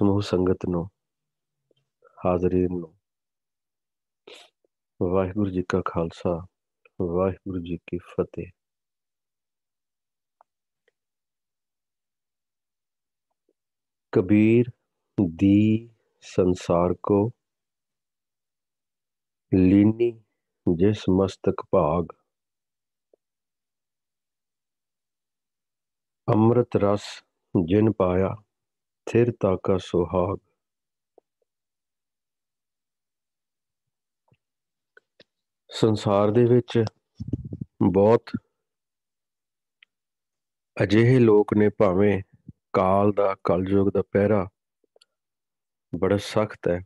ਸਮੂਹ ਸੰਗਤ ਨੂੰ ਹਾਜ਼ਰੀਨ ਨੂੰ ਵਾਹਿਗੁਰੂ ਜੀ ਕਾ ਖਾਲਸਾ ਵਾਹਿਗੁਰੂ ਜੀ ਕੀ ਫਤਿਹ ਕਬੀਰ ਦੀ ਸੰਸਾਰ ਕੋ ਲੀਨੀ ਜਿਸ ਮਸਤਕ ਭਾਗ ਅੰਮ੍ਰਿਤ ਰਸ ਜਿਨ ਪਾਇਆ ਸਥਿਰਤਾ ਤਾਕਾ ਸੁਹਾਗ ਸੰਸਾਰ ਦੇ ਵਿੱਚ ਬਹੁਤ ਅਜਿਹੇ ਲੋਕ ਨੇ ਭਾਵੇਂ ਕਾਲ ਦਾ ਕਲਯੁਗ ਦਾ ਪਹਿਰਾ ਬੜਾ ਸਖਤ ਹੈ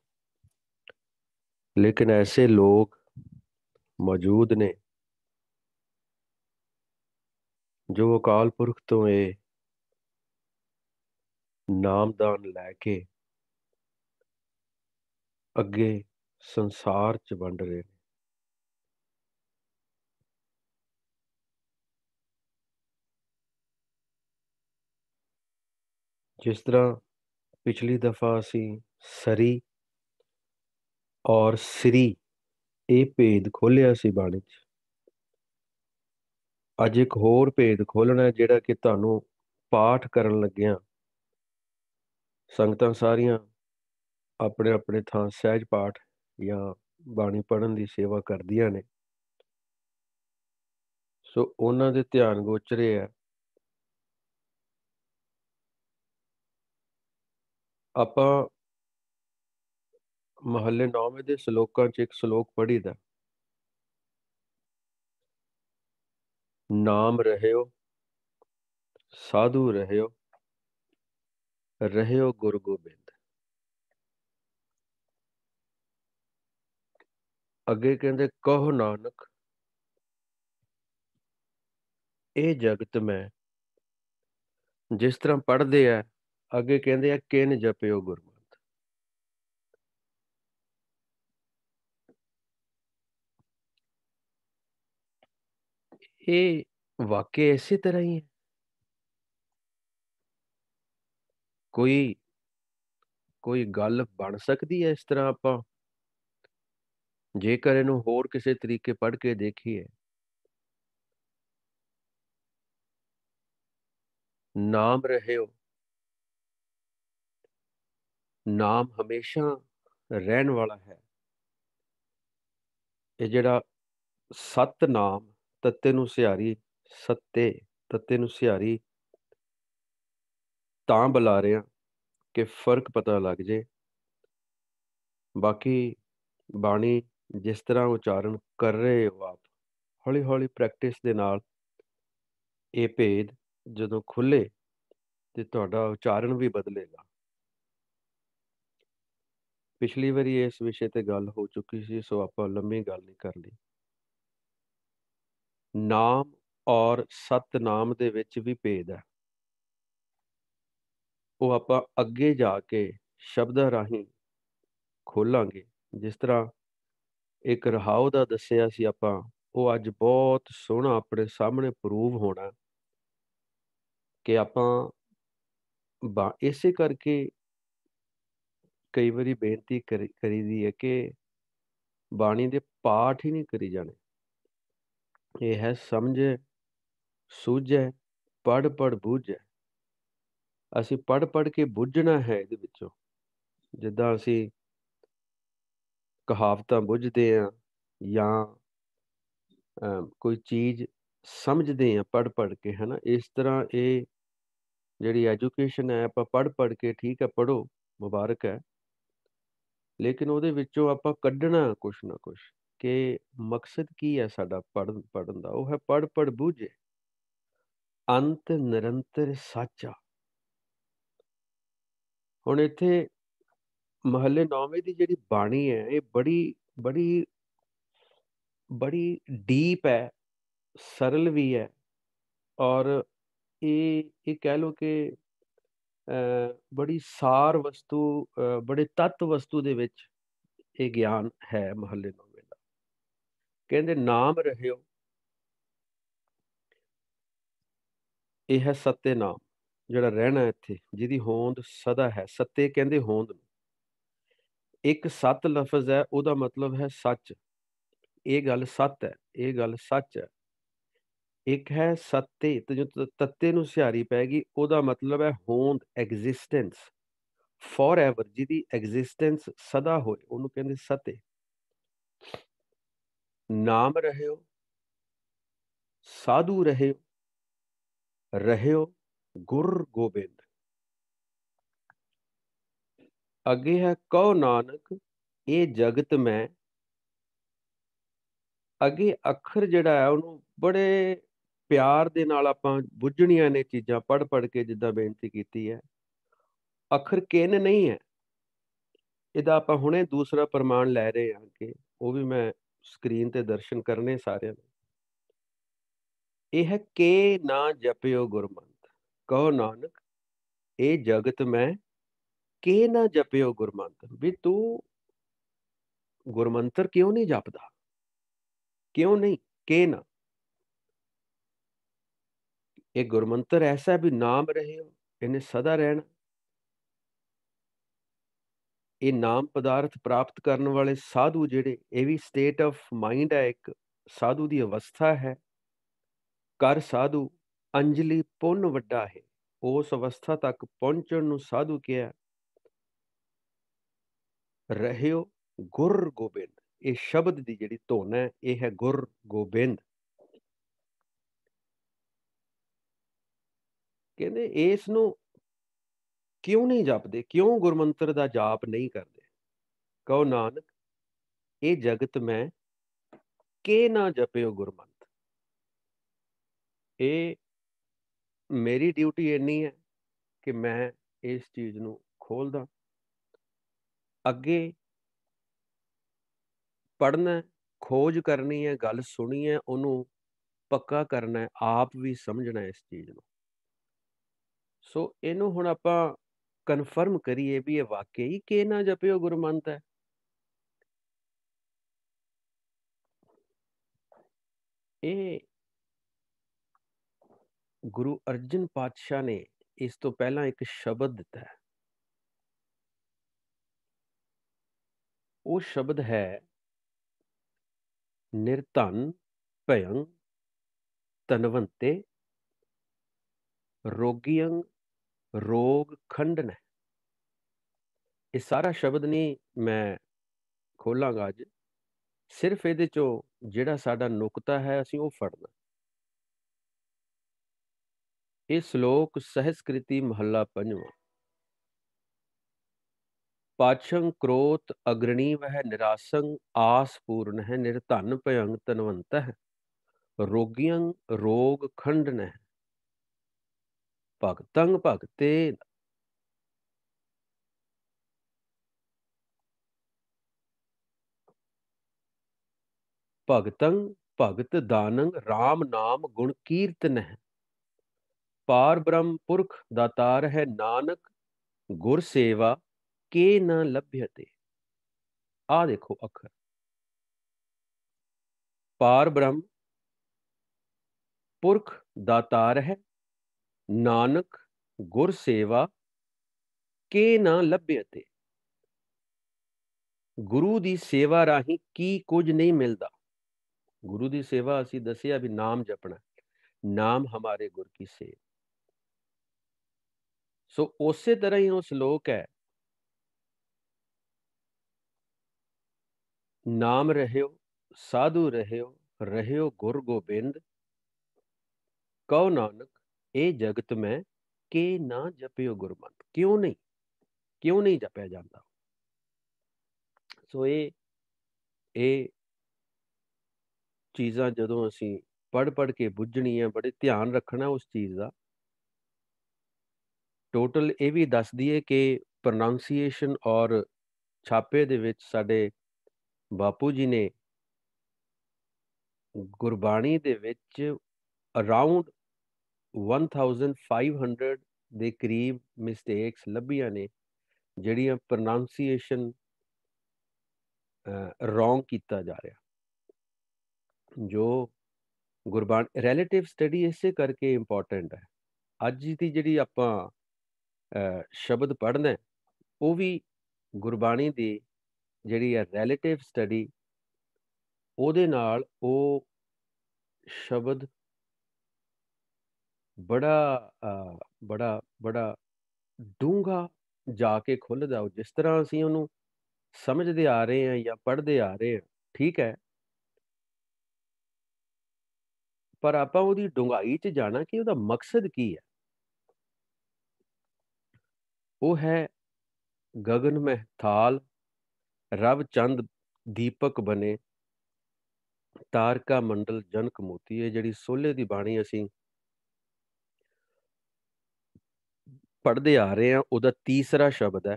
ਲੇਕਿਨ ਐਸੇ ਲੋਕ ਮੌਜੂਦ ਨੇ ਜੋ ਅਕਾਲ ਪੁਰਖ ਤੋਂ ਇਹ ਨਾਮਦਾਨ ਲੈ ਕੇ ਅੱਗੇ ਸੰਸਾਰ ਚ ਵੰਡ ਰਹੇ ਨੇ ਜਿਸ ਤਰ੍ਹਾਂ ਪਿਛਲੀ ਦਫਾ ਅਸੀਂ ਸਰੀ ਔਰ ਸ੍ਰੀ ਇਹ ਭੇਦ ਖੋਲਿਆ ਸੀ ਬਾਣੀ ਚ ਅੱਜ ਇੱਕ ਹੋਰ ਭੇਦ ਖੋਲਣਾ ਜਿਹੜਾ ਕਿ ਤੁਹਾਨੂੰ ਪਾਠ ਕਰਨ ਲੱਗਿਆਂ ਸੰਗਤਾਂ ਸਾਰੀਆਂ ਆਪਣੇ ਆਪਣੇ ਥਾਂ ਸਹਿਜ ਪਾਠ ਜਾਂ ਬਾਣੀ ਪੜਨ ਦੀ ਸੇਵਾ ਕਰਦੀਆਂ ਨੇ ਸੋ ਉਹਨਾਂ ਦੇ ਧਿਆਨ ਗੋਚਰੇ ਆ ਆਪਾਂ ਮਹੱਲੇ 9ਵੇਂ ਦੇ ਸ਼ਲੋਕਾਂ 'ਚ ਇੱਕ ਸ਼ਲੋਕ ਪੜੀਦਾ ਨਾਮ ਰਹਿਓ ਸਾਧੂ ਰਹਿਓ ਰਹਿਓ ਗੁਰ ਗੋਬਿੰਦ ਅੱਗੇ ਕਹਿੰਦੇ ਕਹੋ ਨਾਨਕ ਇਹ ਜਗਤ ਮੈਂ ਜਿਸ ਤਰ੍ਹਾਂ ਪੜਦੇ ਆ ਅੱਗੇ ਕਹਿੰਦੇ ਆ ਕਿਨ ਜਪਿਓ ਗੁਰਮਤਿ ਇਹ ਵਾਕਿਆ ਇਸੇ ਤਰ੍ਹਾਂ ਹੀ ਹੈ ਕੋਈ ਕੋਈ ਗੱਲ ਬਣ ਸਕਦੀ ਹੈ ਇਸ ਤਰ੍ਹਾਂ ਆਪਾਂ ਜੇਕਰ ਇਹਨੂੰ ਹੋਰ ਕਿਸੇ ਤਰੀਕੇ ਪੜ੍ਹ ਕੇ ਦੇਖੀਏ ਨਾਮ ਰਹਿਓ ਨਾਮ ਹਮੇਸ਼ਾ ਰਹਿਣ ਵਾਲਾ ਹੈ ਇਹ ਜਿਹੜਾ ਸਤ ਨਾਮ ਤੱਤੇ ਨੂੰ ਸਿਹਾਰੀ ਸੱਤੇ ਤੱਤੇ ਨੂੰ ਸਿਹਾਰੀ ਤਾਂ ਬੁਲਾ ਰਹੇ ਆ ਕਿ ਫਰਕ ਪਤਾ ਲੱਗ ਜੇ ਬਾਕੀ ਬਾਣੀ ਜਿਸ ਤਰ੍ਹਾਂ ਉਚਾਰਨ ਕਰ ਰਹੇ ਹੋ ਆਪ ਹੌਲੀ ਹੌਲੀ ਪ੍ਰੈਕਟਿਸ ਦੇ ਨਾਲ ਇਹ ਭੇਦ ਜਦੋਂ ਖੁੱਲੇ ਤੇ ਤੁਹਾਡਾ ਉਚਾਰਨ ਵੀ ਬਦਲੇਗਾ ਪਿਛਲੀ ਵਾਰੀ ਇਸ ਵਿਸ਼ੇ ਤੇ ਗੱਲ ਹੋ ਚੁੱਕੀ ਸੀ ਸੋ ਆਪਾਂ ਲੰਮੀ ਗੱਲ ਨਹੀਂ ਕਰ ਲਈ ਨਾਮ ਔਰ ਸਤਨਾਮ ਦੇ ਵਿੱਚ ਵੀ ਭੇਦ ਹੈ ਉਹ ਆਪਾਂ ਅੱਗੇ ਜਾ ਕੇ ਸ਼ਬਦ ਰਾਹੀਂ ਖੋਲਾਂਗੇ ਜਿਸ ਤਰ੍ਹਾਂ ਇੱਕ ਰਹਾਉ ਦਾ ਦੱਸਿਆ ਸੀ ਆਪਾਂ ਉਹ ਅੱਜ ਬਹੁਤ ਸੋਹਣਾ ਆਪਣੇ ਸਾਹਮਣੇ ਪ੍ਰੂਵ ਹੋਣਾ ਕਿ ਆਪਾਂ ਇਸੇ ਕਰਕੇ ਕਈ ਵਾਰੀ ਬੇਨਤੀ ਕਰੀ ਦੀ ਹੈ ਕਿ ਬਾਣੀ ਦੇ ਪਾਠ ਹੀ ਨਹੀਂ ਕਰੀ ਜਾਣੇ ਇਹ ਹੈ ਸਮਝ ਸੂਝੇ ਪੜ ਪੜ ਬੂਝੇ ਅਸੀਂ ਪੜ ਪੜ ਕੇ ਬੁੱਝਣਾ ਹੈ ਇਹਦੇ ਵਿੱਚੋਂ ਜਿੱਦਾਂ ਅਸੀਂ ਕਹਾਵਤਾਂ ਬੁੱਝਦੇ ਆ ਜਾਂ ਕੋਈ ਚੀਜ਼ ਸਮਝਦੇ ਆ ਪੜ ਪੜ ਕੇ ਹਨਾ ਇਸ ਤਰ੍ਹਾਂ ਇਹ ਜਿਹੜੀ ਐਜੂਕੇਸ਼ਨ ਹੈ ਆਪਾਂ ਪੜ ਪੜ ਕੇ ਠੀਕ ਹੈ ਪੜੋ ਮੁਬਾਰਕ ਹੈ ਲੇਕਿਨ ਉਹਦੇ ਵਿੱਚੋਂ ਆਪਾਂ ਕੱਢਣਾ ਕੁਛ ਨਾ ਕੁਛ ਕਿ ਮਕਸਦ ਕੀ ਹੈ ਸਾਡਾ ਪੜਨ ਪੜਨ ਦਾ ਉਹ ਹੈ ਪੜ ਪੜ ਬੁੱਝੇ ਅੰਤ ਨਿਰੰਤਰ ਸੱਚਾ ਹੁਣ ਇੱਥੇ ਮਹੱਲੇ ਨੌਵੇਂ ਦੀ ਜਿਹੜੀ ਬਾਣੀ ਹੈ ਇਹ ਬੜੀ ਬੜੀ ਬੜੀ ਡੀਪ ਹੈ ਸਰਲ ਵੀ ਹੈ ਔਰ ਇਹ ਇਹ ਕਹਿ ਲੋ ਕਿ ਬੜੀ ਸਾਰ ਵਸਤੂ ਬੜੇ ਤਤ ਵਸਤੂ ਦੇ ਵਿੱਚ ਇਹ ਗਿਆਨ ਹੈ ਮਹੱਲੇ ਨੌਵੇਂ ਦਾ ਕਹਿੰਦੇ ਨਾਮ ਰਹਿਓ ਇਹ ਹੈ ਸਤੇ ਨਾਮ ਜਿਹੜਾ ਰਹਿਣਾ ਇੱਥੇ ਜਿਹਦੀ ਹੋਂਦ ਸਦਾ ਹੈ ਸੱਤੇ ਕਹਿੰਦੇ ਹੋਂਦ ਨੂੰ ਇੱਕ ਸੱਤ ਲਫ਼ਜ਼ ਹੈ ਉਹਦਾ ਮਤਲਬ ਹੈ ਸੱਚ ਇਹ ਗੱਲ ਸੱਤ ਹੈ ਇਹ ਗੱਲ ਸੱਚ ਹੈ ਇੱਕ ਹੈ ਸੱਤੇ ਤੇ ਤੱਤੇ ਨੂੰ ਸਿਹਾਰੀ ਪੈ ਗਈ ਉਹਦਾ ਮਤਲਬ ਹੈ ਹੋਂਦ ਐਗਜ਼ਿਸਟੈਂਸ ਫੋਰਐਵਰ ਜਿਹਦੀ ਐਗਜ਼ਿਸਟੈਂਸ ਸਦਾ ਹੋਏ ਉਹਨੂੰ ਕਹਿੰਦੇ ਸੱਤੇ ਨਾਮ ਰਹਿਓ ਸਾਧੂ ਰਹਿਓ ਰਹਿਓ ਗੁਰ ਗੋਬਿੰਦ ਅੱਗੇ ਹੈ ਕਉ ਨਾਨਕ ਇਹ ਜਗਤ ਮੈਂ ਅੱਗੇ ਅੱਖਰ ਜਿਹੜਾ ਹੈ ਉਹਨੂੰ ਬੜੇ ਪਿਆਰ ਦੇ ਨਾਲ ਆਪਾਂ ਬੁੱਝਣੀਆਂ ਨੇ ਚੀਜ਼ਾਂ ਪੜ ਪੜ ਕੇ ਜਿੱਦਾਂ ਬੇਨਤੀ ਕੀਤੀ ਹੈ ਅੱਖਰ ਕਿਨ ਨਹੀਂ ਹੈ ਇਹਦਾ ਆਪਾਂ ਹੁਣੇ ਦੂਸਰਾ ਪ੍ਰਮਾਣ ਲੈ ਰਹੇ ਹਾਂ ਕਿ ਉਹ ਵੀ ਮੈਂ ਸਕਰੀਨ ਤੇ ਦਰਸ਼ਨ ਕਰਨੇ ਸਾਰਿਆਂ ਨੂੰ ਇਹ ਹੈ ਕੇ ਨਾ ਜਪਿਓ ਗੁਰਮਨ ਕਹੋ ਨਾਨਕ ਇਹ ਜਗਤ ਮੈਂ ਕੇ ਨਾ ਜਪਿਓ ਗੁਰਮੰਤਰ ਵੀ ਤੂੰ ਗੁਰਮੰਤਰ ਕਿਉਂ ਨਹੀਂ ਜਪਦਾ ਕਿਉਂ ਨਹੀਂ ਕੇ ਨਾ ਇਹ ਗੁਰਮੰਤਰ ਐਸਾ ਵੀ ਨਾਮ ਰਹੇ ਇਹਨੇ ਸਦਾ ਰਹਿਣ ਇਹ ਨਾਮ ਪਦਾਰਥ ਪ੍ਰਾਪਤ ਕਰਨ ਵਾਲੇ ਸਾਧੂ ਜਿਹੜੇ ਇਹ ਵੀ ਸਟੇਟ ਆਫ ਮਾਈਂਡ ਹੈ ਇੱਕ ਸਾਧੂ ਦੀ ਅਵਸਥਾ ਹੈ ਕਰ ਸਾਧੂ ਅੰਜਲੀ ਪੁੰਨ ਵੱਡਾ ਹੈ ਉਸ ਅਵਸਥਾ ਤੱਕ ਪਹੁੰਚਣ ਨੂੰ ਸਾਧੂ ਕਿਹਾ ਰਹਿਓ ਗੁਰ ਗੋਬਿੰਦ ਇਹ ਸ਼ਬਦ ਦੀ ਜਿਹੜੀ ਧੁਨ ਹੈ ਇਹ ਹੈ ਗੁਰ ਗੋਬਿੰਦ ਕਹਿੰਦੇ ਇਸ ਨੂੰ ਕਿਉਂ ਨਹੀਂ ਜਪਦੇ ਕਿਉਂ ਗੁਰਮੰਤਰ ਦਾ ਜਾਪ ਨਹੀਂ ਕਰਦੇ ਕਹੋ ਨਾਨਕ ਇਹ ਜਗਤ ਮੈਂ ਕੇ ਨਾ ਜਪਿਓ ਗੁਰਮੰਤ ਇਹ ਮੇਰੀ ਡਿਊਟੀ ਇੰਨੀ ਹੈ ਕਿ ਮੈਂ ਇਸ ਚੀਜ਼ ਨੂੰ ਖੋਲਦਾ ਅੱਗੇ ਪੜਨਾ ਖੋਜ ਕਰਨੀ ਹੈ ਗੱਲ ਸੁਣੀ ਹੈ ਉਹਨੂੰ ਪੱਕਾ ਕਰਨਾ ਹੈ ਆਪ ਵੀ ਸਮਝਣਾ ਇਸ ਚੀਜ਼ ਨੂੰ ਸੋ ਇਹਨੂੰ ਹੁਣ ਆਪਾਂ ਕਨਫਰਮ ਕਰੀਏ ਵੀ ਇਹ ਵਾਕਈ ਕਿ ਨਾ ਜਪਿਓ ਗੁਰਮੰਤ ਹੈ ਇਹ ਗੁਰੂ ਅਰਜਨ ਪਾਤਸ਼ਾਹ ਨੇ ਇਸ ਤੋਂ ਪਹਿਲਾਂ ਇੱਕ ਸ਼ਬਦ ਦਿੱਤਾ ਹੈ ਉਹ ਸ਼ਬਦ ਹੈ ਨਿਰਤਨ ਭਯੰ ਤਨਵੰਤੇ ਰੋਗੀਆਂ ਰੋਗ ਖੰਡਨ ਇਹ ਸਾਰਾ ਸ਼ਬਦ ਨਹੀਂ ਮੈਂ ਖੋਲਾਂਗਾ ਅੱਜ ਸਿਰਫ ਇਹਦੇ ਚੋਂ ਜਿਹੜਾ ਸਾਡਾ ਨੁਕਤਾ ਹੈ ਅਸੀਂ ਉਹ ਫੜਨਾ ਇਹ ਸ਼ਲੋਕ ਸਹਿਸਕ੍ਰਿਤੀ ਮਹੱਲਾ ਪੰਜਵਾਂ ਪਾਛੰ ਕ੍ਰੋਤ ਅਗਰਣੀ ਵਹਿ ਨਿਰਾਸੰ ਆਸ ਪੂਰਨ ਹੈ ਨਿਰਧਨ ਭਯੰਗ ਤਨਵੰਤ ਹੈ ਰੋਗੀਆਂ ਰੋਗ ਖੰਡਨ ਹੈ ਭਗਤੰ ਭਗਤੇ ਭਗਤੰ ਭਗਤ ਦਾਨੰ RAM ਨਾਮ ਗੁਣ ਕੀਰਤਨ ਹੈ पार ब्रह्म पुरख दातार है नानक गुर सेवा के न लभ्यते आ देखो अखर पार ब्रह्म पुरख दातार है नानक गुर सेवा के न लभ्यते ਗੁਰੂ ਦੀ ਸੇਵਾ ਰਾਹੀਂ ਕੀ ਕੁਝ ਨਹੀਂ ਮਿਲਦਾ ਗੁਰੂ ਦੀ ਸੇਵਾ ਅਸੀਂ ਦੱਸਿਆ ਵੀ ਨਾਮ ਜਪਣਾ ਨਾਮ ਹਮਾਰੇ ਗੁਰ ਕੀ ਸੇਵਾ ਸੋ ਉਸੇ ਤਰ੍ਹਾਂ ਹੀ ਉਹ ਸ਼ਲੋਕ ਹੈ ਨਾਮ ਰਹਿਓ ਸਾਧੂ ਰਹਿਓ ਰਹਿਓ ਗੁਰ ਗੋਬਿੰਦ ਕਉ ਨਾਨਕ ਇਹ ਜਗਤ ਮੈਂ ਕੇ ਨਾ ਜਪਿਓ ਗੁਰਮਤ ਕਿਉਂ ਨਹੀਂ ਕਿਉਂ ਨਹੀਂ ਜਪਿਆ ਜਾਂਦਾ ਸੋ ਇਹ ਇਹ ਚੀਜ਼ਾਂ ਜਦੋਂ ਅਸੀਂ ਪੜ ਪੜ ਕੇ ਬੁੱਝਣੀ ਹੈ ਬੜੇ ਧਿਆਨ ਰੱਖਣਾ ਉਸ ਚੀਜ਼ ਦਾ ਟੋਟਲ ਇਹ ਵੀ ਦੱਸ ਦਈਏ ਕਿ ਪ੍ਰੋਨਾਂਸੀਏਸ਼ਨ ਔਰ ਛਾਪੇ ਦੇ ਵਿੱਚ ਸਾਡੇ ਬਾਪੂ ਜੀ ਨੇ ਗੁਰਬਾਣੀ ਦੇ ਵਿੱਚ ਅਰਾਊਂਡ 1500 ਦੇ ਕਰੀਬ ਮਿਸਟੇਕਸ ਲੱਭੀਆਂ ਨੇ ਜਿਹੜੀਆਂ ਪ੍ਰੋਨਾਂਸੀਏਸ਼ਨ ਰੋਂਗ ਕੀਤਾ ਜਾ ਰਿਹਾ ਜੋ ਗੁਰਬਾਣੀ ਰਿਲੇਟਿਵ ਸਟੱਡੀ ਇਸੇ ਕਰਕੇ ਇੰਪੋਰਟੈਂਟ ਹੈ ਅੱਜ ਦੀ ਜਿਹੜੀ ਆਪਾਂ ਸ਼ਬਦ ਪੜ੍ਹਨਾ ਉਹ ਵੀ ਗੁਰਬਾਣੀ ਦੀ ਜਿਹੜੀ ਹੈ ਰਿਲੇਟਿਵ ਸਟੱਡੀ ਉਹਦੇ ਨਾਲ ਉਹ ਸ਼ਬਦ ਬੜਾ ਬੜਾ ਬੜਾ ਡੂੰਗਾ ਜਾ ਕੇ ਖੁੱਲਦਾ ਉਹ ਜਿਸ ਤਰ੍ਹਾਂ ਅਸੀਂ ਉਹਨੂੰ ਸਮਝਦੇ ਆ ਰਹੇ ਹਾਂ ਜਾਂ ਪੜ੍ਹਦੇ ਆ ਰਹੇ ਹਾਂ ਠੀਕ ਹੈ ਪਰ ਆਪਾਂ ਉਹਦੀ ਡੂੰਘਾਈ 'ਚ ਜਾਣਾ ਕਿ ਉਹਦਾ ਮਕਸਦ ਕੀ ਹੈ ਉਹ ਹੈ ਗगन ਥਾਲ ਰਵ ਚੰਦ ਦੀਪਕ ਬਨੇ ਤਾਰਕਾ ਮੰਡਲ ਜਨਕ ਮੋਤੀ ਇਹ ਜਿਹੜੀ ਸੋਲੇ ਦੀ ਬਾਣੀ ਅਸੀਂ ਪੜਦੇ ਆ ਰਹੇ ਆ ਉਹਦਾ ਤੀਸਰਾ ਸ਼ਬਦ ਹੈ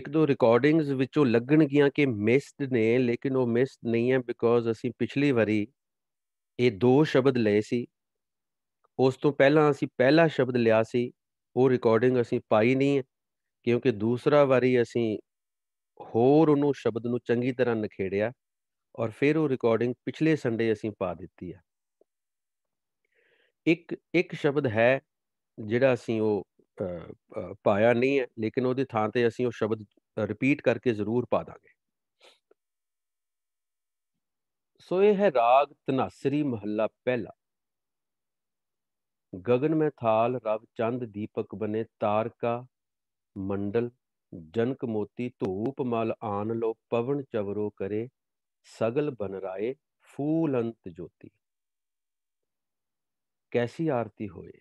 ਇੱਕ ਦੋ ਰਿਕਾਰਡਿੰਗਸ ਵਿੱਚੋਂ ਲੱਗਣਗੀਆਂ ਕਿ ਮਿਸਡ ਨੇ ਲੇਕਿਨ ਉਹ ਮਿਸਡ ਨਹੀਂ ਹੈ ਬਿਕੋਜ਼ ਅਸੀਂ ਪਿਛਲੀ ਵਾਰੀ ਇਹ ਦੋ ਸ਼ਬਦ ਲਏ ਸੀ ਉਸ ਤੋਂ ਪਹਿਲਾਂ ਅਸੀਂ ਪਹਿਲਾ ਸ਼ਬਦ ਲਿਆ ਸੀ ਉਹ ਰਿਕਾਰਡਿੰਗ ਅਸੀਂ ਪਾਈ ਨਹੀਂ ਹੈ ਕਿਉਂਕਿ ਦੂਸਰਾ ਵਾਰੀ ਅਸੀਂ ਹੋਰ ਉਹਨੂੰ ਸ਼ਬਦ ਨੂੰ ਚੰਗੀ ਤਰ੍ਹਾਂ ਨਖੇੜਿਆ ਔਰ ਫਿਰ ਉਹ ਰਿਕਾਰਡਿੰਗ ਪਿਛਲੇ ਸੰਡੇ ਅਸੀਂ ਪਾ ਦਿੱਤੀ ਆ ਇੱਕ ਇੱਕ ਸ਼ਬਦ ਹੈ ਜਿਹੜਾ ਅਸੀਂ ਉਹ ਪਾਇਆ ਨਹੀਂ ਹੈ ਲੇਕਿਨ ਉਹਦੀ ਥਾਂ ਤੇ ਅਸੀਂ ਉਹ ਸ਼ਬਦ ਰਿਪੀਟ ਕਰਕੇ ਜ਼ਰੂਰ ਪਾ ਦਾਂਗੇ ਸੋ ਇਹ ਹੈ ਰਾਗ ਤਨਾਸਰੀ ਮਹੱਲਾ ਪਹਿਲਾ ਗगन ਮੈਂ ਥਾਲ ਰਵ ਚੰਦ ਦੀਪਕ ਬਨੇ ਤਾਰਕਾ ਮੰਡਲ ਜਨਕ ਮੋਤੀ ਧੂਪ ਮਲ ਆਨ ਲੋ ਪਵਨ ਚਵਰੋ ਕਰੇ ਸਗਲ ਬਨ ਰਾਏ ਫੂਲ ਅੰਤ ਜੋਤੀ ਕੈਸੀ ਆਰਤੀ ਹੋਏ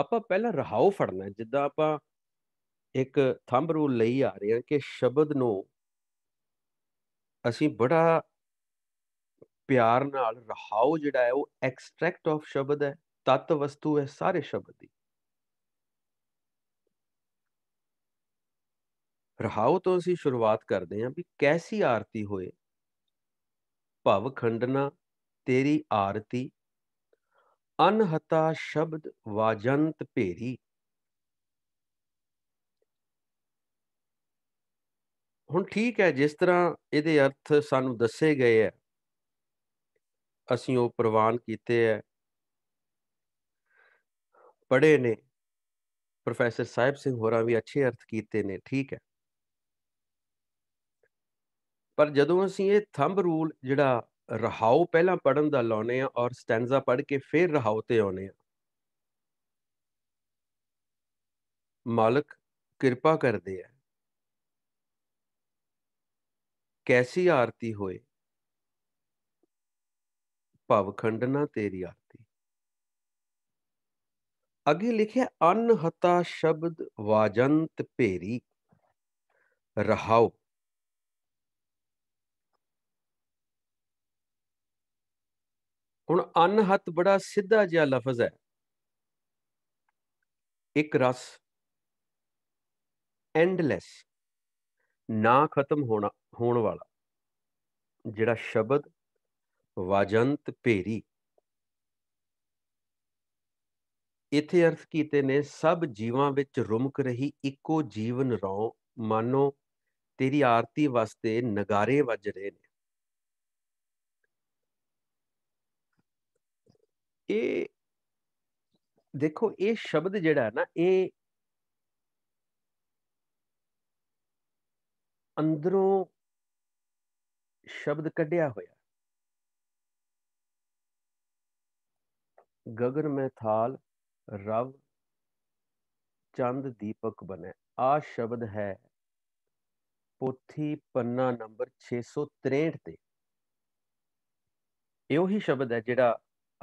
ਆਪਾਂ ਪਹਿਲਾਂ ਰਹਾਉ ਫੜਨਾ ਜਿੱਦਾਂ ਆਪਾਂ ਇੱਕ ਥੰਬ ਰੂਲ ਲਈ ਆ ਰਹੇ ਹਾਂ ਕਿ ਸ਼ਬਦ ਨੂੰ ਅਸੀਂ ਬੜਾ ਪਿਆਰ ਨਾਲ ਰਹਾਉ ਜਿਹੜਾ ਹੈ ਉਹ ਐਕਸਟ੍ਰੈਕਟ ਆਫ ਸ਼ਬਦ ਹੈ ਤਤ ਵਸਤੂ ਹੈ ਸਾਰੇ ਸ਼ਬਦ ਦੀ ਰਹਾਉ ਤੋਂ ਅਸੀਂ ਸ਼ੁਰੂਆਤ ਕਰਦੇ ਹਾਂ ਵੀ ਕੈਸੀ ਆਰਤੀ ਹੋਏ ਭਵ ਖੰਡਨਾ ਤੇਰੀ ਆਰਤੀ ਅਨਹਤਾ ਸ਼ਬਦ ਵਾਜੰਤ ਭੇਰੀ ਹੁਣ ਠੀਕ ਹੈ ਜਿਸ ਤਰ੍ਹਾਂ ਇਹਦੇ ਅਰਥ ਸਾਨੂੰ ਦੱਸੇ ਗਏ ਆ ਅਸੀਂ ਉਹ ਪ੍ਰਵਾਨ ਕੀਤੇ ਆ ਪੜ੍ਹੇ ਨੇ ਪ੍ਰੋਫੈਸਰ ਸਾਹਿਬ ਸਿੰਘ ਹੋਰਾਂ ਵੀ ਅੱਛੇ ਅਰਥ ਕੀਤੇ ਨੇ ਠੀਕ ਹੈ ਪਰ ਜਦੋਂ ਅਸੀਂ ਇਹ ਥੰਬ ਰੂਲ ਜਿਹੜਾ ਰਹਾਉ ਪਹਿਲਾਂ ਪੜਨ ਦਾ ਲਾਉਨੇ ਆ ਔਰ ਸਟੈਂਜ਼ਾ ਪੜ ਕੇ ਫਿਰ ਰਹਾਉ ਤੇ ਆਉਨੇ ਆ ਮਾਲਕ ਕਿਰਪਾ ਕਰਦੇ ਆ ਕੈਸੀ ਆਰਤੀ ਹੋਏ ਭਵ ਖੰਡਨਾ ਤੇਰੀ ਆ ਅੱਗੇ ਲਿਖਿਆ ਅਨਹਤਾ ਸ਼ਬਦ ਵਾਜੰਤ ਭੇਰੀ ਰਹਾਉ ਹੁਣ ਅਨਹਤ ਬੜਾ ਸਿੱਧਾ ਜਿਹਾ ਲਫ਼ਜ਼ ਹੈ ਇੱਕ ਰਸ ਐਂਡਲੈਸ ਨਾ ਖਤਮ ਹੋਣਾ ਹੋਣ ਵਾਲਾ ਜਿਹੜਾ ਸ਼ਬਦ ਵਾਜੰਤ ਭੇਰੀ ਇਥੇ ਅਰਥ ਕੀਤੇ ਨੇ ਸਭ ਜੀਵਾਂ ਵਿੱਚ ਰੁਮਕ ਰਹੀ ਇੱਕੋ ਜੀਵਨ ਰੌ ਮਾਨੋ ਤੇਰੀ ਆਰਤੀ ਵਾਸਤੇ ਨਗਾਰੇ ਵੱਜ ਰਹੇ ਨੇ ਇਹ ਦੇਖੋ ਇਹ ਸ਼ਬਦ ਜਿਹੜਾ ਹੈ ਨਾ ਇਹ ਅੰਦਰੋਂ ਸ਼ਬਦ ਕੱਢਿਆ ਹੋਇਆ ਗਗਨ ਮੈਂ ਥਾਲ ਰਵ ਚੰਦ ਦੀਪਕ ਬਣੇ ਆ ਸ਼ਬਦ ਹੈ ਪੋਥੀ ਪੰਨਾ ਨੰਬਰ 663 ਤੇ ਇਹ ਉਹੀ ਸ਼ਬਦ ਹੈ ਜਿਹੜਾ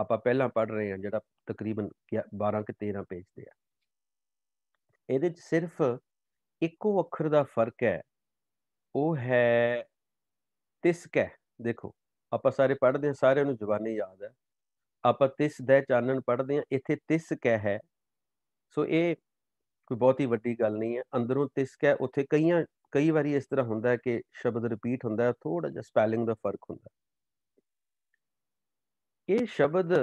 ਆਪਾਂ ਪਹਿਲਾਂ ਪੜ ਰਹੇ ਹਾਂ ਜਿਹੜਾ ਤਕਰੀਬਨ 12 ਕਿ 13 ਪੇਜ ਤੇ ਆ ਇਹਦੇ ਵਿੱਚ ਸਿਰਫ ਇੱਕੋ ਅੱਖਰ ਦਾ ਫਰਕ ਹੈ ਉਹ ਹੈ ਤਿਸਕ ਹੈ ਦੇਖੋ ਆਪਾਂ ਸਾਰੇ ਪੜ੍ਹਦੇ ਹਾਂ ਸਾਰਿਆਂ ਨੂੰ ਜ਼ੁਬਾਨੀ ਯਾਦ ਹੈ ਆਪਾਂ ਤਿਸ ਦੇ ਚਾਨਣ ਪੜਦੇ ਆ ਇੱਥੇ ਤਿਸ ਕਹਿ ਹੈ ਸੋ ਇਹ ਕੋਈ ਬਹੁਤ ਹੀ ਵੱਡੀ ਗੱਲ ਨਹੀਂ ਹੈ ਅੰਦਰੋਂ ਤਿਸ ਕਹਿ ਉੱਥੇ ਕਈਆਂ ਕਈ ਵਾਰੀ ਇਸ ਤਰ੍ਹਾਂ ਹੁੰਦਾ ਹੈ ਕਿ ਸ਼ਬਦ ਰਿਪੀਟ ਹੁੰਦਾ ਹੈ ਥੋੜਾ ਜਿਹਾ ਸਪੈਲਿੰਗ ਦਾ ਫਰਕ ਹੁੰਦਾ ਇਹ ਸ਼ਬਦ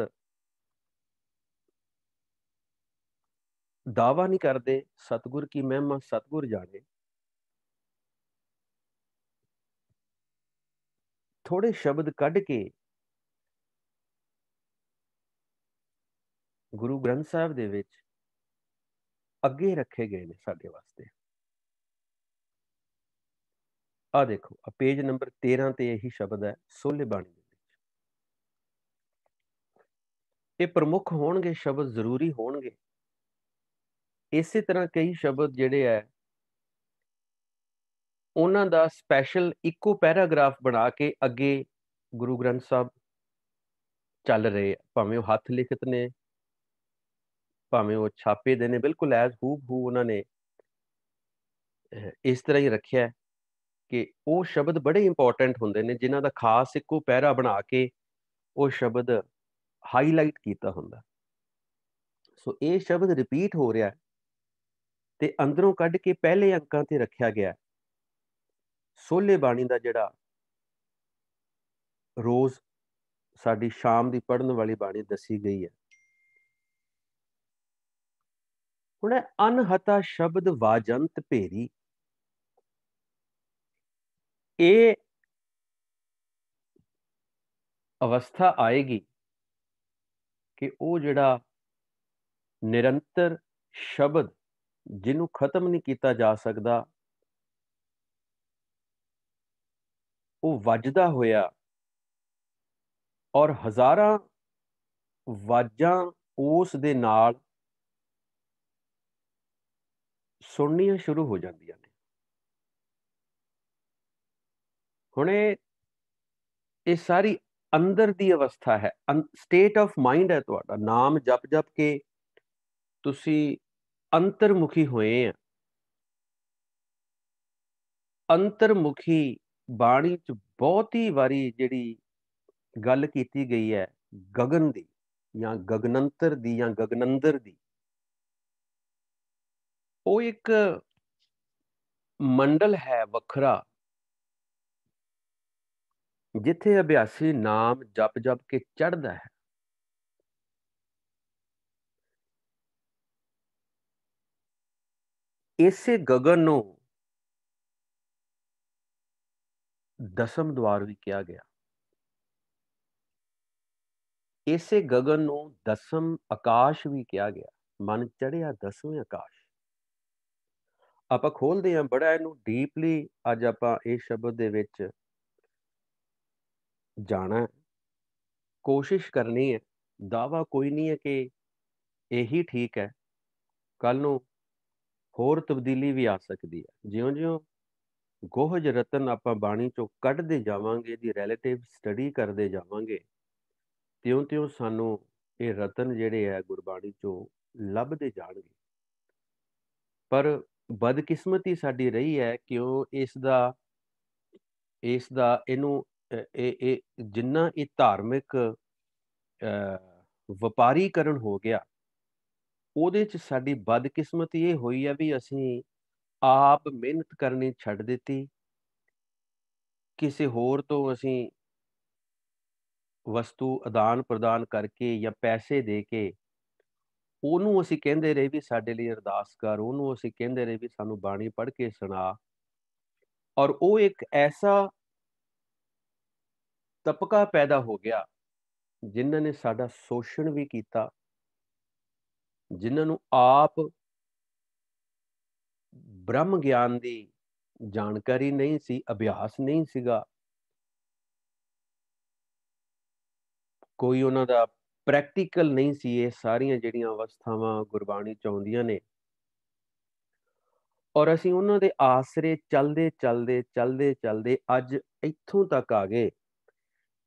ਦਾਵਾ ਨਹੀਂ ਕਰਦੇ ਸਤਗੁਰ ਕੀ ਮਹਿਮਾ ਸਤਗੁਰ ਜਾਣੇ ਥੋੜੇ ਸ਼ਬਦ ਕੱਢ ਕੇ ਗੁਰੂ ਗ੍ਰੰਥ ਸਾਹਿਬ ਦੇ ਵਿੱਚ ਅੱਗੇ ਰੱਖੇ ਗਏ ਨੇ ਸਾਡੇ ਵਾਸਤੇ ਆ ਦੇਖੋ ਆ ਪੇਜ ਨੰਬਰ 13 ਤੇ ਇਹੀ ਸ਼ਬਦ ਹੈ ਸੋਲੇ ਬਾਣੀ ਦੇ ਵਿੱਚ ਇਹ ਪ੍ਰਮੁੱਖ ਹੋਣਗੇ ਸ਼ਬਦ ਜ਼ਰੂਰੀ ਹੋਣਗੇ ਇਸੇ ਤਰ੍ਹਾਂ ਕਈ ਸ਼ਬਦ ਜਿਹੜੇ ਆ ਉਹਨਾਂ ਦਾ ਸਪੈਸ਼ਲ ਇੱਕੋ ਪੈਰਾਗ੍ਰਾਫ ਬਣਾ ਕੇ ਅੱਗੇ ਗੁਰੂ ਗ੍ਰੰਥ ਸਾਹਿਬ ਚੱਲ ਰਹੇ ਭਾਵੇਂ ਉਹ ਹੱਥ ਲਿਖਤ ਨੇ ਭਾਵੇਂ ਉਹ ਛਾਪੇ ਦੇ ਨੇ ਬਿਲਕੁਲ ਐਜ਼ ਹੂ ਹੂ ਉਹਨਾਂ ਨੇ ਇਸ ਤਰ੍ਹਾਂ ਹੀ ਰੱਖਿਆ ਕਿ ਉਹ ਸ਼ਬਦ ਬੜੇ ਇੰਪੋਰਟੈਂਟ ਹੁੰਦੇ ਨੇ ਜਿਨ੍ਹਾਂ ਦਾ ਖਾਸ ਇੱਕੋ ਪੈਰਾ ਬਣਾ ਕੇ ਉਹ ਸ਼ਬਦ ਹਾਈਲਾਈਟ ਕੀਤਾ ਹੁੰਦਾ ਸੋ ਇਹ ਸ਼ਬਦ ਰਿਪੀਟ ਹੋ ਰਿਹਾ ਤੇ ਅੰਦਰੋਂ ਕੱਢ ਕੇ ਪਹਿਲੇ ਅੰਕਾਂ ਤੇ ਰੱਖਿਆ ਗਿਆ ਸੋਲੇ ਬਾਣੀ ਦਾ ਜਿਹੜਾ ਰੋਜ਼ ਸਾਡੀ ਸ਼ਾਮ ਦੀ ਪੜਨ ਵਾਲੀ ਬਾਣੀ ਦੱਸੀ ਗਈ ਹੈ ਹੁਣ ਅਨਹਤਾ ਸ਼ਬਦ ਵਾਜੰਤ ਭੇਰੀ ਇਹ ਅਵਸਥਾ ਆਏਗੀ ਕਿ ਉਹ ਜਿਹੜਾ ਨਿਰੰਤਰ ਸ਼ਬਦ ਜਿਹਨੂੰ ਖਤਮ ਨਹੀਂ ਕੀਤਾ ਜਾ ਸਕਦਾ ਉਹ ਵੱਜਦਾ ਹੋਇਆ ਔਰ ਹਜ਼ਾਰਾਂ ਵਾਜਾਂ ਉਸ ਦੇ ਨਾਲ ਸੁਣਨੀਆਂ ਸ਼ੁਰੂ ਹੋ ਜਾਂਦੀਆਂ ਨੇ ਹੁਣੇ ਇਹ ਇਹ ਸਾਰੀ ਅੰਦਰ ਦੀ ਅਵਸਥਾ ਹੈ ਸਟੇਟ ਆਫ ਮਾਈਂਡ ਹੈ ਤੁਹਾਡਾ ਨਾਮ ਜਪ ਜਪ ਕੇ ਤੁਸੀਂ ਅੰਤਰਮੁਖੀ ਹੋਏ ਆ ਅੰਤਰਮੁਖੀ ਬਾਣੀ ਚ ਬਹੁਤੀ ਵਾਰੀ ਜਿਹੜੀ ਗੱਲ ਕੀਤੀ ਗਈ ਹੈ ਗगन ਦੀ ਜਾਂ ਗਗਨੰਤਰ ਦੀ ਜਾਂ ਗਗਨੰਦਰ ਦੀ वो एक मंडल है वखरा जिथे अभ्यासी नाम जप जप के चढ़ता है इसे गगन दसम द्वार भी कहा गया इसे गगन दसम आकाश भी कहा गया मन चढ़िया दसवें आकाश ਆਪਾਂ ਖੋਲਦੇ ਹਾਂ ਬੜਾ ਇਹਨੂੰ ਡੀਪਲੀ ਅੱਜ ਆਪਾਂ ਇਹ ਸ਼ਬਦ ਦੇ ਵਿੱਚ ਜਾਣਾ ਕੋਸ਼ਿਸ਼ ਕਰਨੀ ਹੈ ਦਾਵਾ ਕੋਈ ਨਹੀਂ ਹੈ ਕਿ ਇਹੀ ਠੀਕ ਹੈ ਕੱਲ ਨੂੰ ਹੋਰ ਤਬਦੀਲੀ ਵੀ ਆ ਸਕਦੀ ਹੈ ਜਿਉਂ-ਜਿਉਂ ਗੋਹਜ ਰਤਨ ਆਪਾਂ ਬਾਣੀ ਚੋਂ ਕੱਢਦੇ ਜਾਵਾਂਗੇ ਦੀ ਰਿਲੇਟਿਵ ਸਟੱਡੀ ਕਰਦੇ ਜਾਵਾਂਗੇ ਤਿਉਂ-ਤਿਉਂ ਸਾਨੂੰ ਇਹ ਰਤਨ ਜਿਹੜੇ ਆ ਗੁਰਬਾਣੀ ਚੋਂ ਲੱਭਦੇ ਜਾਣਗੇ ਪਰ ਬਦਕਿਸਮਤੀ ਸਾਡੀ ਰਹੀ ਹੈ ਕਿ ਉਹ ਇਸ ਦਾ ਇਸ ਦਾ ਇਹਨੂੰ ਇਹ ਇਹ ਜਿੰਨਾ ਇਹ ਧਾਰਮਿਕ ਵਪਾਰੀਕਰਨ ਹੋ ਗਿਆ ਉਹਦੇ ਚ ਸਾਡੀ ਬਦਕਿਸਮਤੀ ਇਹ ਹੋਈ ਹੈ ਵੀ ਅਸੀਂ ਆਪ ਮਿਹਨਤ ਕਰਨੀ ਛੱਡ ਦਿੱਤੀ ਕਿਸੇ ਹੋਰ ਤੋਂ ਅਸੀਂ ਵਸਤੂ ਆਦਾਨ ਪ੍ਰਦਾਨ ਕਰਕੇ ਜਾਂ ਪੈਸੇ ਦੇ ਕੇ ਉਹਨੂੰ ਅਸੀਂ ਕਹਿੰਦੇ ਰਹੇ ਵੀ ਸਾਡੇ ਲਈ ਅਰਦਾਸ ਕਰ ਉਹਨੂੰ ਅਸੀਂ ਕਹਿੰਦੇ ਰਹੇ ਵੀ ਸਾਨੂੰ ਬਾਣੀ ਪੜ੍ਹ ਕੇ ਸੁਣਾ ਔਰ ਉਹ ਇੱਕ ਐਸਾ ਤਪਕਾ ਪੈਦਾ ਹੋ ਗਿਆ ਜਿਨ੍ਹਾਂ ਨੇ ਸਾਡਾ ਸ਼ੋਸ਼ਣ ਵੀ ਕੀਤਾ ਜਿਨ੍ਹਾਂ ਨੂੰ ਆਪ ਬ੍ਰਹਮ ਗਿਆਨ ਦੀ ਜਾਣਕਾਰੀ ਨਹੀਂ ਸੀ ਅਭਿਆਸ ਨਹੀਂ ਸੀਗਾ ਕੋਈ ਉਹਨਾਂ ਦਾ ਪ੍ਰੈਕਟੀਕਲ ਨਹੀਂ ਸੀ ਇਹ ਸਾਰੀਆਂ ਜਿਹੜੀਆਂ ਅਵਸਥਾਵਾਂ ਗੁਰਬਾਣੀ ਚ ਆਉਂਦੀਆਂ ਨੇ ਔਰ ਅਸੀਂ ਉਹਨਾਂ ਦੇ ਆਸਰੇ ਚੱਲਦੇ ਚੱਲਦੇ ਚੱਲਦੇ ਚੱਲਦੇ ਅੱਜ ਇੱਥੋਂ ਤੱਕ ਆ ਗਏ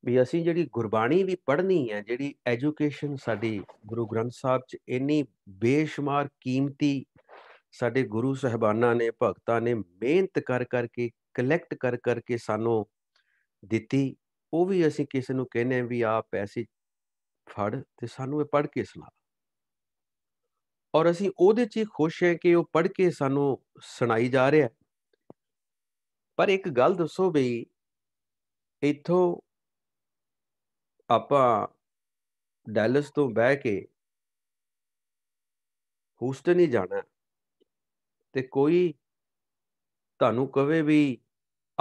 ਵੀ ਅਸੀਂ ਜਿਹੜੀ ਗੁਰਬਾਣੀ ਵੀ ਪੜ੍ਹਨੀ ਹੈ ਜਿਹੜੀ ਐਜੂਕੇਸ਼ਨ ਸਾਡੀ ਗੁਰੂ ਗ੍ਰੰਥ ਸਾਹਿਬ 'ਚ ਇੰਨੀ ਬੇਸ਼ੁਮਾਰ ਕੀਮਤੀ ਸਾਡੇ ਗੁਰੂ ਸਹਿਬਾਨਾਂ ਨੇ ਭਗਤਾਂ ਨੇ ਮਿਹਨਤ ਕਰ ਕਰਕੇ ਕਲੈਕਟ ਕਰ ਕਰਕੇ ਸਾਨੂੰ ਦਿੱਤੀ ਉਹ ਵੀ ਅਸੀਂ ਕਿਸੇ ਨੂੰ ਕਹਿੰਨੇ ਵੀ ਆ ਪੈਸੇ ਫੜ ਤੇ ਸਾਨੂੰ ਇਹ ਪੜ ਕੇ ਸੁਣਾ ਔਰ ਅਸੀਂ ਉਹਦੇ 'ਚ ਖੁਸ਼ ਹੈ ਕਿ ਉਹ ਪੜ ਕੇ ਸਾਨੂੰ ਸੁਣਾਈ ਜਾ ਰਿਹਾ ਪਰ ਇੱਕ ਗੱਲ ਦੱਸੋ ਬਈ ਇੱਥੋਂ ਆਪਾਂ ਡੈਲਸ ਤੋਂ ਬਹਿ ਕੇ ਹੂਸਟਨ ਹੀ ਜਾਣਾ ਤੇ ਕੋਈ ਤੁਹਾਨੂੰ ਕਵੇ ਵੀ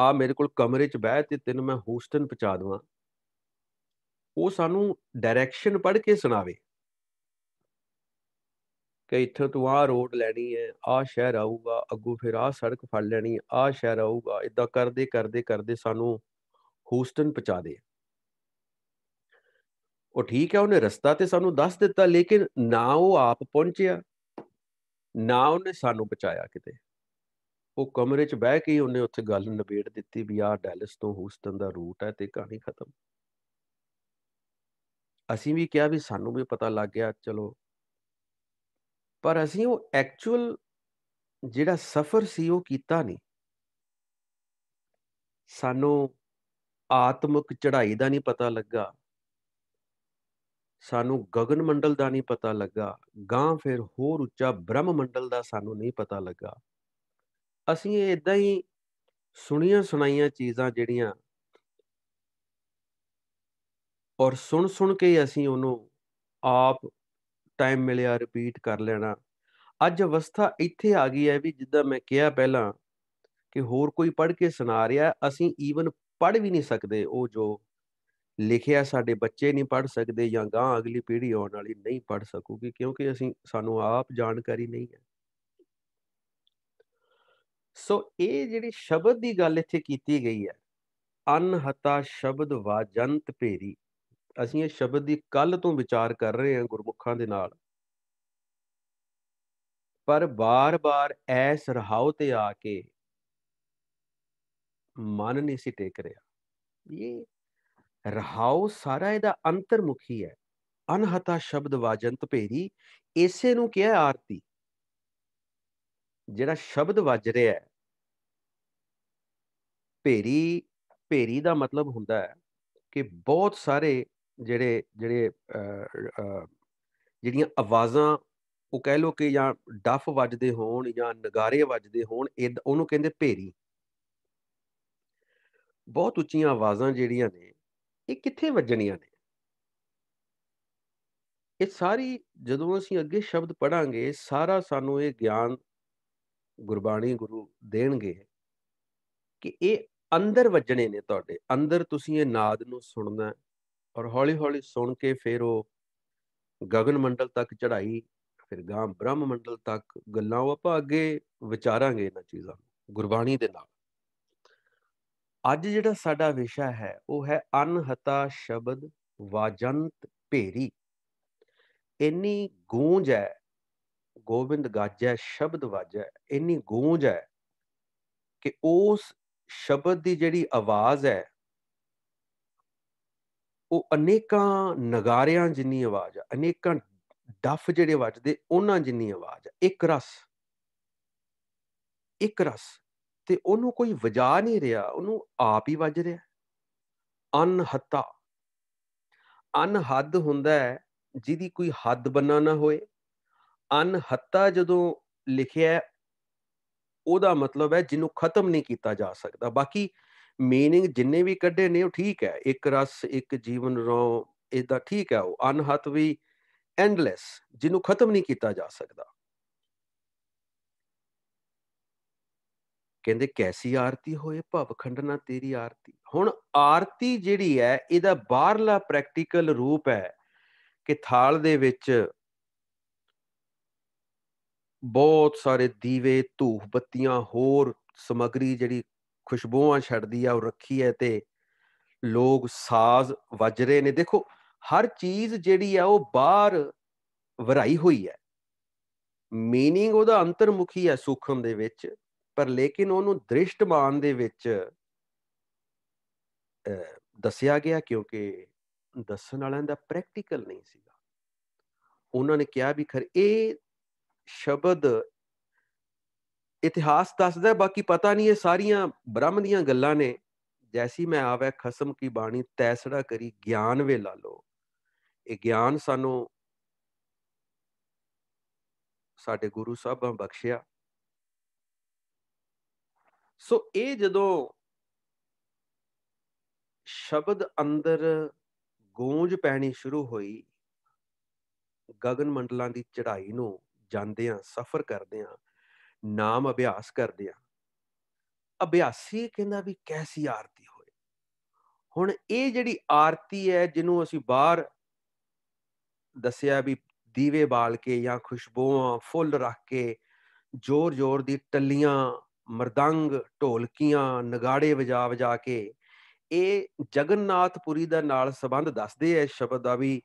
ਆ ਮੇਰੇ ਕੋਲ ਕਮਰੇ 'ਚ ਬਹਿ ਤੇ ਤੈਨੂੰ ਮੈਂ ਹੂਸਟਨ ਪਹੁੰਚਾ ਦਵਾਂ ਉਹ ਸਾਨੂੰ ਡਾਇਰੈਕਸ਼ਨ ਪੜ੍ਹ ਕੇ ਸੁਣਾਵੇ ਕਿ ਇੱਥੋਂ ਤੂੰ ਆ ਰੋਡ ਲੈਣੀ ਹੈ ਆ ਸ਼ਹਿਰ ਆਊਗਾ ਅੱਗੋਂ ਫਿਰ ਆ ਸੜਕ ਫੜ ਲੈਣੀ ਆ ਸ਼ਹਿਰ ਆਊਗਾ ਇਦਾਂ ਕਰਦੇ ਕਰਦੇ ਕਰਦੇ ਸਾਨੂੰ ਹੂਸਟਨ ਪਹੁੰਚਾ ਦੇ ਉਹ ਠੀਕ ਹੈ ਉਹਨੇ ਰਸਤਾ ਤੇ ਸਾਨੂੰ ਦੱਸ ਦਿੱਤਾ ਲੇਕਿਨ ਨਾ ਉਹ ਆਪ ਪਹੁੰਚਿਆ ਨਾ ਉਹਨੇ ਸਾਨੂੰ ਪਹੁੰਚਾਇਆ ਕਿਤੇ ਉਹ ਕਮਰੇ 'ਚ ਬਹਿ ਕੇ ਉਹਨੇ ਉੱਥੇ ਗੱਲ ਨਿਬੇੜ ਦਿੱਤੀ ਵੀ ਆ ਡੈਲਸ ਤੋਂ ਹੂਸਟਨ ਦਾ ਰੂਟ ਹੈ ਤੇ ਕਹਾਣੀ ਖਤਮ ਅਸੀਂ ਵੀ ਕਿਹਾ ਵੀ ਸਾਨੂੰ ਵੀ ਪਤਾ ਲੱਗ ਗਿਆ ਚਲੋ ਪਰ ਅਸੀਂ ਉਹ ਐਕਚੁਅਲ ਜਿਹੜਾ ਸਫ਼ਰ ਸੀ ਉਹ ਕੀਤਾ ਨਹੀਂ ਸਾਨੂੰ ਆਤਮਿਕ ਚੜ੍ਹਾਈ ਦਾ ਨਹੀਂ ਪਤਾ ਲੱਗਾ ਸਾਨੂੰ ਗगन ਮੰਡਲ ਦਾ ਨਹੀਂ ਪਤਾ ਲੱਗਾ ਗਾਂ ਫਿਰ ਹੋਰ ਉੱਚਾ ਬ੍ਰਹਮ ਮੰਡਲ ਦਾ ਸਾਨੂੰ ਨਹੀਂ ਪਤਾ ਲੱਗਾ ਅਸੀਂ ਇਦਾਂ ਹੀ ਸੁਣੀਆਂ ਸੁਣਾਈਆਂ ਚੀਜ਼ਾਂ ਜਿਹੜੀਆਂ ਔਰ ਸੁਣ ਸੁਣ ਕੇ ਅਸੀਂ ਉਹਨੂੰ ਆਪ ਟਾਈਮ ਮਿਲਿਆ ਰਿਪੀਟ ਕਰ ਲੈਣਾ ਅੱਜ ਅਵਸਥਾ ਇੱਥੇ ਆ ਗਈ ਹੈ ਵੀ ਜਿੱਦਾਂ ਮੈਂ ਕਿਹਾ ਪਹਿਲਾਂ ਕਿ ਹੋਰ ਕੋਈ ਪੜ੍ਹ ਕੇ ਸੁਣਾ ਰਿਹਾ ਅਸੀਂ ਈਵਨ ਪੜ੍ਹ ਵੀ ਨਹੀਂ ਸਕਦੇ ਉਹ ਜੋ ਲਿਖਿਆ ਸਾਡੇ ਬੱਚੇ ਨਹੀਂ ਪੜ੍ਹ ਸਕਦੇ ਜਾਂ ਗਾਂ ਅਗਲੀ ਪੀੜ੍ਹੀ ਆਉਣ ਵਾਲੀ ਨਹੀਂ ਪੜ੍ਹ ਸਕੂਗੀ ਕਿਉਂਕਿ ਅਸੀਂ ਸਾਨੂੰ ਆਪ ਜਾਣਕਾਰੀ ਨਹੀਂ ਹੈ ਸੋ ਇਹ ਜਿਹੜੀ ਸ਼ਬਦ ਦੀ ਗੱਲ ਇੱਥੇ ਕੀਤੀ ਗਈ ਹੈ ਅਨਹਤਾ ਸ਼ਬਦ ਵਾਜੰਤ ਭੇਰੀ ਅਸੀਂ ਇਹ ਸ਼ਬਦ ਦੀ ਕੱਲ ਤੋਂ ਵਿਚਾਰ ਕਰ ਰਹੇ ਹਾਂ ਗੁਰਮੁਖਾਂ ਦੇ ਨਾਲ ਪਰ ਬਾਰ-ਬਾਰ ਐਸ ਰਹਾਉ ਤੇ ਆ ਕੇ ਮਨ ਨਹੀਂ ਸੀ ਟੇਕ ਰਿਹਾ ਇਹ ਰਹਾਉ ਸਾਰਾ ਇਹਦਾ ਅੰਤਰਮੁਖੀ ਹੈ ਅਨਹਤਾ ਸ਼ਬਦ ਵਾਜੰਤ ਭੇਰੀ ਇਸੇ ਨੂੰ ਕਿਹਾ ਆਰਤੀ ਜਿਹੜਾ ਸ਼ਬਦ ਵੱਜ ਰਿਹਾ ਹੈ ਭੇਰੀ ਭੇਰੀ ਦਾ ਮਤਲਬ ਹੁੰਦਾ ਹੈ ਕਿ ਬਹੁਤ ਸਾਰੇ ਜਿਹੜੇ ਜਿਹੜੇ ਜਿਹੜੀਆਂ ਆਵਾਜ਼ਾਂ ਉਹ ਕਹਿ ਲੋ ਕਿ ਜਾਂ ਡਫ ਵੱਜਦੇ ਹੋਣ ਜਾਂ ਨਗਾਰੇ ਵੱਜਦੇ ਹੋਣ ਉਹਨੂੰ ਕਹਿੰਦੇ ਭੇਰੀ ਬਹੁਤ ਉੱਚੀਆਂ ਆਵਾਜ਼ਾਂ ਜਿਹੜੀਆਂ ਨੇ ਇਹ ਕਿੱਥੇ ਵੱਜਣੀਆਂ ਨੇ ਇਹ ਸਾਰੀ ਜਦੋਂ ਅਸੀਂ ਅੱਗੇ ਸ਼ਬਦ ਪੜਾਂਗੇ ਸਾਰਾ ਸਾਨੂੰ ਇਹ ਗਿਆਨ ਗੁਰਬਾਣੀ ਗੁਰੂ ਦੇਣਗੇ ਕਿ ਇਹ ਅੰਦਰ ਵੱਜਣੇ ਨੇ ਤੁਹਾਡੇ ਅੰਦਰ ਤੁਸੀਂ ਇਹ ਨਾਦ ਨੂੰ ਸੁਣਨਾ ਔਰ ਹੌਲੀ-ਹੌਲੀ ਸੁਣ ਕੇ ਫਿਰ ਉਹ ਗगन ਮੰਡਲ ਤੱਕ ਚੜਾਈ ਫਿਰ ਗਾਂ ਬ੍ਰਹਮ ਮੰਡਲ ਤੱਕ ਗੱਲਾਂ ਉਹ ਆਪਾਂ ਅੱਗੇ ਵਿਚਾਰਾਂਗੇ ਇਹਨਾਂ ਚੀਜ਼ਾਂ ਨੂੰ ਗੁਰਬਾਣੀ ਦੇ ਨਾਲ ਅੱਜ ਜਿਹੜਾ ਸਾਡਾ ਵਿਸ਼ਾ ਹੈ ਉਹ ਹੈ ਅਨਹਤਾ ਸ਼ਬਦ ਵਾਜੰਤ ਭੇਰੀ ਇੰਨੀ ਗੂੰਜ ਹੈ ਗੋਬਿੰਦ ਗਾਜੈ ਸ਼ਬਦ ਵਾਜੈ ਇੰਨੀ ਗੂੰਜ ਹੈ ਕਿ ਉਸ ਸ਼ਬਦ ਦੀ ਜਿਹੜੀ ਆਵਾਜ਼ ਹੈ ਉਹ ਅਨੇਕਾਂ ਨਗਾਰਿਆਂ ਜਿੰਨੀ ਆਵਾਜ਼ ਆ ਅਨੇਕਾਂ ਡੱਫ ਜਿਹੜੇ ਵੱਜਦੇ ਉਹਨਾਂ ਜਿੰਨੀ ਆਵਾਜ਼ ਆ ਇੱਕ ਰਸ ਇੱਕ ਰਸ ਤੇ ਉਹਨੂੰ ਕੋਈ ਵਜਾ ਨਹੀਂ ਰਿਹਾ ਉਹਨੂੰ ਆਪ ਹੀ ਵੱਜ ਰਿਹਾ ਅਨਹਤਾ ਅਨਹੱਦ ਹੁੰਦਾ ਹੈ ਜਿਹਦੀ ਕੋਈ ਹੱਦ ਬਣਾ ਨਾ ਹੋਏ ਅਨਹਤਾ ਜਦੋਂ ਲਿਖਿਆ ਉਹਦਾ ਮਤਲਬ ਹੈ ਜਿਹਨੂੰ ਖਤਮ ਨਹੀਂ ਕੀਤਾ ਜਾ ਸਕਦਾ ਬਾਕੀ ਮੀਨਿੰਗ ਜਿੰਨੇ ਵੀ ਕੱਢੇ ਨੇ ਉਹ ਠੀਕ ਹੈ ਇੱਕ ਰਸ ਇੱਕ ਜੀਵਨ ਰੋ ਇਹਦਾ ਠੀਕ ਹੈ ਉਹ ਅਨਹਤ ਵੀ ਐਂਡਲੈਸ ਜਿਹਨੂੰ ਖਤਮ ਨਹੀਂ ਕੀਤਾ ਜਾ ਸਕਦਾ ਕਹਿੰਦੇ ਕੈਸੀ ਆਰਤੀ ਹੋਏ ਭਵ ਖੰਡਨਾ ਤੇਰੀ ਆਰਤੀ ਹੁਣ ਆਰਤੀ ਜਿਹੜੀ ਹੈ ਇਹਦਾ ਬਾਹਰਲਾ ਪ੍ਰੈਕਟੀਕਲ ਰੂਪ ਹੈ ਕਿ ਥਾਲ ਦੇ ਵਿੱਚ ਬਹੁਤ ਸਾਰੇ ਦੀਵੇ ਧੂਫ ਬੱਤੀਆਂ ਹੋਰ ਸਮਗਰੀ ਜਿਹੜੀ ਖੁਸ਼ਬੂਆਂ ਛੱਡਦੀ ਆ ਉਹ ਰੱਖੀ ਐ ਤੇ ਲੋਕ ਸਾਜ਼ ਵੱਜ ਰਹੇ ਨੇ ਦੇਖੋ ਹਰ ਚੀਜ਼ ਜਿਹੜੀ ਆ ਉਹ ਬਾਹਰ ਵਰਾਈ ਹੋਈ ਐ ਮੀਨਿੰਗ ਉਹਦਾ ਅੰਤਰਮੁਖੀ ਐ ਸੂਖਮ ਦੇ ਵਿੱਚ ਪਰ ਲੇਕਿਨ ਉਹਨੂੰ ਦ੍ਰਿਸ਼ਟਮਾਨ ਦੇ ਵਿੱਚ ਦੱਸਿਆ ਗਿਆ ਕਿਉਂਕਿ ਦੱਸਣ ਵਾਲਿਆਂ ਦਾ ਪ੍ਰੈਕਟੀਕਲ ਨਹੀਂ ਸੀਗਾ ਉਹਨਾਂ ਨੇ ਕਿਹਾ ਵੀ ਖਰ ਇਹ ਸ਼ਬਦ ਇਤਿਹਾਸ ਦੱਸਦਾ ਬਾਕੀ ਪਤਾ ਨਹੀਂ ਇਹ ਸਾਰੀਆਂ ਬ੍ਰਹਮ ਦੀਆਂ ਗੱਲਾਂ ਨੇ ਜੈਸੀ ਮੈਂ ਆਵੇ ਖਸਮ ਕੀ ਬਾਣੀ ਤੈਸੜਾ ਕਰੀ ਗਿਆਨ ਵੇ ਲਾ ਲੋ ਇਹ ਗਿਆਨ ਸਾਨੂੰ ਸਾਡੇ ਗੁਰੂ ਸਾਹਿਬਾਂ ਬਖਸ਼ਿਆ ਸੋ ਇਹ ਜਦੋਂ ਸ਼ਬਦ ਅੰਦਰ ਗੂੰਜ ਪੈਣੀ ਸ਼ੁਰੂ ਹੋਈ ਗਗਨ ਮੰਡਲਾਂ ਦੀ ਚੜ੍ਹਾਈ ਨੂੰ ਜਾਂਦੇ ਆ ਸਫ਼ਰ ਕਰਦੇ ਆ ਨਾਮ ਅਭਿਆਸ ਕਰਦੇ ਆ ਅਭਿਆਸੀ ਕਹਿੰਦਾ ਵੀ ਕੈਸੀ ਆਰਤੀ ਹੋਏ ਹੁਣ ਇਹ ਜਿਹੜੀ ਆਰਤੀ ਹੈ ਜਿਹਨੂੰ ਅਸੀਂ ਬਾਹਰ ਦੱਸਿਆ ਵੀ ਦੀਵੇ ਬਾਲ ਕੇ ਜਾਂ ਖੁਸ਼ਬੂਆਂ ਫੁੱਲ ਰੱਖ ਕੇ ਜ਼ੋਰ-ਜ਼ੋਰ ਦੀ ਟੱਲੀਆਂ ਮਰਦੰਗ ਢੋਲਕੀਆਂ ਨਗਾੜੇ ਵਜਾ ਵਜਾ ਕੇ ਇਹ ਜਗਨਨਾਥਪੁਰੀ ਦਾ ਨਾਲ ਸੰਬੰਧ ਦੱਸਦੇ ਐ ਸ਼ਬਦ ਦਾ ਵੀ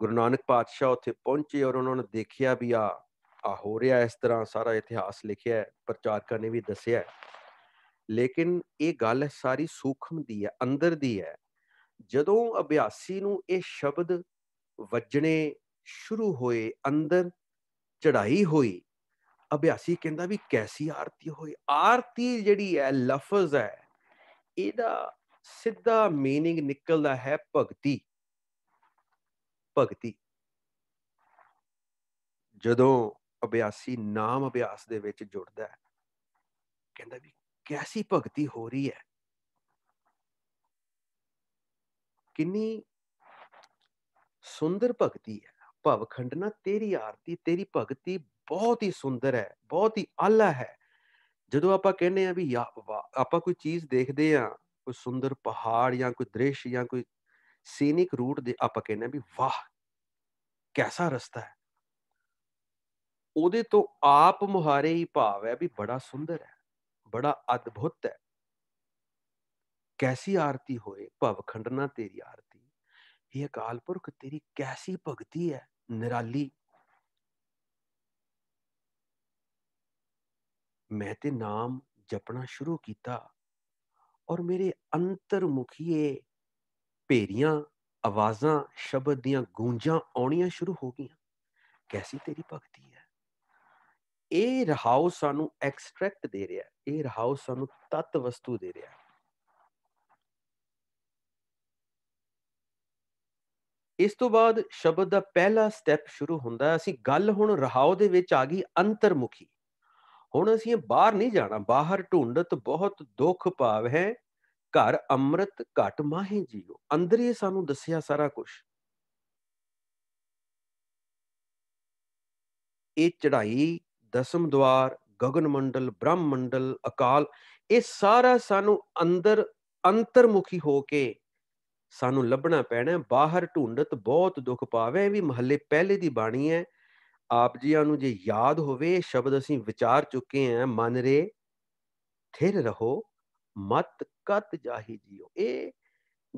ਗੁਰੂ ਨਾਨਕ ਪਾਤਸ਼ਾਹ ਉੱਥੇ ਪਹੁੰਚੇ ਔਰ ਉਹਨਾਂ ਨੇ ਦੇਖਿਆ ਵੀ ਆ ਆ ਹੋ ਰਿਹਾ ਇਸ ਤਰ੍ਹਾਂ ਸਾਰਾ ਇਤਿਹਾਸ ਲਿਖਿਆ ਹੈ ਪ੍ਰਚਾਰਕਾਂ ਨੇ ਵੀ ਦੱਸਿਆ ਹੈ ਲੇਕਿਨ ਇਹ ਗੱਲ ਸਾਰੀ ਸੂਖਮ ਦੀ ਹੈ ਅੰਦਰ ਦੀ ਹੈ ਜਦੋਂ ਅਭਿਆਸੀ ਨੂੰ ਇਹ ਸ਼ਬਦ ਵੱਜਣੇ ਸ਼ੁਰੂ ਹੋਏ ਅੰਦਰ ਚੜਾਈ ਹੋਈ ਅਭਿਆਸੀ ਕਹਿੰਦਾ ਵੀ ਕੈਸੀ ਆਰਤੀ ਹੋਈ ਆਰਤੀ ਜਿਹੜੀ ਹੈ ਲਫ਼ਜ਼ ਹੈ ਇਹਦਾ ਸਿੱਧਾ मीनिंग ਨਿਕਲਦਾ ਹੈ ਭਗਤੀ ਭਗਤੀ ਜਦੋਂ ਅਭਿਆਸੀ ਨਾਮ ਅਭਿਆਸ ਦੇ ਵਿੱਚ ਜੁੜਦਾ ਹੈ ਕਹਿੰਦਾ ਵੀ ਕੈਸੀ ਭਗਤੀ ਹੋ ਰਹੀ ਹੈ ਕਿੰਨੀ ਸੁੰਦਰ ਭਗਤੀ ਹੈ ਭਵ ਖੰਡਨਾ ਤੇਰੀ ਆਰਤੀ ਤੇਰੀ ਭਗਤੀ ਬਹੁਤ ਹੀ ਸੁੰਦਰ ਹੈ ਬਹੁਤ ਹੀ ਆਲਾ ਹੈ ਜਦੋਂ ਆਪਾਂ ਕਹਿੰਦੇ ਆ ਵੀ ਆਪਾਂ ਕੋਈ ਚੀਜ਼ ਦੇਖਦੇ ਆ ਕੋਈ ਸੁੰਦਰ ਪਹਾੜ ਜਾਂ ਕੋਈ ਦ੍ਰਿਸ਼ ਜਾਂ ਕੋਈ ਸੀਨਿਕ ਰੂਟ ਦੇ ਆਪਾਂ ਕਹਿੰਦੇ ਆ ਵੀ ਵਾਹ ਕਿਹਦਾ ਰਸਤਾ ਹੈ ਉਹਦੇ ਤੋਂ ਆਪ ਮੁਹਾਰੇ ਹੀ ਭਾਵ ਹੈ ਵੀ ਬੜਾ ਸੁੰਦਰ ਹੈ ਬੜਾ ਅਦਭੁਤ ਹੈ ਕੈਸੀ ਆਰਤੀ ਹੋਏ ਭਵ ਖੰਡਨਾ ਤੇਰੀ ਆਰਤੀ ਇਹ ਅਕਾਲ ਪੁਰਖ ਤੇਰੀ ਕੈਸੀ ਭਗਤੀ ਹੈ ਨਿਰਾਲੀ ਮੈਂ ਤੇ ਨਾਮ ਜਪਣਾ ਸ਼ੁਰੂ ਕੀਤਾ ਔਰ ਮੇਰੇ ਅੰਤਰਮੁਖੀਏ ਭੇਰੀਆਂ ਆਵਾਜ਼ਾਂ ਸ਼ਬਦ ਦੀਆਂ ਗੂੰਜਾਂ ਆਉਣੀਆਂ ਸ਼ੁਰੂ ਹੋ ਗਈਆਂ ਕੈਸੀ ਤੇਰੀ ਭਗਤੀ ਇਹ ਰਹਾਉ ਸਾਨੂੰ ਐਕਸਟ੍ਰੈਕਟ ਦੇ ਰਿਹਾ ਇਹ ਰਹਾਉ ਸਾਨੂੰ ਤਤ ਵਸਤੂ ਦੇ ਰਿਹਾ ਇਸ ਤੋਂ ਬਾਅਦ ਸ਼ਬਦ ਦਾ ਪਹਿਲਾ ਸਟੈਪ ਸ਼ੁਰੂ ਹੁੰਦਾ ਹੈ ਅਸੀਂ ਗੱਲ ਹੁਣ ਰਹਾਉ ਦੇ ਵਿੱਚ ਆ ਗਈ ਅੰਤਰਮੁਖੀ ਹੁਣ ਅਸੀਂ ਬਾਹਰ ਨਹੀਂ ਜਾਣਾ ਬਾਹਰ ਢੂੰਡਤ ਬਹੁਤ ਦੁੱਖ ਭਾਵ ਹੈ ਘਰ ਅੰਮ੍ਰਿਤ ਘਟ ਮਾਹੀ ਜੀਓ ਅੰਦਰ ਹੀ ਸਾਨੂੰ ਦੱਸਿਆ ਸਾਰਾ ਕੁਝ ਇਹ ਚੜਾਈ ਦਸਮ ਦਵਾਰ ਗਗਨ ਮੰਡਲ ਬ੍ਰਹਮ ਮੰਡਲ ਅਕਾਲ ਇਹ ਸਾਰਾ ਸਾਨੂੰ ਅੰਦਰ ਅੰਤਰਮੁਖੀ ਹੋ ਕੇ ਸਾਨੂੰ ਲੱਭਣਾ ਪੈਣਾ ਬਾਹਰ ਢੂੰਡਤ ਬਹੁਤ ਦੁੱਖ ਪਾਵੇ ਵੀ ਮਹੱਲੇ ਪਹਿਲੇ ਦੀ ਬਾਣੀ ਹੈ ਆਪ ਜੀਆਂ ਨੂੰ ਜੇ ਯਾਦ ਹੋਵੇ ਸ਼ਬਦ ਅਸੀਂ ਵਿਚਾਰ ਚੁੱਕੇ ਆਂ ਮਨ ਰੇ ਥਿਰ ਰਹੋ ਮਤ ਕਤ ਜਾਹੀ ਜਿਓ ਇਹ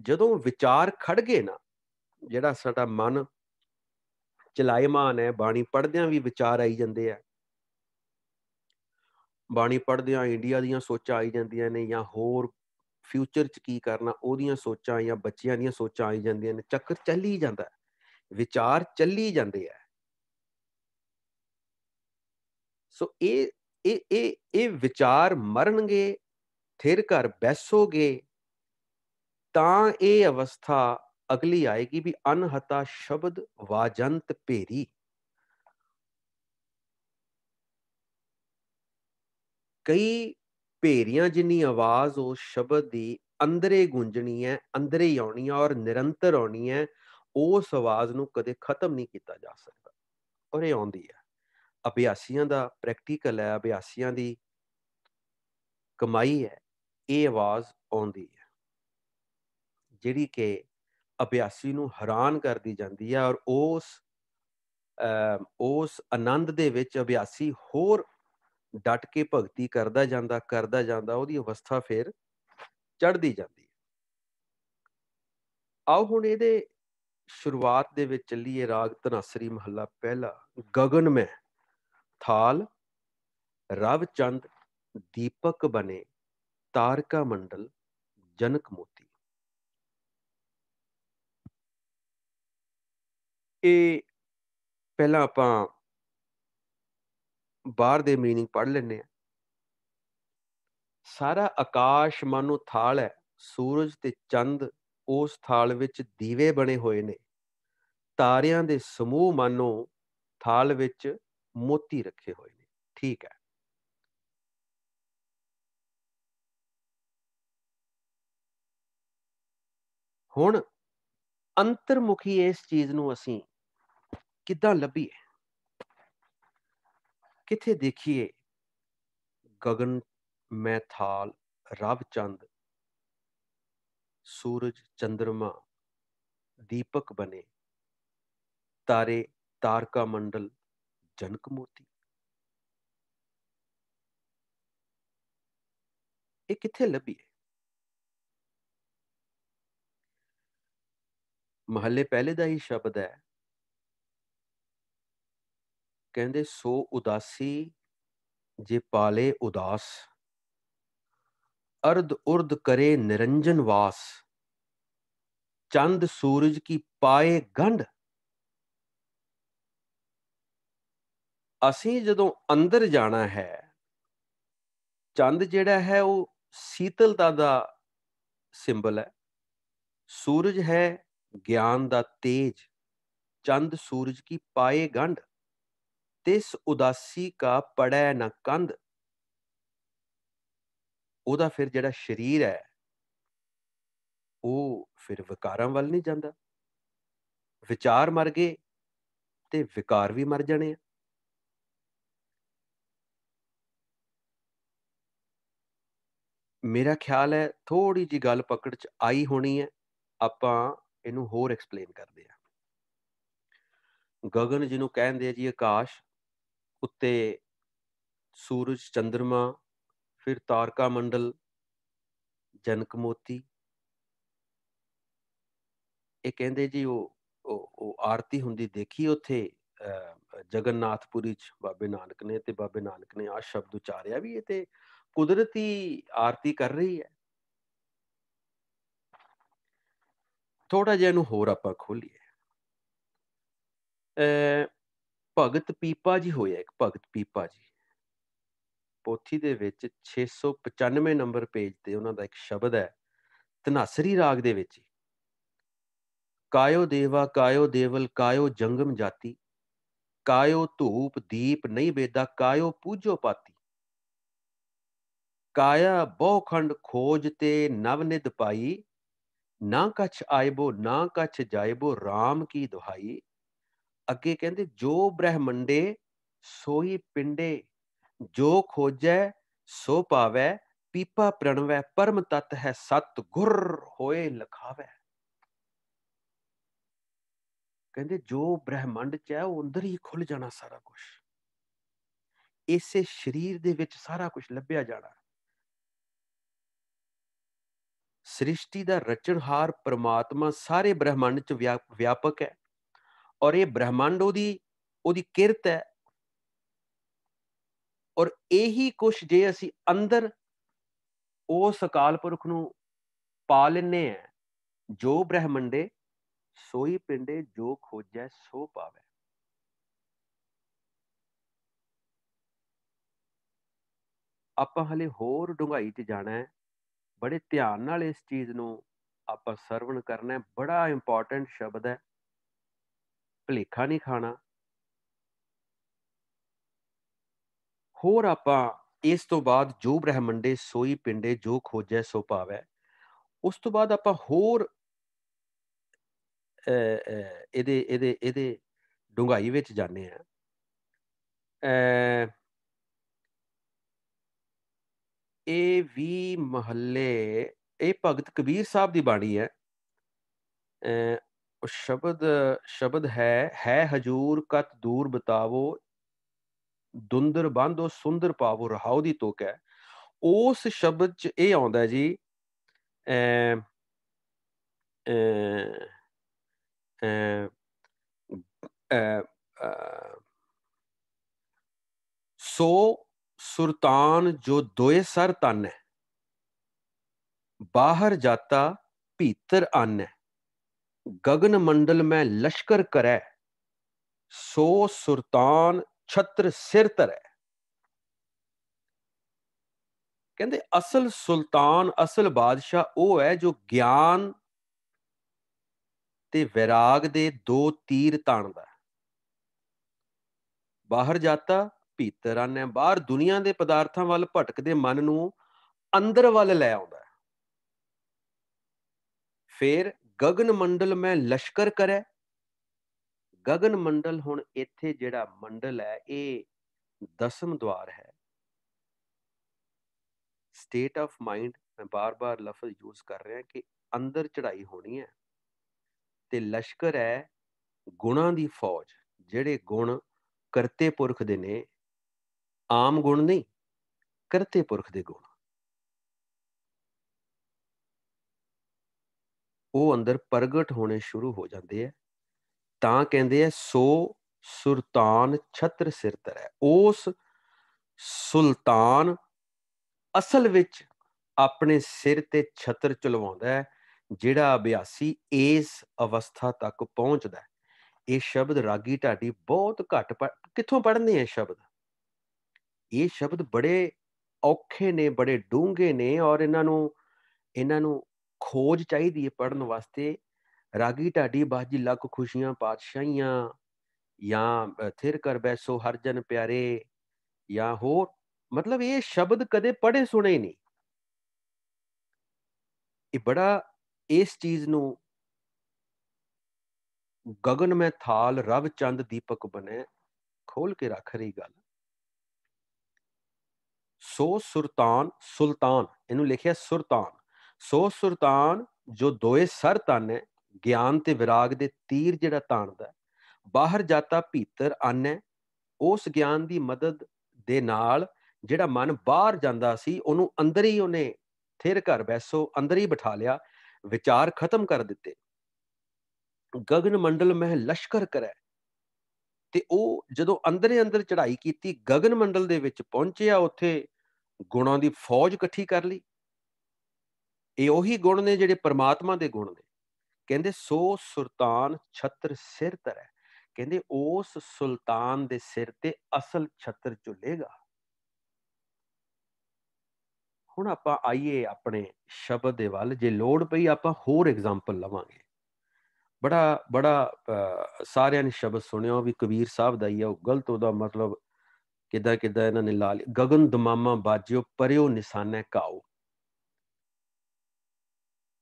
ਜਦੋਂ ਵਿਚਾਰ ਖੜ ਗਏ ਨਾ ਜਿਹੜਾ ਸਾਡਾ ਮਨ ਚਲਾਇਮਾਨ ਹੈ ਬਾਣੀ ਪੜਦਿਆਂ ਵੀ ਵਿਚਾਰ ਆਈ ਜਾਂਦੇ ਆ ਬਾਣੀ ਪੜਦੇ ਆ ਇੰਡੀਆ ਦੀਆਂ ਸੋਚਾਂ ਆਈ ਜਾਂਦੀਆਂ ਨੇ ਜਾਂ ਹੋਰ ਫਿਊਚਰ 'ਚ ਕੀ ਕਰਨਾ ਉਹਦੀਆਂ ਸੋਚਾਂ ਜਾਂ ਬੱਚਿਆਂ ਦੀਆਂ ਸੋਚਾਂ ਆਈ ਜਾਂਦੀਆਂ ਨੇ ਚੱਕਰ ਚੱਲੀ ਜਾਂਦਾ ਵਿਚਾਰ ਚੱਲੀ ਜਾਂਦੇ ਆ ਸੋ ਇਹ ਇਹ ਇਹ ਇਹ ਵਿਚਾਰ ਮਰਨਗੇ ਥਿਰ ਘਰ ਬੈਸੋਗੇ ਤਾਂ ਇਹ ਅਵਸਥਾ ਅਗਲੀ ਆਏਗੀ ਵੀ ਅਨਹਤਾ ਸ਼ਬਦ ਵਾਜੰਤ ਭੇਰੀ ਕਈ ਭੇਰੀਆਂ ਜਿੰਨੀ ਆਵਾਜ਼ ਉਹ ਸ਼ਬਦ ਦੀ ਅੰਦਰੇ ਗੂੰਜਣੀ ਹੈ ਅੰਦਰੇ ਹੀ ਆਉਣੀ ਹੈ ਔਰ ਨਿਰੰਤਰ ਆਉਣੀ ਹੈ ਉਸ ਆਵਾਜ਼ ਨੂੰ ਕਦੇ ਖਤਮ ਨਹੀਂ ਕੀਤਾ ਜਾ ਸਕਦਾ ਔਰ ਇਹ ਆਉਂਦੀ ਹੈ ਅਭਿਆਸੀਆਂ ਦਾ ਪ੍ਰੈਕਟੀਕਲ ਹੈ ਅਭਿਆਸੀਆਂ ਦੀ ਕਮਾਈ ਹੈ ਇਹ ਆਵਾਜ਼ ਆਉਂਦੀ ਹੈ ਜਿਹੜੀ ਕਿ ਅਭਿਆਸੀ ਨੂੰ ਹੈਰਾਨ ਕਰਦੀ ਜਾਂਦੀ ਹੈ ਔਰ ਉਸ ਉਸ ਆਨੰਦ ਦੇ ਵਿੱਚ ਅਭਿਆਸੀ ਹੋਰ ਡਟ ਕੇ ਭਗਤੀ ਕਰਦਾ ਜਾਂਦਾ ਕਰਦਾ ਜਾਂਦਾ ਉਹਦੀ ਅਵਸਥਾ ਫਿਰ ਚੜਦੀ ਜਾਂਦੀ ਹੈ ਆਓ ਹੁਣ ਇਹਦੇ ਸ਼ੁਰੂਆਤ ਦੇ ਵਿੱਚ ਚੱਲੀਏ ਰਾਗ ਤਨਾਸਰੀ ਮਹੱਲਾ ਪਹਿਲਾ ਗगन ਮੈਂ ਥਾਲ ਰਵ ਚੰਦ ਦੀਪਕ ਬਨੇ ਤਾਰਕਾ ਮੰਡਲ ਜਨਕ ਮੋਤੀ ਇਹ ਪਹਿਲਾਂ ਆਪਾਂ ਬਾਹਰ ਦੇ मीनिंग ਪੜ ਲੈਣੇ ਆ ਸਾਰਾ ਆਕਾਸ਼ ਮਾਨੋ ਥਾਲ ਹੈ ਸੂਰਜ ਤੇ ਚੰਦ ਉਸ ਥਾਲ ਵਿੱਚ ਦੀਵੇ ਬਣੇ ਹੋਏ ਨੇ ਤਾਰਿਆਂ ਦੇ ਸਮੂਹ ਮਾਨੋ ਥਾਲ ਵਿੱਚ ਮੋਤੀ ਰੱਖੇ ਹੋਏ ਨੇ ਠੀਕ ਹੈ ਹੁਣ ਅੰਤਰਮੁਖੀ ਇਸ ਚੀਜ਼ ਨੂੰ ਅਸੀਂ ਕਿੱਦਾਂ ਲੱਭੀਏ किथे देखिए गगन मैथाल रव चंद सूरज चंद्रमा दीपक बने तारे तारका मंडल जनक मोती ਇਹ ਕਿੱਥੇ ਲੱਭੀ ਹੈ ਮਹੱਲੇ ਪਹਿਲੇ ਦਾ ਹੀ ਸ਼ਬਦ ਹੈ ਕਹਿੰਦੇ ਸੋ ਉਦਾਸੀ ਜੇ ਪਾਲੇ ਉਦਾਸ ਅਰਧ ਉਰਧ ਕਰੇ ਨਿਰੰਜਨ ਵਾਸ ਚੰਦ ਸੂਰਜ ਕੀ ਪਾਏ ਗੰਢ ਅਸੀਂ ਜਦੋਂ ਅੰਦਰ ਜਾਣਾ ਹੈ ਚੰਦ ਜਿਹੜਾ ਹੈ ਉਹ ਸੀਤਲਤਾ ਦਾ ਸਿੰਬਲ ਹੈ ਸੂਰਜ ਹੈ ਗਿਆਨ ਦਾ ਤੇਜ ਚੰਦ ਸੂਰਜ ਕੀ ਪਾਏ ਗੰਢ ਤਿਸ ਉਦਾਸੀ ਕਾ ਪੜੈ ਨ कंध ਉਹਦਾ ਫਿਰ ਜਿਹੜਾ ਸਰੀਰ ਹੈ ਉਹ ਫਿਰ ਵਿਕਾਰਾਂ ਵੱਲ ਨਹੀਂ ਜਾਂਦਾ ਵਿਚਾਰ ਮਰ ਗਏ ਤੇ ਵਿਕਾਰ ਵੀ ਮਰ ਜਾਣੇ ਆ ਮੇਰਾ ਖਿਆਲ ਹੈ ਥੋੜੀ ਜੀ ਗੱਲ ਪਕੜ ਚ ਆਈ ਹੋਣੀ ਹੈ ਆਪਾਂ ਇਹਨੂੰ ਹੋਰ ਐਕਸਪਲੇਨ ਕਰਦੇ ਆ ਗगन ਜਿਹਨੂੰ ਕਹਿੰਦੇ ਆ ਜੀ ਆਕਾਸ਼ ਉੱਤੇ ਸੂਰਜ ਚੰ드ਰਮਾ ਫਿਰ ਤਾਰਕਾ ਮੰਡਲ ਜਨਕ ਮੋਤੀ ਇਹ ਕਹਿੰਦੇ ਜੀ ਉਹ ਉਹ ਆਰਤੀ ਹੁੰਦੀ ਦੇਖੀ ਉੱਥੇ ਜਗਨਨਾਥਪੁਰੀ ਚ ਬਾਬੇ ਨਾਨਕ ਨੇ ਤੇ ਬਾਬੇ ਨਾਨਕ ਨੇ ਆ ਸ਼ਬਦ ਉਚਾਰਿਆ ਵੀ ਇਹ ਤੇ ਕੁਦਰਤੀ ਆਰਤੀ ਕਰ ਰਹੀ ਹੈ ਥੋੜਾ ਜਿਹਾ ਇਹਨੂੰ ਹੋਰ ਆਪਾਂ ਖੋਲੀਏ ਅ ਭਗਤ ਪੀਪਾ ਜੀ ਹੋਇਆ ਇੱਕ ਭਗਤ ਪੀਪਾ ਜੀ ਪੋਥੀ ਦੇ ਵਿੱਚ 695 ਨੰਬਰ ਪੇਜ ਤੇ ਉਹਨਾਂ ਦਾ ਇੱਕ ਸ਼ਬਦ ਹੈ ਤਨਾਸਰੀ ਰਾਗ ਦੇ ਵਿੱਚ ਕਾਇਓ ਦੇਵਾ ਕਾਇਓ ਦੇਵਲ ਕਾਇਓ ਜੰਗਮ ਜਾਤੀ ਕਾਇਓ ਧੂਪ ਦੀਪ ਨਹੀਂ ਬੇਦਾ ਕਾਇਓ ਪੂਜੋ ਪਾਤੀ ਕਾਇਆ ਬੋਖੰਡ ਖੋਜ ਤੇ ਨਿਦ ਪਾਈ ਨਾ ਕਛ ਆਇਬੋ ਨਾ ਕਛ ਜਾਇਬੋ RAM ਕੀ ਦੁਹਾਈ ਅੱਗੇ ਕਹਿੰਦੇ ਜੋ ਬ੍ਰਹਮੰਡੇ ਸੋਈ ਪਿੰਡੇ ਜੋ ਖੋਜੈ ਸੋ ਪਾਵੈ ਪੀਪਾ ਪ੍ਰਣਵੈ ਪਰਮ ਤਤ ਹੈ ਸਤ ਗੁਰ ਹੋਏ ਲਖਾਵੈ ਕਹਿੰਦੇ ਜੋ ਬ੍ਰਹਮੰਡ ਚ ਹੈ ਉਹ ਅੰਦਰ ਹੀ ਖੁੱਲ ਜਾਣਾ ਸਾਰਾ ਕੁਝ ਇਸੇ ਸਰੀਰ ਦੇ ਵਿੱਚ ਸਾਰਾ ਕੁਝ ਲੱਭਿਆ ਜਾਣਾ ਸ੍ਰਿਸ਼ਟੀ ਦਾ ਰਚਣਹਾਰ ਪ੍ਰਮਾਤਮਾ ਸਾਰੇ ਬ੍ਰਹਮੰਡ ਚ ਵਿਆਪਕ ਹੈ ਔਰ ਇਹ ਬ੍ਰਹਮੰਡ ਉਹਦੀ ਉਹਦੀ ਕਿਰਤ ਹੈ ਔਰ ਇਹੀ ਕੁਝ ਜੇ ਅਸੀਂ ਅੰਦਰ ਉਸ ਅਕਾਲ ਪੁਰਖ ਨੂੰ ਪਾ ਲੈਨੇ ਆ ਜੋ ਬ੍ਰਹਮੰਡੇ ਸੋਈ ਪਿੰਡੇ ਜੋ ਖੋਜੈ ਸੋ ਪਾਵੇ ਆਪਾਂ ਹਲੇ ਹੋਰ ਡੁੰਗਾਈ ਤੇ ਜਾਣਾ ਹੈ ਬੜੇ ਧਿਆਨ ਨਾਲ ਇਸ ਚੀਜ਼ ਨੂੰ ਆਪਾਂ ਸਰਵਣ ਕਰਨਾ ਹੈ ਬੜਾ ਇੰਪੋਰਟੈਂਟ ਸ਼ਬਦ ਹੈ ਭਲੇਖਾ ਨਹੀਂ ਖਾਣਾ ਹੋਰ ਆਪਾਂ ਇਸ ਤੋਂ ਬਾਅਦ ਜੋ ਬ੍ਰਹਮੰਡੇ ਸੋਈ ਪਿੰਡੇ ਜੋ ਖੋਜੈ ਸੋ ਪਾਵੈ ਉਸ ਤੋਂ ਬਾਅਦ ਆਪਾਂ ਹੋਰ ਇਹਦੇ ਇਹਦੇ ਇਹਦੇ ਡੁੰਗਾਈ ਵਿੱਚ ਜਾਂਦੇ ਆ ਇਹ ਵੀ ਮਹੱਲੇ ਇਹ ਭਗਤ ਕਬੀਰ ਸਾਹਿਬ ਦੀ ਬਾਣੀ ਹੈ ਉਹ ਸ਼ਬਦ ਸ਼ਬਦ ਹੈ ਹੈ ਹਜੂਰ ਕਤ ਦੂਰ ਬਤਾਵੋ ਦੁੰਦਰ ਬੰਦੋ ਸੁੰਦਰ ਪਾਵੋ ਰਹਾਉ ਦੀ ਤੋਕ ਹੈ ਉਸ ਸ਼ਬਦ ਚ ਇਹ ਆਉਂਦਾ ਜੀ ਐ ਐ ਐ ਸੋ ਸੁਰਤਾਨ ਜੋ ਦੋਏ ਸਰ ਤਨ ਹੈ ਬਾਹਰ ਜਾਤਾ ਭੀਤਰ ਅੰਨ ਹੈ ਗगन ਮੰਡਲ ਮੈਂ ਲਸ਼ਕਰ ਕਰੈ ਸੋ ਸੁਲਤਾਨ ਛਤਰ ਸਿਰ ਤਰੈ ਕਹਿੰਦੇ ਅਸਲ ਸੁਲਤਾਨ ਅਸਲ ਬਾਦਸ਼ਾਹ ਉਹ ਹੈ ਜੋ ਗਿਆਨ ਤੇ ਵਿਰਾਗ ਦੇ ਦੋ ਤੀਰ ਤਾਣਦਾ ਬਾਹਰ ਜਾਤਾ ਭੀਤਰ ਆਨੇ ਬਾਹਰ ਦੁਨੀਆ ਦੇ ਪਦਾਰਥਾਂ ਵੱਲ ਭਟਕਦੇ ਮਨ ਨੂੰ ਅੰਦਰ ਵੱਲ ਲੈ ਆਉਂਦਾ ਫੇਰ ਗगन ਮੰਡਲ ਮੈਂ ਲਸ਼ਕਰ ਕਰੈ ਗगन ਮੰਡਲ ਹੁਣ ਇੱਥੇ ਜਿਹੜਾ ਮੰਡਲ ਹੈ ਇਹ ਦਸਮ ਦਵਾਰ ਹੈ ਸਟੇਟ ਆਫ ਮਾਈਂਡ ਮੈਂ ਬਾਰ-ਬਾਰ ਲਫ਼ਜ਼ ਯੂਜ਼ ਕਰ ਰਿਹਾ ਕਿ ਅੰਦਰ ਚੜਾਈ ਹੋਣੀ ਹੈ ਤੇ ਲਸ਼ਕਰ ਹੈ ਗੁਣਾਂ ਦੀ ਫੌਜ ਜਿਹੜੇ ਗੁਣ ਕਰਤੇ ਪੁਰਖ ਦੇ ਨੇ ਆਮ ਗੁਣ ਨਹੀਂ ਕਰਤੇ ਪੁਰਖ ਦੇ ਗੁਣ ਉਹ ਅੰਦਰ ਪ੍ਰਗਟ ਹੋਣੇ ਸ਼ੁਰੂ ਹੋ ਜਾਂਦੇ ਆ ਤਾਂ ਕਹਿੰਦੇ ਆ ਸੋ ਸੁਲਤਾਨ ਛਤਰ ਸਿਰ ਤਰੈ ਉਸ ਸੁਲਤਾਨ ਅਸਲ ਵਿੱਚ ਆਪਣੇ ਸਿਰ ਤੇ ਛਤਰ ਚਲਵਾਉਂਦਾ ਹੈ ਜਿਹੜਾ ਅਭਿਆਸੀ ਇਸ ਅਵਸਥਾ ਤੱਕ ਪਹੁੰਚਦਾ ਹੈ ਇਹ ਸ਼ਬਦ ਰਾਗੀ ਢਾਡੀ ਬਹੁਤ ਘੱਟ ਕਿੱਥੋਂ ਪੜ੍ਹਨੇ ਆ ਸ਼ਬਦ ਇਹ ਸ਼ਬਦ ਬੜੇ ਔਖੇ ਨੇ ਬੜੇ ਡੂੰਘੇ ਨੇ ਔਰ ਇਹਨਾਂ ਨੂੰ ਇਹਨਾਂ ਨੂੰ ਖੋਜ ਚਾਹੀਦੀ ਹੈ ਪੜਨ ਵਾਸਤੇ ਰਾਗੀ ਢਾਡੀ ਬਾਜੀ ਲੱਖ ਖੁਸ਼ੀਆਂ ਪਾਤਸ਼ਾਹੀਆਂ ਜਾਂ ਥਿਰ ਕਰ ਬੈਸੋ ਹਰ ਜਨ ਪਿਆਰੇ ਜਾਂ ਹੋਰ ਮਤਲਬ ਇਹ ਸ਼ਬਦ ਕਦੇ ਪੜੇ ਸੁਣੇ ਨਹੀਂ ਇਹ ਬੜਾ ਇਸ ਚੀਜ਼ ਨੂੰ ਗगन ਮੈਂ ਥਾਲ ਰਵ ਚੰਦ ਦੀਪਕ ਬਨੇ ਖੋਲ ਕੇ ਰੱਖ ਰਹੀ ਗੱਲ ਸੋ ਸੁਲਤਾਨ ਸੁਲਤਾਨ ਇਹਨੂੰ ਲਿਖਿਆ ਸੁਲਤਾਨ ਸੋ ਸੁਲਤਾਨ ਜੋ ਦੋਏ ਸਰ ਹੈ ਗਿਆਨ ਤੇ ਵਿਰਾਗ ਦੇ ਤੀਰ ਜਿਹੜਾ ਤਾਣਦਾ ਬਾਹਰ ਜਾਤਾ ਭੀਤਰ ਆਨੈ ਉਸ ਗਿਆਨ ਦੀ ਮਦਦ ਦੇ ਨਾਲ ਜਿਹੜਾ ਮਨ ਬਾਹਰ ਜਾਂਦਾ ਸੀ ਉਹਨੂੰ ਅੰਦਰ ਹੀ ਉਹਨੇ ਥਿਰ ਘਰ ਬੈਸੋ ਅੰਦਰ ਹੀ ਬਿਠਾ ਲਿਆ ਵਿਚਾਰ ਖਤਮ ਕਰ ਦਿੱਤੇ ਗਗਨ ਮੰਡਲ ਮਹਿ ਲਸ਼ਕਰ ਕਰੈ ਤੇ ਉਹ ਜਦੋਂ ਅੰਦਰੇ ਅੰਦਰ ਚੜ੍ਹਾਈ ਕੀਤੀ ਗਗਨ ਮੰਡਲ ਦੇ ਵਿੱਚ ਪਹੁੰਚਿਆ ਉੱਥੇ ਗੁਣਾਂ ਦੀ ਫੌਜ ਇਕੱਠੀ ਕਰ ਲਈ ਇਹ ਉਹੀ ਗੁਣ ਨੇ ਜਿਹੜੇ ਪਰਮਾਤਮਾ ਦੇ ਗੁਣ ਨੇ ਕਹਿੰਦੇ ਸੋ ਸੁਲਤਾਨ ਛਤਰ ਸਿਰ ਤਰੈ ਕਹਿੰਦੇ ਉਸ ਸੁਲਤਾਨ ਦੇ ਸਿਰ ਤੇ ਅਸਲ ਛਤਰ ਝੁਲੇਗਾ ਹੁਣ ਆਪਾਂ ਆਈਏ ਆਪਣੇ ਸ਼ਬਦ ਦੇ ਵੱਲ ਜੇ ਲੋੜ ਪਈ ਆਪਾਂ ਹੋਰ ਐਗਜ਼ਾਮਪਲ ਲਵਾਂਗੇ ਬੜਾ ਬੜਾ ਸਾਰਿਆਂ ਨੇ ਸ਼ਬਦ ਸੁਣਿਆ ਵੀ ਕਬੀਰ ਸਾਹਿਬ ਦਾ ਹੀ ਆ ਉਹ ਗਲਤ ਉਹਦਾ ਮਤਲਬ ਕਿਦਾਂ ਕਿਦਾਂ ਇਹਨਾਂ ਨੇ ਲਾ ਲਿਆ ਗगन ਦਮਾਮਾ ਬਾਜਿਓ ਪਰਿਓ ਨਿਸ਼ਾਨੇ ਕਾਓ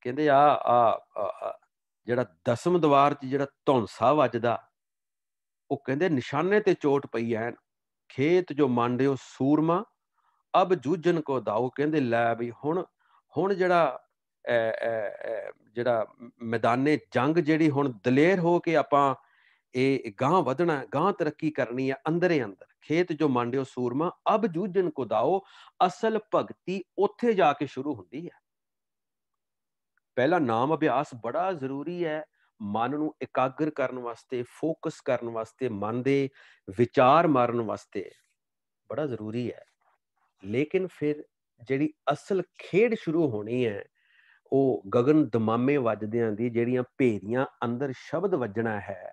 ਕਹਿੰਦੇ ਆ ਆ ਜਿਹੜਾ ਦਸਮ ਦਵਾਰ 'ਚ ਜਿਹੜਾ ਧੌਂਸਾ ਵੱਜਦਾ ਉਹ ਕਹਿੰਦੇ ਨਿਸ਼ਾਨੇ ਤੇ ਚੋਟ ਪਈ ਐ ਖੇਤ ਜੋ ਮੰਡਿਓ ਸੂਰਮਾ ਅਬ ਜੂਜਨ ਕੋ ਦਾਓ ਕਹਿੰਦੇ ਲੈ ਵੀ ਹੁਣ ਹੁਣ ਜਿਹੜਾ ਜਿਹੜਾ ਮੈਦਾਨੇ ਜੰਗ ਜਿਹੜੀ ਹੁਣ ਦਲੇਰ ਹੋ ਕੇ ਆਪਾਂ ਇਹ ਗਾਂ ਵਧਣਾ ਗਾਂ ਤਰੱਕੀ ਕਰਨੀ ਆ ਅੰਦਰੇ ਅੰਦਰ ਖੇਤ ਜੋ ਮੰਡਿਓ ਸੂਰਮਾ ਅਬ ਜੂਜਨ ਕੋ ਦਾਓ ਅਸਲ ਭਗਤੀ ਉੱਥੇ ਜਾ ਕੇ ਸ਼ੁਰੂ ਹੁੰਦੀ ਹੈ ਪਹਿਲਾ ਨਾਮ ਅਭਿਆਸ ਬੜਾ ਜ਼ਰੂਰੀ ਹੈ ਮਨ ਨੂੰ ਇਕਾਗਰ ਕਰਨ ਵਾਸਤੇ ਫੋਕਸ ਕਰਨ ਵਾਸਤੇ ਮਨ ਦੇ ਵਿਚਾਰ ਮਾਰਨ ਵਾਸਤੇ ਬੜਾ ਜ਼ਰੂਰੀ ਹੈ ਲੇਕਿਨ ਫਿਰ ਜਿਹੜੀ ਅਸਲ ਖੇਡ ਸ਼ੁਰੂ ਹੋਣੀ ਹੈ ਉਹ ਗगन ਦਮਾਮੇ ਵੱਜਦਿਆਂ ਦੀ ਜਿਹੜੀਆਂ ਭੇਰੀਆਂ ਅੰਦਰ ਸ਼ਬਦ ਵੱਜਣਾ ਹੈ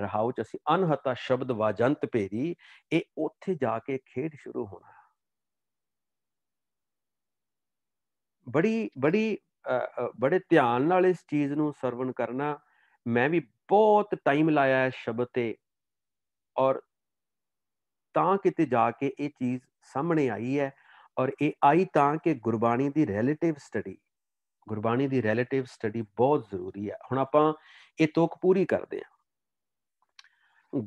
ਰਹਾਉ ਚ ਅਸੀਂ ਅਨਹਤਾ ਸ਼ਬਦ ਵਾਜੰਤ ਭੇਰੀ ਇਹ ਉੱਥੇ ਜਾ ਕੇ ਖੇਡ ਸ਼ੁਰੂ ਹੋਣਾ ਬੜੀ ਬੜੀ ਬੜੇ ਧਿਆਨ ਨਾਲ ਇਸ ਚੀਜ਼ ਨੂੰ ਸਰਵਣ ਕਰਨਾ ਮੈਂ ਵੀ ਬਹੁਤ ਟਾਈਮ ਲਾਇਆ ਹੈ ਸ਼ਬਦ ਤੇ ਔਰ ਤਾਂ ਕਿਤੇ ਜਾ ਕੇ ਇਹ ਚੀਜ਼ ਸਾਹਮਣੇ ਆਈ ਹੈ ਔਰ ਇਹ ਆਈ ਤਾਂ ਕਿ ਗੁਰਬਾਣੀ ਦੀ ਰਿਲੇਟਿਵ ਸਟੱਡੀ ਗੁਰਬਾਣੀ ਦੀ ਰਿਲੇਟਿਵ ਸਟੱਡੀ ਬਹੁਤ ਜ਼ਰੂਰੀ ਹੈ ਹੁਣ ਆਪਾਂ ਇਹ ਤੋਕ ਪੂਰੀ ਕਰਦੇ ਹਾਂ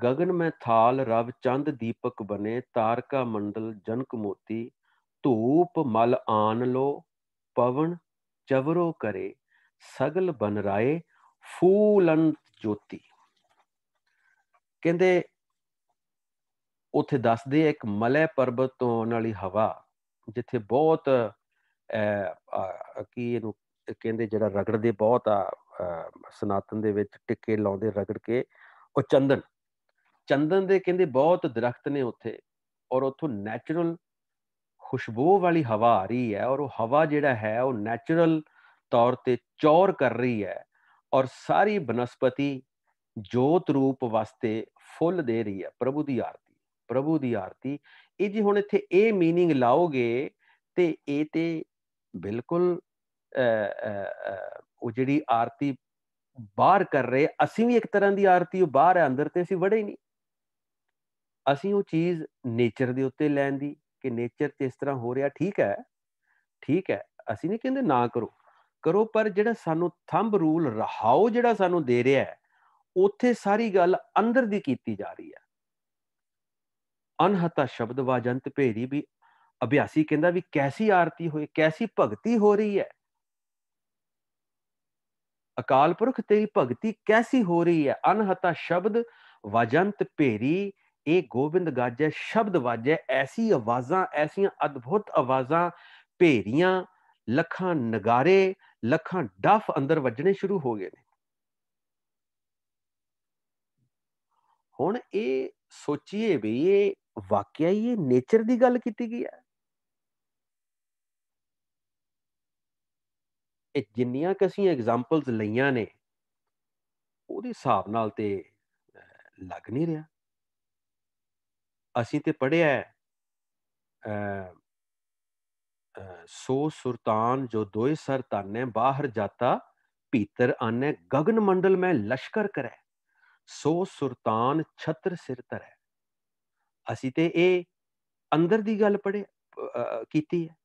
ਗगन ਮੈਂ ਥਾਲ ਰਵ ਚੰਦ ਦੀਪਕ ਬਨੇ ਤਾਰਕਾ ਮੰਡਲ ਜਨਕ ਮੋਤੀ ਧੂਪ ਮਲ ਆਨ ਲੋ ਪਵਨ ਚਵਰੋ ਕਰੇ ਸਗਲ ਬਨ ਰਾਏ ਫੂਲ ਜੋਤੀ ਕਹਿੰਦੇ ਉਥੇ ਦੱਸਦੇ ਇੱਕ ਮਲੇ ਪਰਬਤ ਤੋਂ ਆਉਣ ਵਾਲੀ ਹਵਾ ਜਿੱਥੇ ਬਹੁਤ ਕੀ ਇਹਨੂੰ ਕਹਿੰਦੇ ਜਿਹੜਾ ਰਗੜਦੇ ਬਹੁਤ ਆ ਸਨਾਤਨ ਦੇ ਵਿੱਚ ਟਿੱਕੇ ਲਾਉਂਦੇ ਰਗੜ ਕੇ ਉਹ ਚੰਦਨ ਚੰਦਨ ਦੇ ਕਹਿੰਦੇ ਬਹੁਤ ਦਰਖਤ ਨੇ ਉੱਥੇ ਔਰ ਉਥੋਂ ਨੈਚੁਰਲ ਖੁਸ਼ਬੂ ਵਾਲੀ ਹਵਾ ਆ ਰਹੀ ਹੈ ਔਰ ਉਹ ਹਵਾ ਜਿਹੜਾ ਹੈ ਉਹ ਨੈਚੁਰਲ ਤੌਰ ਤੇ ਚੌਰ ਕਰ ਰਹੀ ਹੈ ਔਰ ਸਾਰੀ ਬਨਸਪਤੀ ਜੋਤ ਰੂਪ ਵਾਸਤੇ ਫੁੱਲ ਦੇ ਰਹੀ ਹੈ ਪ੍ਰਭੂ ਦੀ ਆਰਤੀ ਪ੍ਰਭੂ ਦੀ ਆਰਤੀ ਇਹ ਜੀ ਹੁਣ ਇੱਥੇ ਇਹ मीनिंग ਲਾਓਗੇ ਤੇ ਇਹ ਤੇ ਬਿਲਕੁਲ ਉਹ ਜਿਹੜੀ ਆਰਤੀ ਬਾਹਰ ਕਰ ਰਹੇ ਅਸੀਂ ਵੀ ਇੱਕ ਤਰ੍ਹਾਂ ਦੀ ਆਰਤੀ ਉਹ ਬਾਹਰ ਹੈ ਅੰਦਰ ਤੇ ਅਸੀਂ ਵੜੇ ਨਹੀਂ ਅਸੀਂ ਉਹ ਚੀਜ਼ ਨੇਚਰ ਦੇ ਉੱਤੇ ਲੈਣ ਦੀ ਕਿ ਨੇਚਰ ਤੇ ਇਸ ਤਰ੍ਹਾਂ ਹੋ ਰਿਹਾ ਠੀਕ ਹੈ ਠੀਕ ਹੈ ਅਸੀਂ ਨਹੀਂ ਕਹਿੰਦੇ ਨਾ ਕਰੋ ਕਰੋ ਪਰ ਜਿਹੜਾ ਸਾਨੂੰ ਥੰਬ ਰੂਲ ਰਹਾਓ ਜਿਹੜਾ ਸਾਨੂੰ ਦੇ ਰਿਹਾ ਹੈ ਉੱਥੇ ਸਾਰੀ ਗੱਲ ਅੰਦਰ ਦੀ ਕੀਤੀ ਜਾ ਰਹੀ ਹੈ ਅਨਹਤਾ ਸ਼ਬਦ ਵਾਜੰਤ ਭੇਰੀ ਵੀ ਅਭਿਆਸੀ ਕਹਿੰਦਾ ਵੀ ਕੈਸੀ ਆਰਤੀ ਹੋਏ ਕੈਸੀ ਭਗਤੀ ਹੋ ਰਹੀ ਹੈ ਅਕਾਲ ਪੁਰਖ ਤੇਰੀ ਭਗਤੀ ਕੈਸੀ ਹੋ ਰਹੀ ਹੈ ਅਨਹਤਾ ਸ਼ਬਦ ਵਜੰਤ ਭੇਰੀ ਇਹ ਗੋਬਿੰਦ ਗਾਜੈ ਸ਼ਬਦ ਵਾਜੇ ਐਸੀ ਆਵਾਜ਼ਾਂ ਐਸੀਆਂ ਅਦਭੁਤ ਆਵਾਜ਼ਾਂ ਭੇਰੀਆਂ ਲੱਖਾਂ ਨਗਾਰੇ ਲੱਖਾਂ ਡਫ ਅੰਦਰ ਵੱਜਣੇ ਸ਼ੁਰੂ ਹੋ ਗਏ ਨੇ ਹੁਣ ਇਹ ਸੋਚੀਏ ਵੀ ਇਹ ਵਾਕਿਆ ਹੀ ਇਹ ਨੇਚਰ ਦੀ ਗੱਲ ਕੀਤੀ ਗਈ ਹੈ ਇਹ ਜਿੰਨੀਆਂ ਕਿ ਐਗਜ਼ਾਮਪਲਸ ਲਈਆਂ ਨੇ ਉਹਦੇ ਹਿਸਾਬ ਨਾਲ ਤੇ ਲੱਗ ਨਹੀਂ ਰਿਹਾ ਅਸੀਂ ਤੇ ਪੜਿਆ ਸੋ ਸੁਲਤਾਨ ਜੋ ਦੋਏ ਸਰ ਤਾਨੇ ਬਾਹਰ ਜਾਤਾ ਭੀਤਰ ਆਨੇ ਗगन ਮੰਡਲ ਮੈਂ ਲਸ਼ਕਰ ਕਰੈ ਸੋ ਸੁਲਤਾਨ ਛਤਰ ਸਿਰ ਤਰੈ ਅਸੀਂ ਤੇ ਇਹ ਅੰਦਰ ਦੀ ਗੱਲ ਪੜੇ ਕੀਤੀ ਹੈ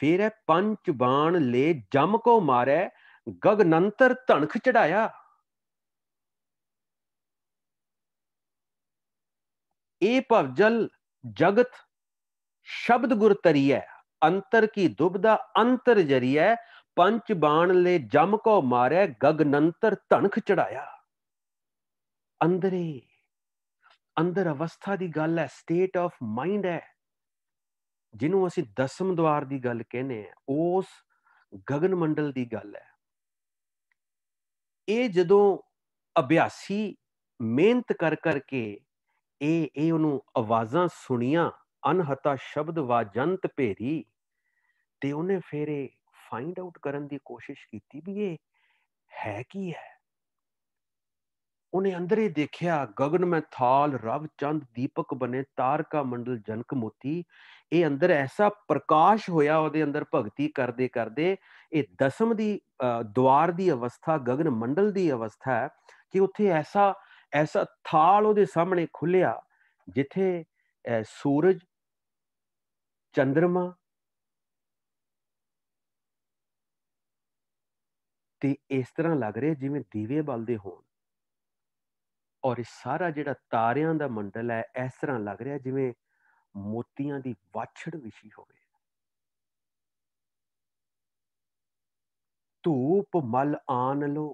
ਫਿਰ ਹੈ ਪੰਚ ਬਾਣ ਲੈ ਜਮ ਕੋ ਮਾਰੈ ਗਗਨੰਤਰ ਧਣਖ ਚੜਾਇਆ ਇਹ ਭਵਜਲ ਜਗਤ ਸ਼ਬਦ ਗੁਰ ਤਰੀਐ ਅੰਤਰ ਕੀ ਦੁਬਦਾ ਅੰਤਰ ਜਰੀਐ ਪੰਚ ਬਾਣ ਲੈ ਜਮ ਕੋ ਮਾਰੈ ਗਗਨੰਤਰ ਧਣਖ ਚੜਾਇਆ ਅੰਦਰੇ ਅੰਦਰ ਅਵਸਥਾ ਦੀ ਗੱਲ ਹੈ ਸਟੇਟ ਆਫ ਮਾਈਂਡ ਹੈ ਜਿਹਨੂੰ ਅਸੀਂ ਦਸਮ ਦਵਾਰ ਦੀ ਗੱਲ ਕਹਿੰਦੇ ਆ ਉਸ ਗगन ਮੰਡਲ ਦੀ ਗੱਲ ਹੈ ਇਹ ਜਦੋਂ ਅਭਿਆਸੀ ਮਿਹਨਤ ਕਰ ਕਰਕੇ ਇਹ ਇਹ ਉਹਨੂੰ ਆਵਾਜ਼ਾਂ ਸੁਣੀਆਂ ਅਨਹਤਾ ਸ਼ਬਦ ਵਾਜੰਤ ਭੇਰੀ ਤੇ ਉਹਨੇ ਫੇਰ ਇਹ ਫਾਈਂਡ ਆਊਟ ਕਰਨ ਦੀ ਕੋਸ਼ਿਸ਼ ਕੀਤੀ ਵੀ ਇਹ ਹੈ ਕੀ ਹੈ ਉਹਨੇ ਅੰਦਰੇ ਦੇਖਿਆ ਗगन ਮੈਂ ਥਾਲ ਰਵ ਚੰਦ ਦੀਪਕ ਬਨੇ ਤਾਰਕਾ ਮੰਡਲ ਜਨਕ ਮੋਤੀ ਇਹ ਅੰਦਰ ਐਸਾ ਪ੍ਰਕਾਸ਼ ਹੋਇਆ ਉਹਦੇ ਅੰਦਰ ਭਗਤੀ ਕਰਦੇ ਕਰਦੇ ਇਹ ਦਸਮ ਦੀ ਦਵਾਰ ਦੀ ਅਵਸਥਾ ਗगन ਮੰਡਲ ਦੀ ਅਵਸਥਾ ਹੈ ਕਿ ਉੱਥੇ ਐਸਾ ਐਸਾ ਥਾਲ ਉਹਦੇ ਸਾਹਮਣੇ ਖੁੱਲਿਆ ਜਿੱਥੇ ਸੂਰਜ ਚੰ드ਰਮਾ ਤੇ ਇਸ ਤਰ੍ਹਾਂ ਲੱਗ ਰਿਹਾ ਜਿਵੇਂ ਦੀਵੇ ਬਲਦੇ ਹੋਣ ਔਰ ਇਹ ਸਾਰਾ ਜਿਹੜਾ ਤਾਰਿਆਂ ਦਾ ਮੰਡਲ ਹੈ ਇਸ ਤਰ੍ਹਾਂ ਲੱਗ ਰਿਹਾ ਜਿਵੇਂ ਮੋਤੀਆਂ ਦੀ ਵਾਛੜ ਵਿਛੀ ਹੋਵੇ ਧੂਪ ਮਲ ਆਨ ਲੋ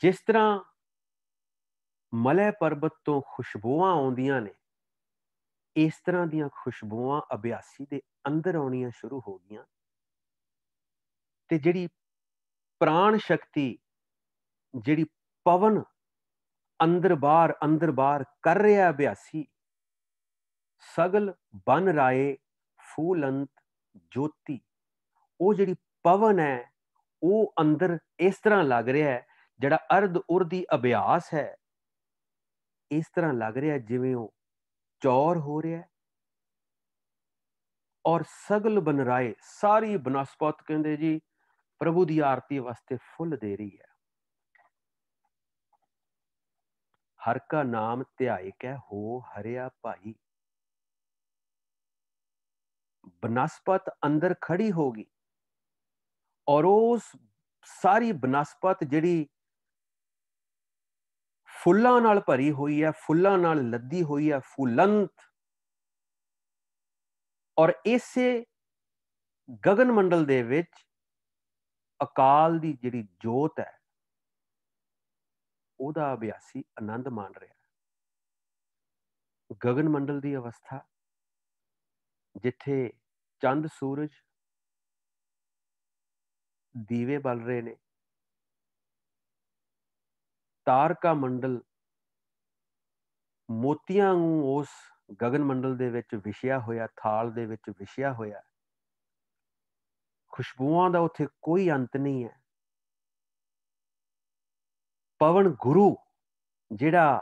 ਜਿਸ ਤਰ੍ਹਾਂ ਮਲੇ ਪਰਬਤ ਤੋਂ ਖੁਸ਼ਬੂਆਂ ਆਉਂਦੀਆਂ ਨੇ ਇਸ ਤਰ੍ਹਾਂ ਦੀਆਂ ਖੁਸ਼ਬੂਆਂ ਅਭਿਆਸੀ ਦੇ ਅੰਦਰ ਆਉਣੀਆਂ ਸ਼ੁਰੂ ਹੋ ਗਈਆਂ ਤੇ ਜਿਹੜੀ ਪ੍ਰਾਣ ਸ਼ਕਤੀ ਜਿਹੜੀ ਪਵਨ ਅੰਦਰ ਬਾਹਰ ਅੰਦਰ ਬਾਹਰ ਕਰ ਰਿਹਾ ਅਭਿਆਸੀ ਸਗਲ ਬਨ ਰਾਏ ਫੂਲੰਤ ਜੋਤੀ ਉਹ ਜਿਹੜੀ ਪਵਨ ਹੈ ਉਹ ਅੰਦਰ ਇਸ ਤਰ੍ਹਾਂ ਲੱਗ ਰਿਹਾ ਹੈ ਜਿਹੜਾ ਅਰਧ ਉਰਦੀ ਅਭਿਆਸ ਹੈ ਇਸ ਤਰ੍ਹਾਂ ਲੱਗ ਰਿਹਾ ਜਿਵੇਂ ਉਹ ਚੌਰ ਹੋ ਰਿਹਾ ਹੈ ਔਰ ਸਗਲ ਬਨਰਾਏ ਸਾਰੀ ਬਨਸਪਤ ਕਹਿੰਦੇ ਜੀ ਪ੍ਰਭੂ ਦੀ ਆਰਤੀ ਵਾਸਤੇ ਫੁੱਲ ਦੇ ਰਹੀ ਹੈ ਹਰ ਕਾ ਨਾਮ ਧਿਆਇ ਕੈ ਹੋ ਹਰਿਆ ਭਾਈ ਬਨਸਪਤ ਅੰਦਰ ਖੜੀ ਹੋਗੀ ਔਰ ਉਸ ਸਾਰੀ ਬਨਸਪਤ ਜਿਹੜੀ ਫੁੱਲਾਂ ਨਾਲ ਭਰੀ ਹੋਈ ਹੈ ਫੁੱਲਾਂ ਨਾਲ ਲੱਦੀ ਹੋਈ ਹੈ ਫੁਲੰਤ ਔਰ ਇਸੇ ਗगन ਮੰਡਲ ਦੇ ਵਿੱਚ ਅਕਾਲ ਦੀ ਜਿਹੜੀ ਜੋਤ ਹੈ ਉਹਦਾ ਅਭਿਆਸੀ ਆਨੰਦ ਮਾਣ ਰਿਹਾ ਹੈ ਗगन ਮੰਡਲ ਦੀ ਅਵਸਥਾ ਜਿੱਥੇ ਚੰਦ ਸੂਰਜ ਦੀਵੇ ਬਲ ਰਹੇ ਨੇ ਤਾਰਕਾ ਮੰਡਲ ਮੋਤੀਆਂ ਨੂੰ ਉਸ ਗगन ਮੰਡਲ ਦੇ ਵਿੱਚ ਵਿਛਿਆ ਹੋਇਆ ਥਾਲ ਦੇ ਵਿੱਚ ਵਿਛਿਆ ਹੋਇਆ ਖੁਸ਼ਬੂਆਂ ਦਾ ਉੱਥੇ ਕੋਈ ਅੰਤ ਨਹੀਂ ਹੈ ਪਵਨ ਗੁਰੂ ਜਿਹੜਾ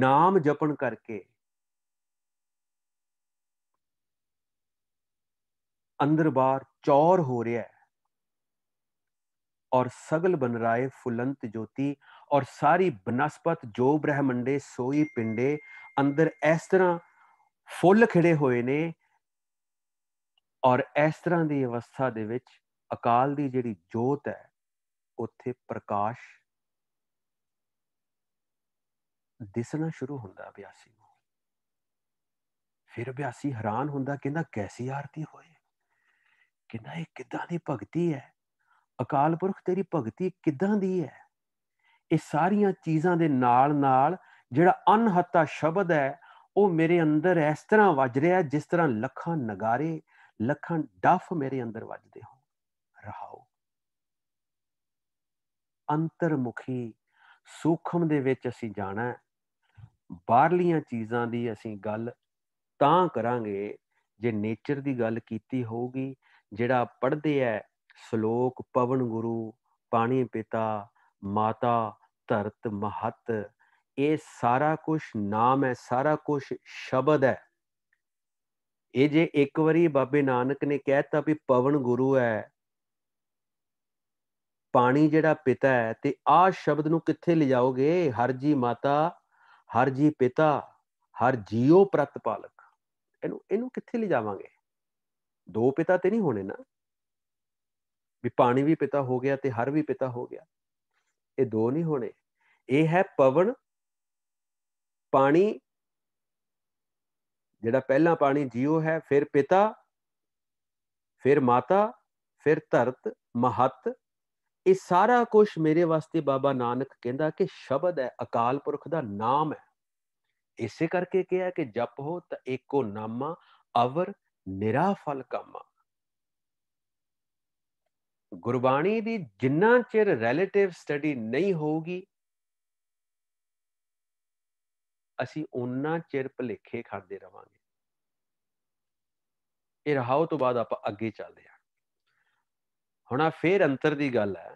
ਨਾਮ ਜਪਣ ਕਰਕੇ ਅੰਦਰ ਬਾਹਰ ਚੌਰ ਹੋ ਰਿਹਾ ਹੈ ਔਰ ਸਗਲ ਬਨਰਾਏ ਫੁਲੰਤ ਜੋਤੀ ਔਰ ਸਾਰੀ ਬਨਸਪਤ ਜੋ ਬ੍ਰਹਮੰਡੇ ਸੋਈ ਪਿੰਡੇ ਅੰਦਰ ਇਸ ਤਰ੍ਹਾਂ ਫੁੱਲ ਖਿੜੇ ਹੋਏ ਨੇ ਔਰ ਇਸ ਤਰ੍ਹਾਂ ਦੀ ਅਵਸਥਾ ਦੇ ਵਿੱਚ ਅਕਾਲ ਦੀ ਜਿਹੜੀ ਜੋਤ ਹੈ ਉੱਥੇ ਪ੍ਰਕਾਸ਼ ਦਿਸਣਾ ਸ਼ੁਰੂ ਹੁੰਦਾ ਅਭਿਆਸੀ ਨੂੰ ਫਿਰ ਅਭਿਆਸੀ ਹੈਰਾਨ ਹੁੰਦਾ ਕਹਿੰਦਾ ਕੈਸੀ ਆਰਤੀ ਹੋਏ ਕਹਿੰਦਾ ਇਹ ਕਿੱਦਾਂ ਦੀ ਭਗਤੀ ਹੈ ਅਕਾਲ ਪੁਰਖ ਤੇਰੀ ਭਗਤੀ ਕਿਦਾਂ ਦੀ ਹੈ ਇਹ ਸਾਰੀਆਂ ਚੀਜ਼ਾਂ ਦੇ ਨਾਲ ਨਾਲ ਜਿਹੜਾ ਅਨਹਤਾ ਸ਼ਬਦ ਹੈ ਉਹ ਮੇਰੇ ਅੰਦਰ ਇਸ ਤਰ੍ਹਾਂ ਵੱਜ ਰਿਹਾ ਜਿਸ ਤਰ੍ਹਾਂ ਲੱਖਾਂ ਨਗਾਰੇ ਲੱਖਾਂ ਡਫ ਮੇਰੇ ਅੰਦਰ ਵੱਜਦੇ ਹੋ ਰਹਾਓ ਅੰਤਰਮੁਖੀ ਸੂਖਮ ਦੇ ਵਿੱਚ ਅਸੀਂ ਜਾਣਾ ਹੈ ਬਾਹਰਲੀਆਂ ਚੀਜ਼ਾਂ ਦੀ ਅਸੀਂ ਗੱਲ ਤਾਂ ਕਰਾਂਗੇ ਜੇ ਨੇਚਰ ਦੀ ਗੱਲ ਕੀਤੀ ਹੋਊਗੀ ਜਿਹੜਾ ਪੜਦੇ ਐ ਸ਼ਲੋਕ ਪਵਨ ਗੁਰੂ ਪਾਣੀ ਪਿਤਾ ਮਾਤਾ ਧਰਤ ਮਹਤ ਇਹ ਸਾਰਾ ਕੁਝ ਨਾਮ ਹੈ ਸਾਰਾ ਕੁਝ ਸ਼ਬਦ ਹੈ ਇਹ ਜੇ ਇੱਕ ਵਾਰੀ ਬਾਬੇ ਨਾਨਕ ਨੇ ਕਹਿਤਾ ਵੀ ਪਵਨ ਗੁਰੂ ਹੈ ਪਾਣੀ ਜਿਹੜਾ ਪਿਤਾ ਹੈ ਤੇ ਆਹ ਸ਼ਬਦ ਨੂੰ ਕਿੱਥੇ ਲਿਜਾਓਗੇ ਹਰ ਜੀ ਮਾਤਾ ਹਰ ਜੀ ਪਿਤਾ ਹਰ ਜੀਓ ਪ੍ਰਤਪਾਲਕ ਇਹਨੂੰ ਇਹਨੂੰ ਕਿੱਥੇ ਲਿਜਾਵਾਂਗੇ ਦੋ ਪਿਤਾ ਤੇ ਨਹੀਂ ਹੋਣੇ ਨਾ ਵੀ ਪਾਣੀ ਵੀ ਪਿਤਾ ਹੋ ਗਿਆ ਤੇ ਹਰ ਵੀ ਪਿਤਾ ਹੋ ਗਿਆ ਇਹ ਦੋ ਨਹੀਂ ਹੋਣੇ ਇਹ ਹੈ ਪਵਨ ਪਾਣੀ ਜਿਹੜਾ ਪਹਿਲਾ ਪਾਣੀ ਜੀਉ ਹੈ ਫਿਰ ਪਿਤਾ ਫਿਰ ਮਾਤਾ ਫਿਰ ਧਰਤ ਮਹਤ ਇਹ ਸਾਰਾ ਕੁਝ ਮੇਰੇ ਵਾਸਤੇ ਬਾਬਾ ਨਾਨਕ ਕਹਿੰਦਾ ਕਿ ਸ਼ਬਦ ਹੈ ਅਕਾਲ ਪੁਰਖ ਦਾ ਨਾਮ ਹੈ ਇਸੇ ਕਰਕੇ ਕਿਹਾ ਕਿ ਜਪ ਹੋ ਤਾਂ ਏਕੋ ਨਾਮਾ ਅਵਰ ਨਿਰਾਫਲ ਕਾਮਾ ਗੁਰਬਾਣੀ ਦੀ ਜਿੰਨਾ ਚਿਰ ਰਿਲੇਟਿਵ ਸਟੱਡੀ ਨਹੀਂ ਹੋਊਗੀ ਅਸੀਂ ਉਹਨਾਂ ਚਿਰ ਭਲੇਖੇ ਖੜਦੇ ਰਵਾਂਗੇ ਇਹ ਰਹਾਉ ਤੋਂ ਬਾਅਦ ਆਪਾਂ ਅੱਗੇ ਚੱਲਦੇ ਹਾਂ ਹੁਣ ਆ ਫੇਰ ਅੰਤਰ ਦੀ ਗੱਲ ਹੈ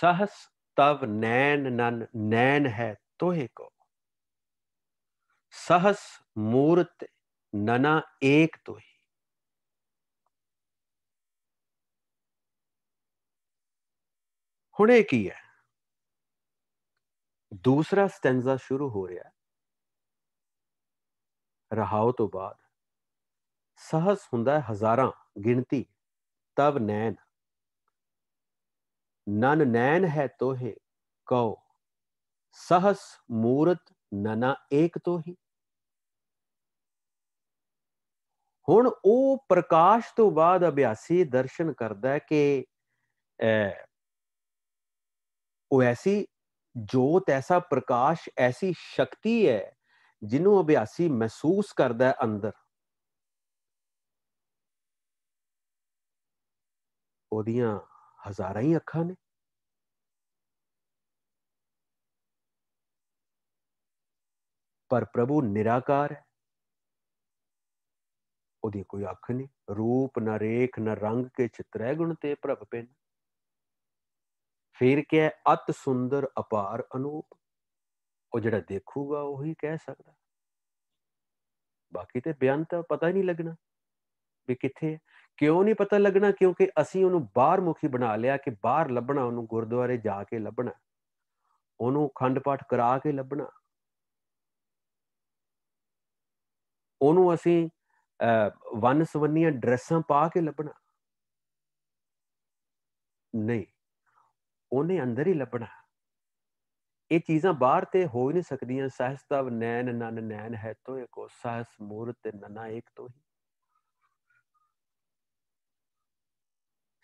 ਸਹਸ ਤਵ ਨੈਣ ਨਨ ਨੈਣ ਹੈ ਤੋਹੇ ਕੋ ਸਹਸ ਮੂਰਤ ਨਨਾ ਏਕ ਤੋਹੇ ਹੁਣ ਇਹ ਕੀ ਹੈ ਦੂਸਰਾ ਸਟੈਂਜ਼ਾ ਸ਼ੁਰੂ ਹੋ ਰਿਹਾ ਹੈ ਰਹਾਉ ਤੋਂ ਬਾਅਦ ਸਹਸ ਹੁੰਦਾ ਹੈ ਹਜ਼ਾਰਾਂ ਗਿਣਤੀ ਤਬ ਨੈਣ ਨਨ ਨੈਣ ਹੈ ਤੋਹੇ ਕਉ ਸਹਸ ਮੂਰਤ ਨਨਾ ਏਕ ਤੋਹੀ ਹੁਣ ਉਹ ਪ੍ਰਕਾਸ਼ ਤੋਂ ਬਾਅਦ ਅਭਿਆਸੀ ਦਰਸ਼ਨ ਕਰਦਾ ਹੈ ਕਿ ਉਹ ਐਸੀ ਜੋਤ ਐਸਾ ਪ੍ਰਕਾਸ਼ ਐਸੀ ਸ਼ਕਤੀ ਹੈ ਜਿਹਨੂੰ ਅਭਿਆਸੀ ਮਹਿਸੂਸ ਕਰਦਾ ਹੈ ਅੰਦਰ ਉਹਦੀਆਂ ਹਜ਼ਾਰਾਂ ਹੀ ਅੱਖਾਂ ਨੇ ਪਰ ਪ੍ਰਭੂ ਨਿਰਾਕਾਰ ਹੈ ਉਹਦੀ ਕੋਈ ਅੱਖ ਨਹੀਂ ਰੂਪ ਨਾ ਰੇਖ ਨਾ ਰੰਗ ਕੇ ਚਿਤ੍ਰੈ ਗੁਣ ਤੇ ਪ੍ਰਭ ਪੈਣ ਫਿਰ ਕਿਹਾ ਅਤ ਸੁੰਦਰ ਅਪਾਰ ਅਨੂਪ ਉਹ ਜਿਹੜਾ ਦੇਖੂਗਾ ਉਹੀ ਕਹਿ ਸਕਦਾ ਬਾਕੀ ਤੇ ਬਿਆਨ ਤਾਂ ਪਤਾ ਹੀ ਨਹੀਂ ਲੱਗਣਾ ਵੀ ਕਿੱਥੇ ਕਿਉਂ ਨਹੀਂ ਪਤਾ ਲੱਗਣਾ ਕਿਉਂਕਿ ਅਸੀਂ ਉਹਨੂੰ ਬਾਹਰ ਮੁਖੀ ਬਣਾ ਲਿਆ ਕਿ ਬਾਹਰ ਲੱਭਣਾ ਉਹਨੂੰ ਗੁਰਦੁਆਰੇ ਜਾ ਕੇ ਲੱਭਣਾ ਉਹਨੂੰ ਖੰਡ ਪਾਠ ਕਰਾ ਕੇ ਲੱਭਣਾ ਉਹਨੂੰ ਅਸੀਂ ਵਨ ਸਵੰਨੀਆਂ ਡਰੈਸਾਂ ਪਾ ਕੇ ਲੱਭਣਾ ਨਹੀਂ ਉਹਨੇ ਅੰਦਰ ਹੀ ਲੱਭਣਾ ਇਹ ਚੀਜ਼ਾਂ ਬਾਹਰ ਤੇ ਹੋ ਹੀ ਨਹੀਂ ਸਕਦੀਆਂ ਸਹਿਸ ਤਵ ਨੈਣ ਨਨ ਨੈਣ ਹੈ ਤੋ ਇੱਕੋ ਸਹਿਸ ਮੂਰਤ ਨਨਾ ਇੱਕ ਤੋ ਹੀ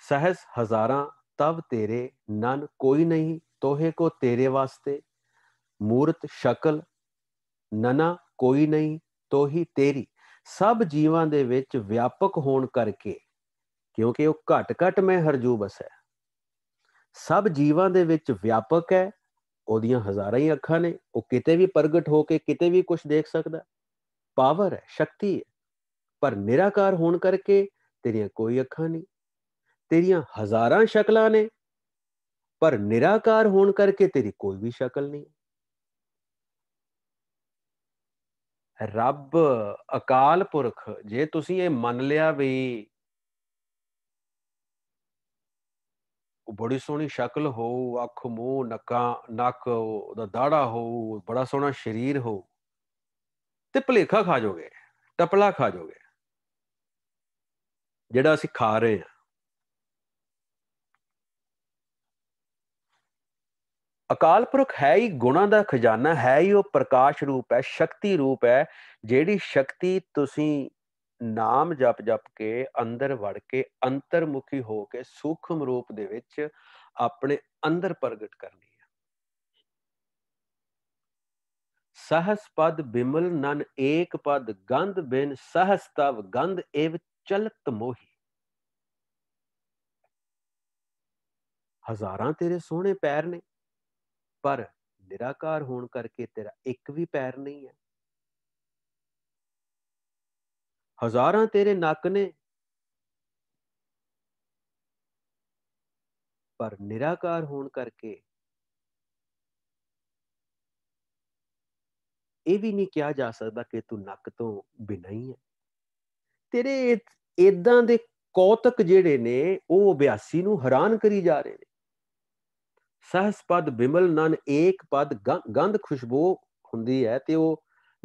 ਸਹਿਸ ਹਜ਼ਾਰਾਂ ਤਵ ਤੇਰੇ ਨਨ ਕੋਈ ਨਹੀਂ ਤੋਹੇ ਕੋ ਤੇਰੇ ਵਾਸਤੇ ਮੂਰਤ ਸ਼ਕਲ ਨਨਾ ਕੋਈ ਨਹੀਂ ਤੋਹੀ ਤੇਰੀ ਸਭ ਜੀਵਾਂ ਦੇ ਵਿੱਚ ਵਿਆਪਕ ਹੋਣ ਕਰਕੇ ਕਿਉਂਕਿ ਉਹ ਘਟ ਘਟ ਮੈਂ ਹਰਜੂ ਬਸੈ ਸਭ ਜੀਵਾਂ ਦੇ ਵਿੱਚ ਵਿਆਪਕ ਹੈ ਉਹਦੀਆਂ ਹਜ਼ਾਰਾਂ ਹੀ ਅੱਖਾਂ ਨੇ ਉਹ ਕਿਤੇ ਵੀ ਪ੍ਰਗਟ ਹੋ ਕੇ ਕਿਤੇ ਵੀ ਕੁਝ ਦੇਖ ਸਕਦਾ ਪਾਵਰ ਹੈ ਸ਼ਕਤੀ ਹੈ ਪਰ ਨਿਰਾਕਾਰ ਹੋਣ ਕਰਕੇ ਤੇਰੀਆਂ ਕੋਈ ਅੱਖਾਂ ਨਹੀਂ ਤੇਰੀਆਂ ਹਜ਼ਾਰਾਂ ਸ਼ਕਲਾਂ ਨੇ ਪਰ ਨਿਰਾਕਾਰ ਹੋਣ ਕਰਕੇ ਤੇਰੀ ਕੋਈ ਵੀ ਸ਼ਕਲ ਨਹੀਂ ਰੱਬ ਅਕਾਲ ਪੁਰਖ ਜੇ ਤੁਸੀਂ ਇਹ ਮੰਨ ਲਿਆ ਵੀ ਉਹ ਬੜੀ ਸੋਹਣੀ ਸ਼ਕਲ ਹੋ ਅੱਖ ਮੂੰਹ ਨੱਕਾਂ ਨੱਕ ਉਹਦਾ ਦਾੜਾ ਹੋ ਬੜਾ ਸੋਹਣਾ ਸਰੀਰ ਹੋ ਤੇ ਭਲੇਖਾ ਖਾ ਜੋਗੇ ਟਪਲਾ ਖਾ ਜੋਗੇ ਜਿਹੜਾ ਅਸੀਂ ਖਾ ਰਹੇ ਆ ਅਕਾਲ ਪੁਰਖ ਹੈ ਹੀ ਗੁਣਾ ਦਾ ਖਜ਼ਾਨਾ ਹੈ ਹੀ ਉਹ ਪ੍ਰਕਾਸ਼ ਰੂਪ ਹੈ ਸ਼ਕਤੀ ਰੂਪ ਹੈ ਜਿਹੜੀ ਸ਼ਕਤੀ ਤੁਸੀਂ ਨਾਮ ਜਪ ਜਪ ਕੇ ਅੰਦਰ ਵੜ ਕੇ ਅੰਤਰਮੁਖੀ ਹੋ ਕੇ ਸੂਖਮ ਰੂਪ ਦੇ ਵਿੱਚ ਆਪਣੇ ਅੰਦਰ ਪ੍ਰਗਟ ਕਰਨੀ ਹੈ ਸਹਸ ਪਦ ਬਿਮਲ ਨਨ ਏਕ ਪਦ ਗੰਧ ਬਿਨ ਸਹਸ ਤਵ ਗੰਧ ਏਵ ਚਲਤ ਮੋਹੀ ਹਜ਼ਾਰਾਂ ਤੇਰੇ ਸੋਹਣੇ ਪੈਰ ਨੇ ਪਰ ਨਿਰਾਕਾਰ ਹੋਣ ਕਰਕੇ ਤੇਰਾ ਇੱਕ ਵੀ ਪੈਰ ਨਹੀਂ ਹੈ ਹਜ਼ਾਰਾਂ ਤੇਰੇ ਨੱਕ ਨੇ ਪਰ ਨਿਰਾਕਾਰ ਹੋਣ ਕਰਕੇ ਇਹ ਵੀ ਨਹੀਂ ਕਿਹਾ ਜਾ ਸਕਦਾ ਕਿ ਤੂੰ ਨੱਕ ਤੋਂ ਬਿਨਾਂ ਹੀ ਹੈ ਤੇਰੇ ਇਦਾਂ ਦੇ ਕੌਤਕ ਜਿਹੜੇ ਨੇ ਉਹ ਅਭਿਆਸੀ ਨੂੰ ਹੈਰਾਨ ਕਰੀ ਜਾ ਰਹੇ ਨੇ ਸਹਸ ਪਦ ਬਿਮਲ ਨਨ ਏਕ ਪਦ ਗੰਧ ਖੁਸ਼ਬੂ ਹੁੰਦੀ ਹੈ ਤੇ ਉਹ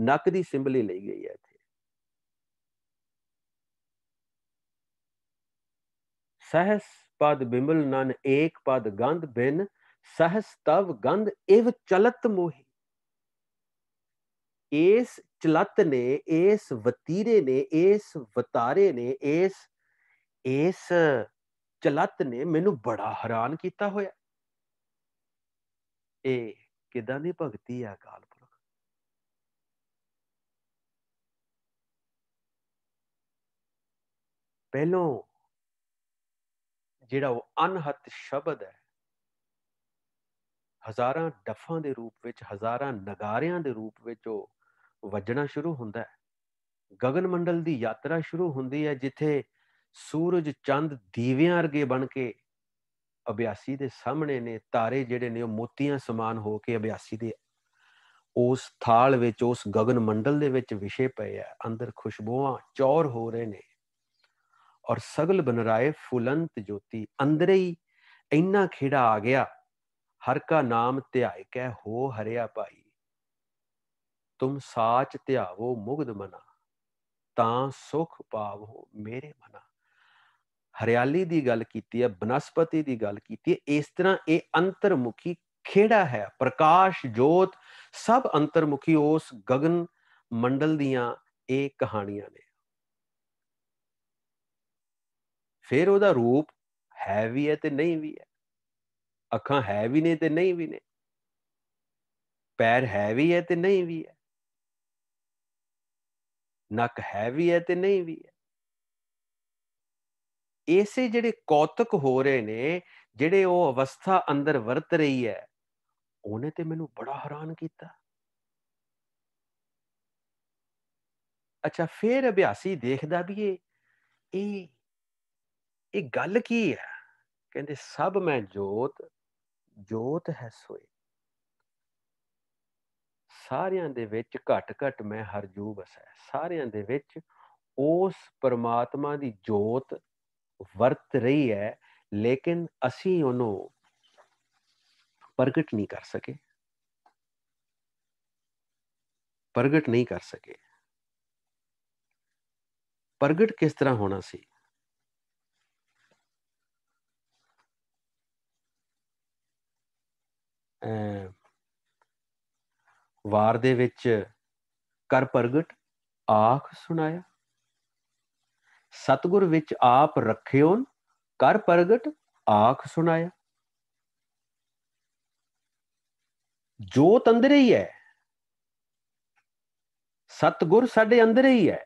ਨੱਕ ਦੀ ਸਿੰਬਲੀ ਲਈ ਗਈ ਹੈ सहस पद बिमल नन एक पद गंध बिन सहस तव गंध इव चलत मोहि ਇਸ ਚਲਤ ਨੇ ਇਸ ਵਤੀਰੇ ਨੇ ਇਸ ਵਤਾਰੇ ਨੇ ਇਸ ਇਸ ਚਲਤ ਨੇ ਮੈਨੂੰ ਬੜਾ ਹੈਰਾਨ ਕੀਤਾ ਹੋਇਆ ਇਹ ਕਿਦਾਂ ਦੀ ਭਗਤੀ ਆ ਅਕਾਲ ਪੁਰਖ ਪਹਿਲੋਂ ਜਿਹੜਾ ਉਹ ਅਨਹਤ ਸ਼ਬਦ ਹੈ ਹਜ਼ਾਰਾਂ ਡਫਾਂ ਦੇ ਰੂਪ ਵਿੱਚ ਹਜ਼ਾਰਾਂ ਨਗਾਰਿਆਂ ਦੇ ਰੂਪ ਵਿੱਚ ਉਹ ਵੱਜਣਾ ਸ਼ੁਰੂ ਹੁੰਦਾ ਹੈ ਗगन ਮੰਡਲ ਦੀ ਯਾਤਰਾ ਸ਼ੁਰੂ ਹੁੰਦੀ ਹੈ ਜਿੱਥੇ ਸੂਰਜ ਚੰਦ ਦੀਵਿਆਂ ਵਰਗੇ ਬਣ ਕੇ ਅਭਿਆਸੀ ਦੇ ਸਾਹਮਣੇ ਨੇ ਤਾਰੇ ਜਿਹੜੇ ਨੇ ਉਹ ਮੋਤੀਆਂ ਸਮਾਨ ਹੋ ਕੇ ਅਭਿਆਸੀ ਦੇ ਉਸ ਥਾਲ ਵਿੱਚ ਉਸ ਗगन ਮੰਡਲ ਦੇ ਵਿੱਚ ਵਿਸ਼ੇ ਪਏ ਆ ਅੰਦਰ ਖੁਸ਼ਬੂਆਂ ਚੌਰ ਹੋ ਰਹੇ ਨੇ ਔਰ ਸਗਲ ਬਨਰਾਏ ਫੁਲੰਤ ਜੋਤੀ ਅੰਦਰੇ ਹੀ ਇੰਨਾ ਖੇੜਾ ਆ ਗਿਆ ਹਰ ਕਾ ਨਾਮ ਧਿਆਇ ਕੈ ਹੋ ਹਰਿਆ ਭਾਈ ਤੁਮ ਸਾਚ ਧਿਆਵੋ ਮੁਗਦ ਮਨਾ ਤਾਂ ਸੁਖ ਪਾਵੋ ਮੇਰੇ ਮਨਾ ਹਰਿਆਲੀ ਦੀ ਗੱਲ ਕੀਤੀ ਹੈ ਬਨਸਪਤੀ ਦੀ ਗੱਲ ਕੀਤੀ ਹੈ ਇਸ ਤਰ੍ਹਾਂ ਇਹ ਅੰਤਰਮੁਖੀ ਖੇੜਾ ਹੈ ਪ੍ਰਕਾਸ਼ ਜੋਤ ਸਭ ਅੰਤਰਮੁਖੀ ਉਸ ਗगन ਮੰਡਲ ਦੀਆਂ ਇਹ ਕਹਾਣੀਆਂ ਨੇ ਫਿਰ ਉਹਦਾ ਰੂਪ ਹੈ ਵੀ ਹੈ ਤੇ ਨਹੀਂ ਵੀ ਹੈ ਅੱਖਾਂ ਹੈ ਵੀ ਨੇ ਤੇ ਨਹੀਂ ਵੀ ਨੇ ਪੈਰ ਹੈ ਵੀ ਹੈ ਤੇ ਨਹੀਂ ਵੀ ਹੈ ਨੱਕ ਹੈ ਵੀ ਹੈ ਤੇ ਨਹੀਂ ਵੀ ਹੈ ਐਸੇ ਜਿਹੜੇ ਕੌਤਕ ਹੋ ਰਹੇ ਨੇ ਜਿਹੜੇ ਉਹ ਅਵਸਥਾ ਅੰਦਰ ਵਰਤ ਰਹੀ ਹੈ ਉਹਨੇ ਤੇ ਮੈਨੂੰ ਬੜਾ ਹੈਰਾਨ ਕੀਤਾ ਅੱਛਾ ਫੇਰ ਅਭਿਆਸੀ ਦੇਖਦਾ ਵੀ ਇਹ ਇਹ ਗੱਲ ਕੀ ਹੈ ਕਹਿੰਦੇ ਸਭ ਮੈਂ ਜੋਤ ਜੋਤ ਹੈ ਸੋਏ ਸਾਰਿਆਂ ਦੇ ਵਿੱਚ ਘਟ ਘਟ ਮੈਂ ਹਰ ਜੂ ਵਸੈ ਸਾਰਿਆਂ ਦੇ ਵਿੱਚ ਉਸ ਪਰਮਾਤਮਾ ਦੀ ਜੋਤ ਵਰਤ ਰਹੀ ਹੈ ਲੇਕਿਨ ਅਸੀਂ ਉਹਨੂੰ ਪ੍ਰਗਟ ਨਹੀਂ ਕਰ ਸਕੇ ਪ੍ਰਗਟ ਨਹੀਂ ਕਰ ਸਕੇ ਪ੍ਰਗਟ ਕਿਸ ਤਰ੍ਹਾਂ ਹੋਣਾ ਸੀ ਵਾਰ ਦੇ ਵਿੱਚ ਕਰ ਪ੍ਰਗਟ ਆਖ ਸੁਣਾਇਆ ਸਤਗੁਰ ਵਿੱਚ ਆਪ ਰੱਖਿਓ ਕਰ ਪ੍ਰਗਟ ਆਖ ਸੁਣਾਇਆ ਜੋਤ ਅੰਦਰ ਹੀ ਹੈ ਸਤਗੁਰ ਸਾਡੇ ਅੰਦਰ ਹੀ ਹੈ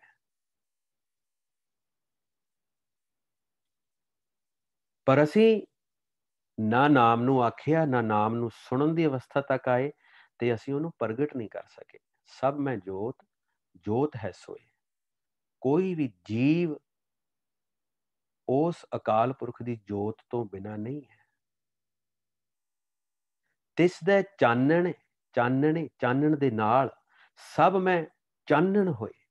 ਪਰ ਅਸੀਂ ਨਾ ਨਾਮ ਨੂੰ ਆਖਿਆ ਨਾ ਨਾਮ ਨੂੰ ਸੁਣਨ ਦੀ ਅਵਸਥਾ ਤੱਕ ਆਏ ਤੇ ਅਸੀਂ ਉਹਨੂੰ ਪ੍ਰਗਟ ਨਹੀਂ ਕਰ ਸਕੇ ਸਭ ਮੈਂ ਜੋਤ ਜੋਤ ਹੈ ਸੋਏ ਕੋਈ ਵੀ ਜੀਵ ਉਸ ਅਕਾਲ ਪੁਰਖ ਦੀ ਜੋਤ ਤੋਂ ਬਿਨਾ ਨਹੀਂ ਹੈ ਤਿਸ ਦੇ ਚਾਨਣ ਚਾਨਣ ਚਾਨਣ ਦੇ ਨਾਲ ਸਭ ਮੈਂ ਚਾਨਣ ਹੋਏ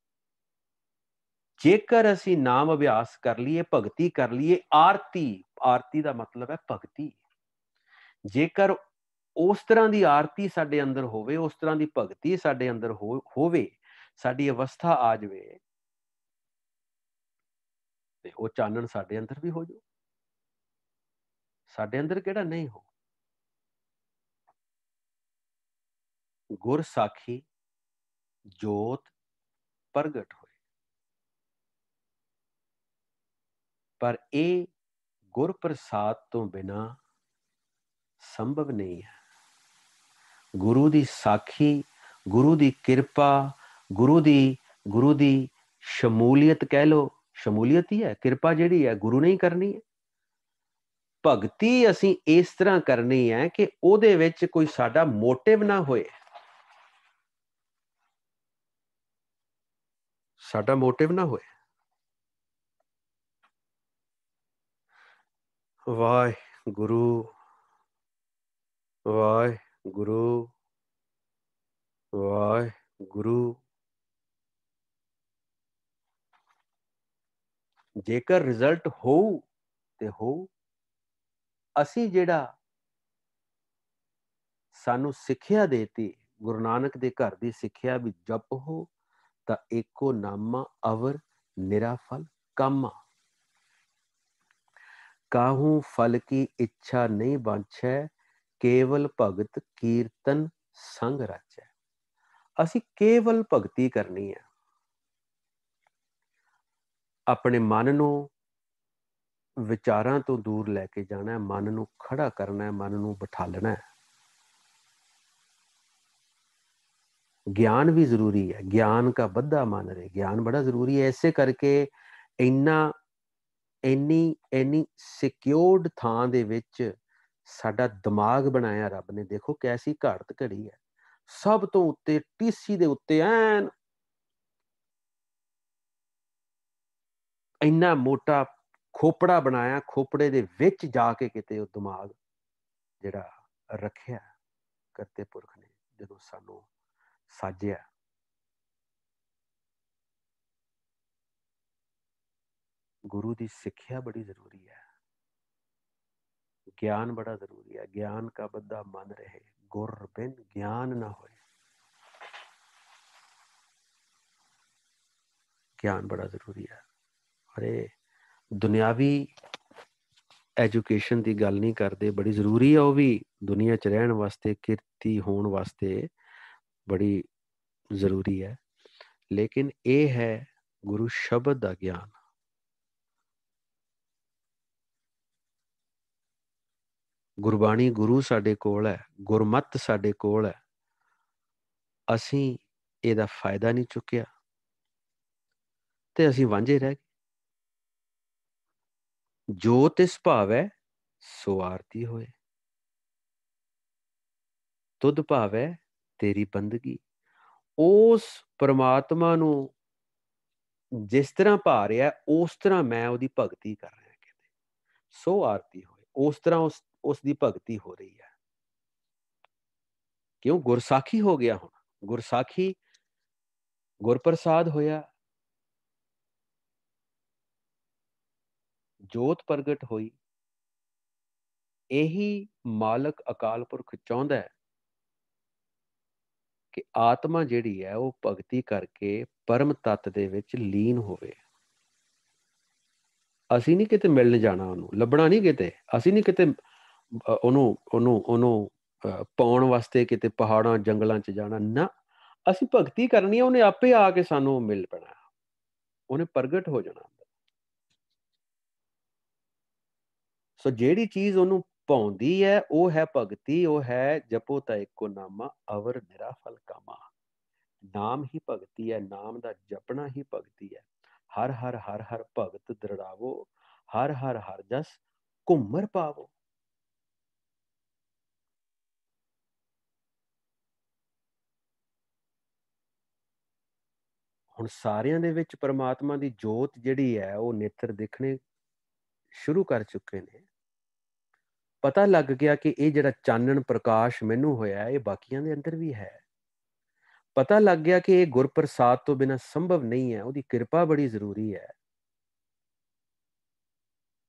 ਜੇਕਰ ਅਸੀਂ ਨਾਮ ਅਭਿਆਸ ਕਰ ਲਈਏ ਭਗਤੀ ਕਰ ਲਈਏ ਆਰਤੀ ਆਰਤੀ ਦਾ ਮਤਲਬ ਹੈ ਭਗਤੀ ਜੇਕਰ ਉਸ ਤਰ੍ਹਾਂ ਦੀ ਆਰਤੀ ਸਾਡੇ ਅੰਦਰ ਹੋਵੇ ਉਸ ਤਰ੍ਹਾਂ ਦੀ ਭਗਤੀ ਸਾਡੇ ਅੰਦਰ ਹੋਵੇ ਸਾਡੀ ਅਵਸਥਾ ਆ ਜਾਵੇ ਤੇ ਉਹ ਚਾਨਣ ਸਾਡੇ ਅੰਦਰ ਵੀ ਹੋ ਜਾਵੇ ਸਾਡੇ ਅੰਦਰ ਕਿਹੜਾ ਨਹੀਂ ਹੋ ਗੁਰ ਸਾਖੀ ਜੋਤ ਪ੍ਰਗਟ ਪਰ ਇਹ ਗੁਰ ਪ੍ਰਸਾਦ ਤੋਂ ਬਿਨਾ ਸੰਭਵ ਨਹੀਂ ਹੈ ਗੁਰੂ ਦੀ ਸਾਖੀ ਗੁਰੂ ਦੀ ਕਿਰਪਾ ਗੁਰੂ ਦੀ ਗੁਰੂ ਦੀ ਸ਼ਮੂਲੀਅਤ ਕਹਿ ਲੋ ਸ਼ਮੂਲੀਅਤ ਹੀ ਹੈ ਕਿਰਪਾ ਜਿਹੜੀ ਹੈ ਗੁਰੂ ਨੇ ਹੀ ਕਰਨੀ ਹੈ ਭਗਤੀ ਅਸੀਂ ਇਸ ਤਰ੍ਹਾਂ ਕਰਨੀ ਹੈ ਕਿ ਉਹਦੇ ਵਿੱਚ ਕੋਈ ਸਾਡਾ ਮੋਟਿਵ ਨਾ ਹੋਏ ਸਾਡਾ ਮੋਟਿਵ ਨਾ ਹੋਏ ਗੁਰੂ ਗੁਰੂ ਵਾਹਿ ਗੁਰੂ ਜੇਕਰ ਰਿਜ਼ਲਟ ਹੋਊ ਤੇ ਹੋਊ ਅਸੀਂ ਜਿਹੜਾ ਸਾਨੂੰ ਸਿੱਖਿਆ ਦੇਤੀ ਗੁਰੂ ਨਾਨਕ ਦੇ ਘਰ ਦੀ ਸਿੱਖਿਆ ਵੀ ਜਪ ਹੋ ਤਾਂ ਏਕੋ ਨਾਮਾ ਅਵਰ ਨਿਰਾਫਲ ਕਮਾ ਕਾਹੂ ਫਲ ਕੀ ਇੱਛਾ ਨਹੀਂ ਵਾਂਛੈ ਕੇਵਲ ਭਗਤ ਕੀਰਤਨ ਸੰਗ ਰਚੈ ਅਸੀਂ ਕੇਵਲ ਭਗਤੀ ਕਰਨੀ ਹੈ ਆਪਣੇ ਮਨ ਨੂੰ ਵਿਚਾਰਾਂ ਤੋਂ ਦੂਰ ਲੈ ਕੇ ਜਾਣਾ ਹੈ ਮਨ ਨੂੰ ਖੜਾ ਕਰਨਾ ਹੈ ਮਨ ਨੂੰ ਬਿਠਾਲਣਾ ਹੈ ਗਿਆਨ ਵੀ ਜ਼ਰੂਰੀ ਹੈ ਗਿਆਨ ਦਾ ਬੱਧਾ ਮਨ ਰੇ ਗਿਆਨ ਬੜਾ ਜ਼ਰੂਰੀ ਹੈ ਐਸੇ ਕਰਕੇ ਇੰਨਾ ਇੰਨੀ ਇੰਨੀ ਸਿਕਿਉਰਡ ਥਾਂ ਦੇ ਵਿੱਚ ਸਾਡਾ ਦਿਮਾਗ ਬਣਾਇਆ ਰੱਬ ਨੇ ਦੇਖੋ ਕੈਸੀ ਘੜਤ ਘੜੀ ਹੈ ਸਭ ਤੋਂ ਉੱਤੇ ਟੀਸੀ ਦੇ ਉੱਤੇ ਐਨ ਇੰਨਾ ਮੋਟਾ ਖੋਪੜਾ ਬਣਾਇਆ ਖੋਪੜੇ ਦੇ ਵਿੱਚ ਜਾ ਕੇ ਕਿਤੇ ਉਹ ਦਿਮਾਗ ਜਿਹੜਾ ਰੱਖਿਆ ਕਰਤੇ ਪੁਰਖ ਨੇ ਜਦੋਂ ਸਾਨੂੰ ਸਾਜਿਆ गुरु की सिक्ख्या बड़ी जरूरी है ज्ञान बड़ा जरूरी है ज्ञान का बद्दा मन रहे गुर बिन ज्ञान ना हो ज्ञान बड़ा जरूरी है अरे दुनियावी एजुकेशन की गल नहीं करते बड़ी जरूरी है वह भी दुनिया च रहन वास्ते किरति होने वास्ते बड़ी जरूरी है लेकिन यह है गुरु शब्द का ज्ञान ਗੁਰਬਾਣੀ ਗੁਰੂ ਸਾਡੇ ਕੋਲ ਹੈ ਗੁਰਮਤ ਸਾਡੇ ਕੋਲ ਹੈ ਅਸੀਂ ਇਹਦਾ ਫਾਇਦਾ ਨਹੀਂ ਚੁੱਕਿਆ ਤੇ ਅਸੀਂ ਵਾਂਝੇ ਰਹਿ ਗਏ ਜੋ ਤਿਸ ਭਾਵੈ ਸੋ ਆਰਤੀ ਹੋਏ ਤੁਧ ਭਾਵੈ ਤੇਰੀ ਬੰਦਗੀ ਉਸ ਪਰਮਾਤਮਾ ਨੂੰ ਜਿਸ ਤਰ੍ਹਾਂ ਭਾ ਰਿਹਾ ਉਸ ਤਰ੍ਹਾਂ ਮੈਂ ਉਹਦੀ ਭਗਤੀ ਕਰ ਰਿਹਾ ਕਹਿੰਦੇ ਸੋ ਆਰਤੀ ਹੋਏ ਉਸ ਤਰ੍ਹਾਂ ਉਸ ਉਸ ਦੀ ਭਗਤੀ ਹੋ ਰਹੀ ਹੈ ਕਿਉਂ ਗੁਰਸਾਖੀ ਹੋ ਗਿਆ ਹੁਣ ਗੁਰਸਾਖੀ ਗੁਰਪ੍ਰਸਾਦ ਹੋਇਆ ਜੋਤ ਪ੍ਰਗਟ ਹੋਈ ਇਹੀ ਮਾਲਕ ਅਕਾਲ ਪੁਰਖ ਚਾਹੁੰਦਾ ਹੈ ਕਿ ਆਤਮਾ ਜਿਹੜੀ ਹੈ ਉਹ ਭਗਤੀ ਕਰਕੇ ਪਰਮ ਤਤ ਦੇ ਵਿੱਚ ਲੀਨ ਹੋਵੇ ਅਸੀਂ ਨਹੀਂ ਕਿਤੇ ਮਿਲਣ ਜਾਣਾ ਉਹਨੂੰ ਲੱਭਣਾ ਨਹੀਂ ਕਿਤੇ ਅਸੀਂ ਨਹੀਂ ਕਿਤੇ ਉਹਨੂੰ ਉਹਨੂੰ ਉਹਨੂੰ ਪਾਉਣ ਵਾਸਤੇ ਕਿਤੇ ਪਹਾੜਾਂ ਜੰਗਲਾਂ 'ਚ ਜਾਣਾ ਨਾ ਅਸੀਂ ਭਗਤੀ ਕਰਨੀ ਹੈ ਉਹਨੇ ਆਪੇ ਆ ਕੇ ਸਾਨੂੰ ਮਿਲ ਪੈਣਾ ਉਹਨੇ ਪ੍ਰਗਟ ਹੋ ਜਾਣਾ ਸੋ ਜਿਹੜੀ ਚੀਜ਼ ਉਹਨੂੰ ਪਾਉਂਦੀ ਹੈ ਉਹ ਹੈ ਭਗਤੀ ਉਹ ਹੈ ਜਪੋ ਤਾਂ ਇੱਕੋ ਨਾਮਾ ਅਵਰ ਨਿਰਾਫਲ ਕਾਮਾ ਨਾਮ ਹੀ ਭਗਤੀ ਹੈ ਨਾਮ ਦਾ ਜਪਣਾ ਹੀ ਭਗਤੀ ਹੈ ਹਰ ਹਰ ਹਰ ਹਰ ਭਗਤ ਦਰੜਾਵੋ ਹਰ ਹਰ ਹਰ ਜਸ ਘੁੰਮਰ ਪਾਵੋ ਹੁਣ ਸਾਰਿਆਂ ਦੇ ਵਿੱਚ ਪਰਮਾਤਮਾ ਦੀ ਜੋਤ ਜਿਹੜੀ ਹੈ ਉਹ ਨੇਤਰ ਦੇਖਣੇ ਸ਼ੁਰੂ ਕਰ ਚੁੱਕੇ ਨੇ ਪਤਾ ਲੱਗ ਗਿਆ ਕਿ ਇਹ ਜਿਹੜਾ ਚਾਨਣ ਪ੍ਰਕਾਸ਼ ਮੈਨੂੰ ਹੋਇਆ ਇਹ ਬਾਕੀਆਂ ਦੇ ਅੰਦਰ ਵੀ ਹੈ ਪਤਾ ਲੱਗ ਗਿਆ ਕਿ ਇਹ ਗੁਰਪ੍ਰਸਾਦ ਤੋਂ ਬਿਨਾ ਸੰਭਵ ਨਹੀਂ ਹੈ ਉਹਦੀ ਕਿਰਪਾ ਬੜੀ ਜ਼ਰੂਰੀ ਹੈ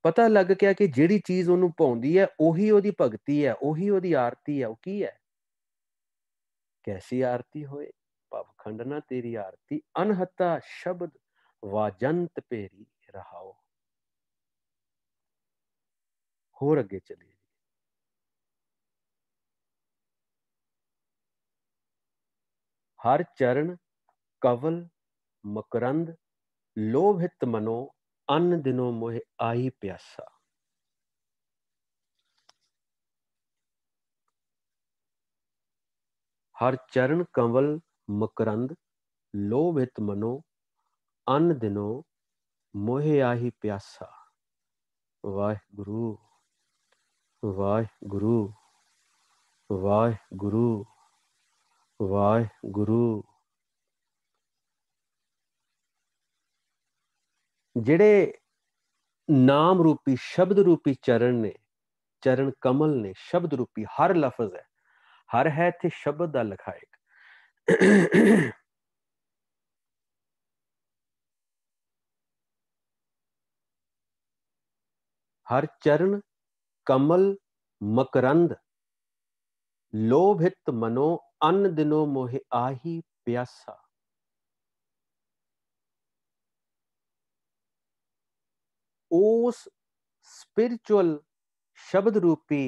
ਪਤਾ ਲੱਗ ਗਿਆ ਕਿ ਜਿਹੜੀ ਚੀਜ਼ ਉਹਨੂੰ ਪਾਉਂਦੀ ਹੈ ਉਹੀ ਉਹਦੀ ਭਗਤੀ ਹੈ ਉਹੀ ਉਹਦੀ ਆਰਤੀ ਹੈ ਉਹ ਕੀ ਹੈ ਕੈਸੀ ਆਰਤੀ ਹੋਏ पावखंडना तेरी आरती अनहता शब्द वाजंत पेरी रहाओ ਹੋਰ ਅੱਗੇ ਚਲੀਏ ਹਰ ਚਰਨ ਕਵਲ ਮਕਰੰਦ ਲੋਭਿਤ ਮਨੋ ਅੰਨ ਦਿਨੋ ਮੋਹਿ ਆਈ ਪਿਆਸਾ ਹਰ ਚਰਨ ਕਵਲ ਮਕਰੰਦ ਲੋਭਿਤ ਮਨੋ ਅਨ ਦਿਨੋ ਮੋਹਿ ਆਹੀ ਪਿਆਸਾ ਵਾਹਿਗੁਰੂ ਵਾਹਿਗੁਰੂ ਵਾਹਿਗੁਰੂ ਵਾਹਿਗੁਰੂ ਜਿਹੜੇ ਨਾਮ ਰੂਪੀ ਸ਼ਬਦ ਰੂਪੀ ਚਰਨ ਨੇ ਚਰਨ ਕਮਲ ਨੇ ਸ਼ਬਦ ਰੂਪੀ ਹਰ ਲਫ਼ਜ਼ ਹੈ ਹਰ ਹੈ ਤੇ ਸ਼ਬਦ ਦਾ ਲਖਾਇਕ ਹਰ ਚਰਨ ਕਮਲ ਮਕਰੰਦ ਲੋਭਿਤ ਮਨੋ ਅਨ ਦਿਨੋ ਮੋਹਿ ਆਹੀ ਪਿਆਸਾ ਉਸ ਸਪਿਰਚੁਅਲ ਸ਼ਬਦ ਰੂਪੀ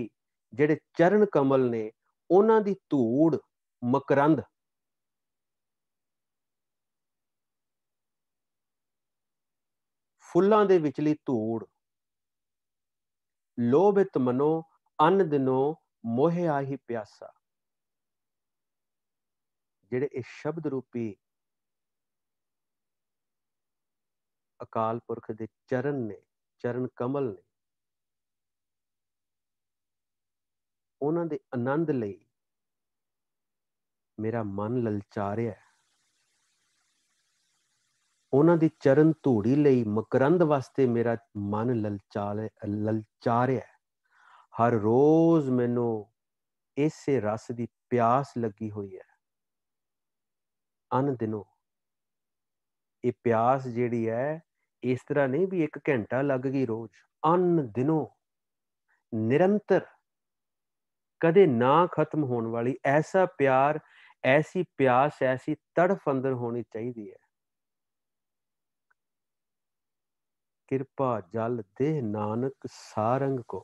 ਜਿਹੜੇ ਚਰਨ ਕਮਲ ਨੇ ਉਹਨਾਂ ਦੀ ਧੂੜ ਮਕਰੰਦ ਫੁੱਲਾਂ ਦੇ ਵਿਚਲੀ ਧੂੜ ਲੋਭਿਤ ਮਨੋ ਅਨ ਦਿਨੋ ਮੋਹ ਆਹੀ ਪਿਆਸਾ ਜਿਹੜੇ ਇਹ ਸ਼ਬਦ ਰੂਪੀ ਅਕਾਲ ਪੁਰਖ ਦੇ ਚਰਨ ਨੇ ਚਰਨ ਕਮਲ ਨੇ ਉਹਨਾਂ ਦੇ ਆਨੰਦ ਲਈ ਮੇਰਾ ਮਨ ਲਲਚਾ ਰਿਹਾ ਹੈ ਉਹਨਾਂ ਦੀ ਚਰਨ ਧੂੜੀ ਲਈ ਮਕਰੰਦ ਵਾਸਤੇ ਮੇਰਾ ਮਨ ਲਲਚਾਲ ਲਲਚਾਰਿਆ ਹਰ ਰੋਜ਼ ਮੈਨੂੰ ਇਸੇ ਰਸ ਦੀ ਪਿਆਸ ਲੱਗੀ ਹੋਈ ਹੈ ਅਨ ਦਿਨੋ ਇਹ ਪਿਆਸ ਜਿਹੜੀ ਹੈ ਇਸ ਤਰ੍ਹਾਂ ਨਹੀਂ ਵੀ ਇੱਕ ਘੰਟਾ ਲੱਗ ਗਈ ਰੋਜ਼ ਅਨ ਦਿਨੋ ਨਿਰੰਤਰ ਕਦੇ ਨਾ ਖਤਮ ਹੋਣ ਵਾਲੀ ਐਸਾ ਪਿਆਰ ਐਸੀ ਪਿਆਸ ਐਸੀ ਤੜਫ ਅੰਦਰ ਹੋਣੀ ਚਾਹੀਦੀ ਹੈ ਕਿਰਪਾ ਜਲ ਦੇ ਨਾਨਕ ਸਾਰੰਗ ਕੋ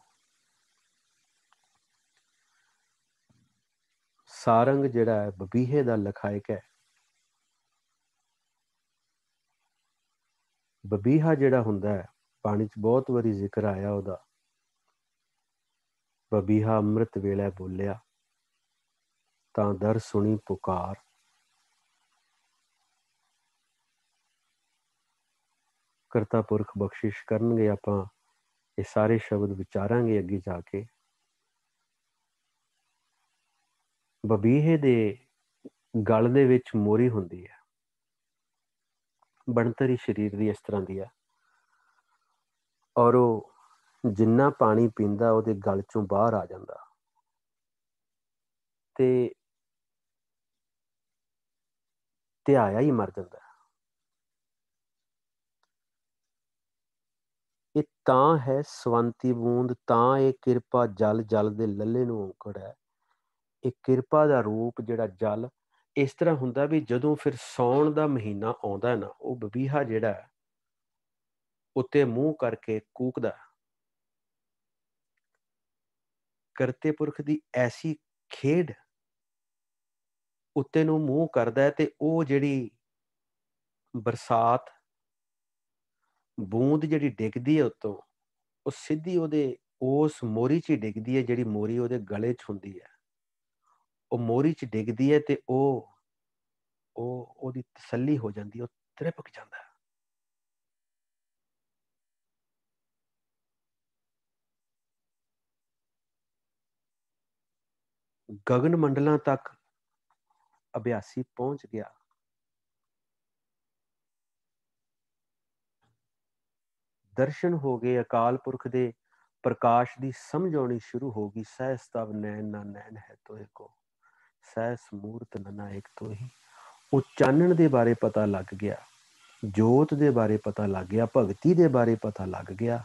ਸਾਰੰਗ ਜਿਹੜਾ ਹੈ ਬਬੀਹੇ ਦਾ ਲਖਾਇਕ ਹੈ ਬਬੀਹਾ ਜਿਹੜਾ ਹੁੰਦਾ ਹੈ ਪਾਣੀ 'ਚ ਬਹੁਤ ਵਾਰੀ ਜ਼ਿਕਰ ਆਇਆ ਉਹਦਾ ਬਬੀਹਾ ਅੰਮ੍ਰਿਤ ਵੇਲੇ ਬੋਲਿਆ ਤਾਂ ਦਰ ਸੁਣੀ ਪੁਕਾਰ ਕਰਤਾ ਪੁਰਖ ਬਖਸ਼ਿਸ਼ ਕਰਨਗੇ ਆਪਾਂ ਇਹ ਸਾਰੇ ਸ਼ਬਦ ਵਿਚਾਰਾਂਗੇ ਅੱਗੇ ਜਾ ਕੇ ਬਬੀਹੇ ਦੇ ਗਲ ਦੇ ਵਿੱਚ ਮੋਰੀ ਹੁੰਦੀ ਹੈ ਬਣਤਰੀ ਸਰੀਰ ਦੀ ਇਸ ਤਰ੍ਹਾਂ ਦੀ ਆ ਔਰ ਉਹ ਜਿੰਨਾ ਪਾਣੀ ਪੀਂਦਾ ਉਹਦੇ ਗਲ ਚੋਂ ਬਾਹਰ ਆ ਜਾਂਦਾ ਤੇ ਤੇ ਆਇਆ ਹੀ ਮਰ ਜਾਂਦਾ ਇਹ ਤਾਂ ਹੈ ਸਵੰਤੀ ਬੂੰਦ ਤਾਂ ਇਹ ਕਿਰਪਾ ਜਲ ਜਲ ਦੇ ਲੱਲੇ ਨੂੰ ਔਂਕੜ ਹੈ ਇਹ ਕਿਰਪਾ ਦਾ ਰੂਪ ਜਿਹੜਾ ਜਲ ਇਸ ਤਰ੍ਹਾਂ ਹੁੰਦਾ ਵੀ ਜਦੋਂ ਫਿਰ ਸੌਣ ਦਾ ਮਹੀਨਾ ਆਉਂਦਾ ਨਾ ਉਹ ਬਬੀਹਾ ਜਿਹੜਾ ਉੱਤੇ ਮੂੰਹ ਕਰਕੇ ਕੂਕਦਾ ਕਰਤੇ ਪੁਰਖ ਦੀ ਐਸੀ ਖੇਡ ਉੱਤੇ ਨੂੰ ਮੂੰਹ ਕਰਦਾ ਤੇ ਉਹ ਜਿਹੜੀ ਬਰਸਾਤ ਬੂੰਦ ਜਿਹੜੀ ਡਿੱਗਦੀ ਹੈ ਉਤੋਂ ਉਹ ਸਿੱਧੀ ਉਹਦੇ ਉਸ ਮੋਰੀ 'ਚ ਡਿੱਗਦੀ ਹੈ ਜਿਹੜੀ ਮੋਰੀ ਉਹਦੇ ਗਲੇ 'ਚ ਹੁੰਦੀ ਹੈ ਉਹ ਮੋਰੀ 'ਚ ਡਿੱਗਦੀ ਹੈ ਤੇ ਉਹ ਉਹ ਉਹਦੀ ਤਸੱਲੀ ਹੋ ਜਾਂਦੀ ਉਹ ਤ੍ਰਿਪਕ ਜਾਂਦਾ ਗगन ਮੰਡਲਾਂ ਤੱਕ ਅਭਿਆਸੀ ਪਹੁੰਚ ਗਿਆ ਦਰਸ਼ਨ ਹੋ ਗਏ ਅਕਾਲ ਪੁਰਖ ਦੇ ਪ੍ਰਕਾਸ਼ ਦੀ ਸਮਝ ਆਉਣੀ ਸ਼ੁਰੂ ਹੋ ਗਈ ਸਹਿਸ ਤਬ ਨੈਣ ਨਾ ਨੈਣ ਹੈ ਤੋਏ ਕੋ ਸਹਿਸ ਮੂਰਤ ਨਨਾ ਇੱਕ ਤੋਹੀ ਉਹ ਚਾਨਣ ਦੇ ਬਾਰੇ ਪਤਾ ਲੱਗ ਗਿਆ ਜੋਤ ਦੇ ਬਾਰੇ ਪਤਾ ਲੱਗ ਗਿਆ ਭਗਤੀ ਦੇ ਬਾਰੇ ਪਤਾ ਲੱਗ ਗਿਆ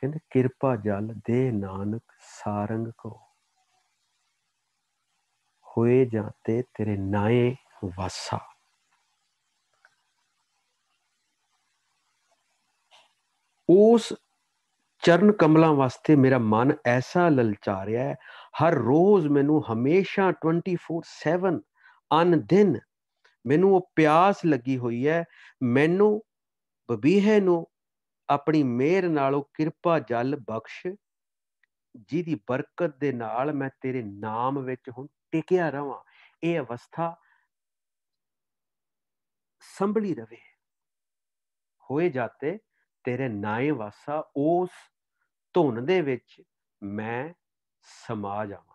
ਕਹਿੰਦੇ ਕਿਰਪਾ ਜਲ ਦੇ ਨਾਨਕ ਸਾਰੰਗ ਕੋ ਹੋਏ ਜਾਂਤੇ ਤੇਰੇ ਨਾਏ ਵਾਸਾ ਉਸ ਚਰਨ ਕਮਲਾਂ ਵਾਸਤੇ ਮੇਰਾ ਮਨ ਐਸਾ ਲਲਚਾ ਰਿਹਾ ਹੈ ਹਰ ਰੋਜ਼ ਮੈਨੂੰ ਹਮੇਸ਼ਾ 24/7 ਅਨ ਦਿਨ ਮੈਨੂੰ ਉਹ ਪਿਆਸ ਲੱਗੀ ਹੋਈ ਹੈ ਮੈਨੂੰ ਬਬੀਹੇ ਨੂੰ ਆਪਣੀ ਮਿਹਰ ਨਾਲੋਂ ਕਿਰਪਾ ਜਲ ਬਖਸ਼ ਜਿਹਦੀ ਬਰਕਤ ਦੇ ਨਾਲ ਮੈਂ ਤੇਰੇ ਨਾਮ ਵਿੱਚ ਹੁਣ ਟਿਕਿਆ ਰਵਾਂ ਇਹ ਅਵਸਥਾ ਸੰਭਲੀ ਰਵੇ ਹੋਏ ਜਾਤੇ ਤੇਰੇ ਨਾਏ ਵਾਸਾ ਉਸ ਧੁਨ ਦੇ ਵਿੱਚ ਮੈਂ ਸਮਾ ਜਾਵਾਂ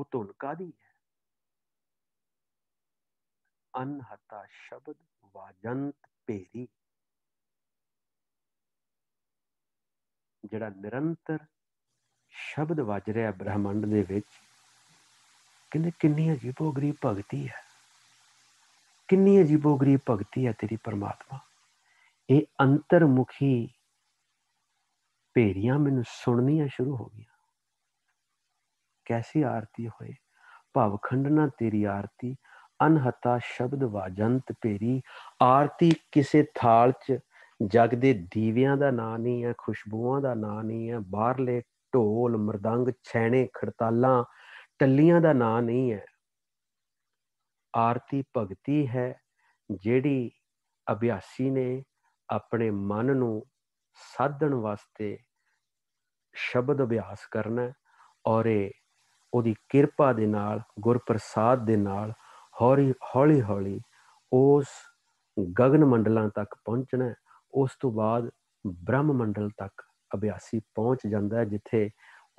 ਉਹ ਧੁਨ ਕਾਦੀ ਹੈ ਅਨਹਤਾ ਸ਼ਬਦ ਵਾਜੰਤ ਭੇਰੀ ਜਿਹੜਾ ਨਿਰੰਤਰ ਸ਼ਬਦ ਵੱਜ ਰਿਹਾ ਬ੍ਰਹਮੰਡ ਦੇ ਵਿੱਚ ਕਿੰਨੇ ਕਿੰਨੀ ਅਜੀਬੋ ਗਰੀਬ ਭਗਤੀ ਹੈ ਕਿੰਨੀ ਅਜੀਬੋ ਗਰੀਬ ਭਗਤੀ ਹੈ ਤੇਰੀ ਪਰਮਾਤਮਾ ਇਹ ਅੰਤਰਮੁਖੀ ਪੇਰੀਆਂ ਮੈਨੂੰ ਸੁਣਨੀਆਂ ਸ਼ੁਰੂ ਹੋ ਗਈਆਂ ਕੈਸੀ ਆਰਤੀ ਹੋਏ ਭਵ ਖੰਡਨਾ ਤੇਰੀ ਆਰਤੀ ਅਨਹਤਾ ਸ਼ਬਦ ਵਾਜੰਤ ਪੇਰੀ ਆਰਤੀ ਕਿਸੇ ਥਾਲ 'ਚ ਜਗ ਦੇ ਦੀਵਿਆਂ ਦਾ ਨਾਂ ਨਹੀਂ ਹੈ ਖੁਸ਼ਬੂਆਂ ਦਾ ਨਾਂ ਨਹੀਂ ਹੈ ਬਾਹਰਲੇ ਢੋਲ ਮਰਦੰਗ ਛੈਣੇ ਖੜਤਾਲਾਂ ਟੱਲੀਆਂ ਦਾ ਨਾਂ ਨਹੀਂ ਹੈ ਆਰਤੀ ਭਗਤੀ ਹੈ ਜਿਹੜੀ ਅਭਿਆਸੀ ਨੇ ਆਪਣੇ ਮਨ ਨੂੰ ਸਾਧਣ ਵਾਸਤੇ ਸ਼ਬਦ ਅਭਿਆਸ ਕਰਨਾ ਔਰ ਇਹ ਉਹਦੀ ਕਿਰਪਾ ਦੇ ਨਾਲ ਗੁਰਪ੍ਰਸਾਦ ਦੇ ਨਾਲ ਹੌਲੀ ਹੌਲੀ ਹੌਲੀ ਉਸ ਗगन ਮੰਡਲਾਂ ਤੱਕ ਪਹੁੰਚਣਾ ਉਸ ਤੋਂ ਬਾਅਦ ਬ੍ਰਹਮ ਮੰਡਲ ਤੱਕ ਅਭਿਆਸੀ ਪਹੁੰਚ ਜਾਂਦਾ ਜਿੱਥੇ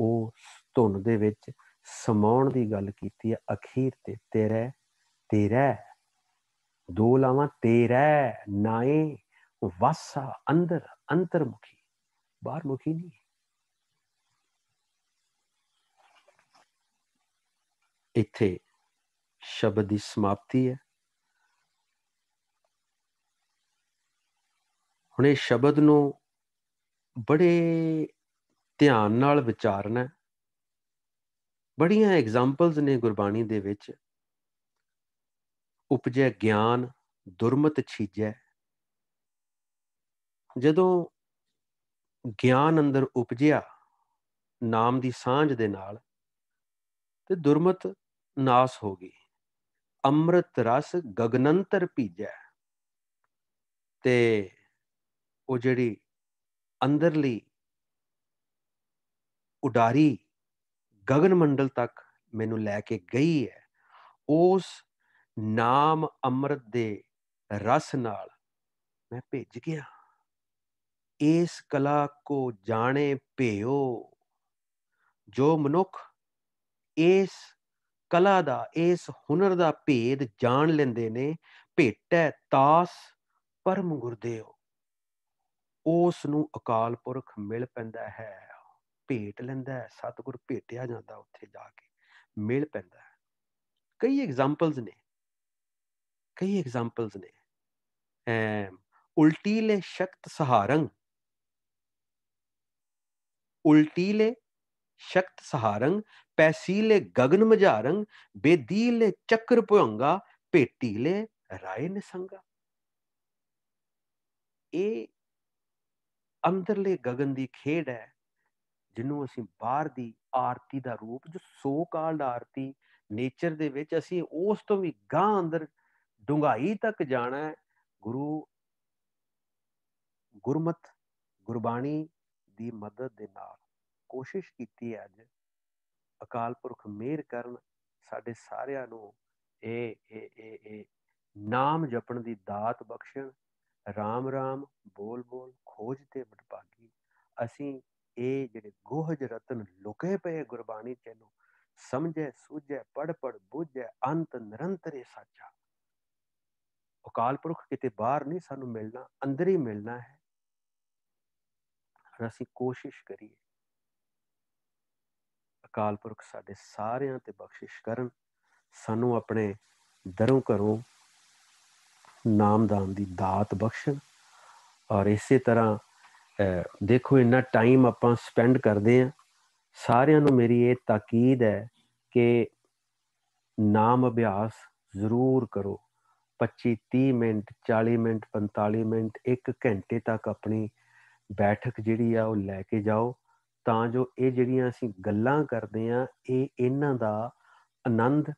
ਉਹ ਧੁਨ ਦੇ ਵਿੱਚ ਸਮਾਉਣ ਦੀ ਗੱਲ ਕੀਤੀ ਹੈ ਅਖੀਰ ਤੇ ਤੇਰੇ ਤੇਰਾ ਦੋ ਲਾਵਾ ਤੇਰਾ ਨਾਏ ਵਸਾ ਅੰਦਰ ਅੰਤਰਮੁਖੀ ਬਾਹਰ ਮੁਖੀ ਨਹੀਂ ਇੱਥੇ ਸ਼ਬਦ ਦੀ ਸਮਾਪਤੀ ਹੈ ਹੁਣ ਇਹ ਸ਼ਬਦ ਨੂੰ ਬੜੇ ਧਿਆਨ ਨਾਲ ਵਿਚਾਰਨਾ ਬੜੀਆਂ ਐਗਜ਼ਾਮਪਲਸ ਨੇ ਗੁਰਬਾਣੀ ਦੇ ਵਿੱਚ ਉਪਜੈ ਗਿਆਨ ਦੁਰਮਤ ਛੀਜੈ ਜਦੋਂ ਗਿਆਨ ਅੰਦਰ ਉਪਜਿਆ ਨਾਮ ਦੀ ਸਾਂਝ ਦੇ ਨਾਲ ਤੇ ਦੁਰਮਤ ਨਾਸ ਹੋ ਗਈ ਅੰਮ੍ਰਿਤ ਰਸ ਗਗਨੰਤਰ ਪੀਜੈ ਤੇ ਉਹ ਜਿਹੜੀ ਅੰਦਰਲੀ ਉਡਾਰੀ ਗगन ਮੰਡਲ ਤੱਕ ਮੈਨੂੰ ਲੈ ਕੇ ਗਈ ਹੈ ਉਸ ਨਾਮ ਅੰਮ੍ਰਿਤ ਦੇ ਰਸ ਨਾਲ ਮੈਂ ਭਿੱਜ ਗਿਆ ਇਸ ਕਲਾ ਕੋ ਜਾਣੇ ਭਿਓ ਜੋ ਮਨੁੱਖ ਇਸ ਕਲਾ ਦਾ ਇਸ ਹੁਨਰ ਦਾ ਭੇਦ ਜਾਣ ਲੈਂਦੇ ਨੇ ਭੇਟੈ ਤਾਸ ਪਰਮ ਗੁਰਦੇਵ ਉਸ ਨੂੰ ਅਕਾਲ ਪੁਰਖ ਮਿਲ ਪੈਂਦਾ ਹੈ ਭੇਟ ਲੈਂਦਾ ਹੈ ਸਤਿਗੁਰ ਭੇਟਿਆ ਜਾਂਦਾ ਉੱਥੇ ਜਾ ਕੇ ਮਿਲ ਪੈਂਦਾ ਹੈ ਕਈ ਐਗਜ਼ਾਮਪਲਸ ਨੇ ਕਈ ਐਗਜ਼ਾਮਪਲਸ ਨੇ ਉਲਟੀਲੇ ਸ਼ਕਤ ਸਹਾਰੰਗ ਉਲਟੀਲੇ ਸ਼ਕਤ ਸਹਾਰੰਗ ਪੈਸੀਲੇ ਗगन ਮਝਾਰੰਗ ਬੇਦੀਲੇ ਚੱਕਰ ਭੁਯੰਗਾ ਭੇਟੀਲੇ ਰਾਏ ਨਿਸੰਗਾ ਇਹ ਅੰਦਰਲੇ ਗगन ਦੀ ਖੇਡ ਹੈ ਜਿਹਨੂੰ ਅਸੀਂ ਬਾਹਰ ਦੀ ਆਰਤੀ ਦਾ ਰੂਪ ਜੋ ਸੋ ਕਾਲਡ ਆਰਤੀ ਨੇਚਰ ਦੇ ਵਿੱਚ ਅਸੀਂ ਉਸ ਤੋਂ ਵੀ ਗਾਂ ਅੰਦਰ ਡੂੰਘਾਈ ਤੱਕ ਜਾਣਾ ਹੈ ਗੁਰੂ ਗੁਰਮਤ ਗੁਰਬਾਣੀ ਦੀ ਮਦਦ ਦੇ ਨਾਲ ਕੋਸ਼ਿਸ਼ ਕੀਤੀ ਅੱਜ ਅਕਾਲ ਪੁਰਖ ਮਿਹਰ ਕਰਨ ਸਾਡੇ ਸਾਰਿਆਂ ਨੂੰ ਇਹ ਇਹ ਇਹ ਇਹ ਨਾਮ ਜਪਣ ਦੀ ਦਾਤ ਬਖਸ਼ਣ RAM RAM ਬੋਲ ਬੋਲ ਖੋਜ ਤੇ ਬਟਪਾਗੀ ਅਸੀਂ ਇਹ ਜਿਹੜੇ ਗੋਹਜ ਰਤਨ ਲੁਕੇ ਪਏ ਗੁਰਬਾਣੀ ਚ ਨੂੰ ਸਮਝੇ ਸੂਝੇ ਪੜ ਪੜ ਬੁੱਝੇ ਅੰਤ ਨਿਰੰਤਰੇ ਸਾਚਾ ਅਕਾਲ ਪੁਰਖ ਕਿਤੇ ਬਾਹਰ ਨਹੀਂ ਸਾਨੂੰ ਮਿਲਣਾ ਅੰਦਰ ਹੀ ਮਿਲਣਾ ਹੈ ਅਸੀਂ ਕੋਸ਼ਿਸ਼ ਕਰੀਏ ਅਕਾਲ ਪੁਰਖ ਸਾਡੇ ਸਾਰਿਆਂ ਤੇ ਬਖਸ਼ਿਸ਼ ਕਰਨ ਸਾਨੂੰ ਆਪਣੇ ਦਰੋਂ ਘਰੋਂ ਨਾਮਦਾਨ ਦੀ ਦਾਤ ਬਖਸ਼ਣ ਔਰ ਇਸੇ ਤਰ੍ਹਾਂ ਦੇਖੋ ਇੰਨਾ ਟਾਈਮ ਆਪਾਂ ਸਪੈਂਡ ਕਰਦੇ ਆ ਸਾਰਿਆਂ ਨੂੰ ਮੇਰੀ ਇਹ ਤਾਕੀਦ ਹੈ ਕਿ ਨਾਮ ਅਭਿਆਸ ਜ਼ਰੂਰ ਕਰੋ 25 30 ਮਿੰਟ 40 ਮਿੰਟ 45 ਮਿੰਟ 1 ਘੰਟੇ ਤੱਕ ਆਪਣੀ ਬੈਠਕ ਜਿਹੜੀ ਆ ਉਹ ਲੈ ਕੇ ਜਾਓ ਤਾਂ ਜੋ ਇਹ ਜਿਹੜੀਆਂ ਅਸੀਂ ਗੱਲਾਂ ਕਰਦੇ ਆ ਇਹ ਇਹਨਾਂ ਦਾ ਆਨੰਦ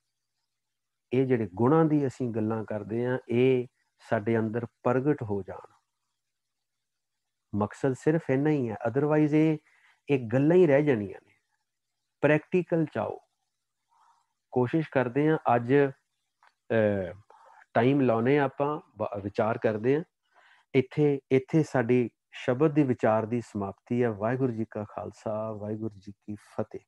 ਇਹ ਜਿਹੜੇ ਗੁਣਾਂ ਦੀ ਅਸੀਂ ਗੱਲਾਂ ਕਰਦੇ ਆ ਇਹ ਸਾਡੇ ਅੰਦਰ ਪ੍ਰਗਟ ਹੋ ਜਾਣ ਮਕਸਦ ਸਿਰਫ ਇਹਨਾਂ ਹੀ ਹੈ ਅਦਰਵਾਇਜ਼ ਇਹ ਇਹ ਗੱਲਾਂ ਹੀ ਰਹਿ ਜਾਣੀਆਂ ਨੇ ਪ੍ਰੈਕਟੀਕਲ ਚਾਓ ਕੋਸ਼ਿਸ਼ ਕਰਦੇ ਆ ਅੱਜ ਟਾਈਮ ਲਾਉਨੇ ਆਪਾਂ ਵਿਚਾਰ ਕਰਦੇ ਆ ਇੱਥੇ ਇੱਥੇ ਸਾਡੀ ਸ਼ਬਦ ਦੀ ਵਿਚਾਰ ਦੀ ਸਮਾਪਤੀ ਹੈ ਵਾਹਿਗੁਰੂ ਜੀ ਕਾ ਖਾਲਸਾ ਵਾਹਿਗੁਰੂ ਜੀ ਕੀ ਫਤਿਹ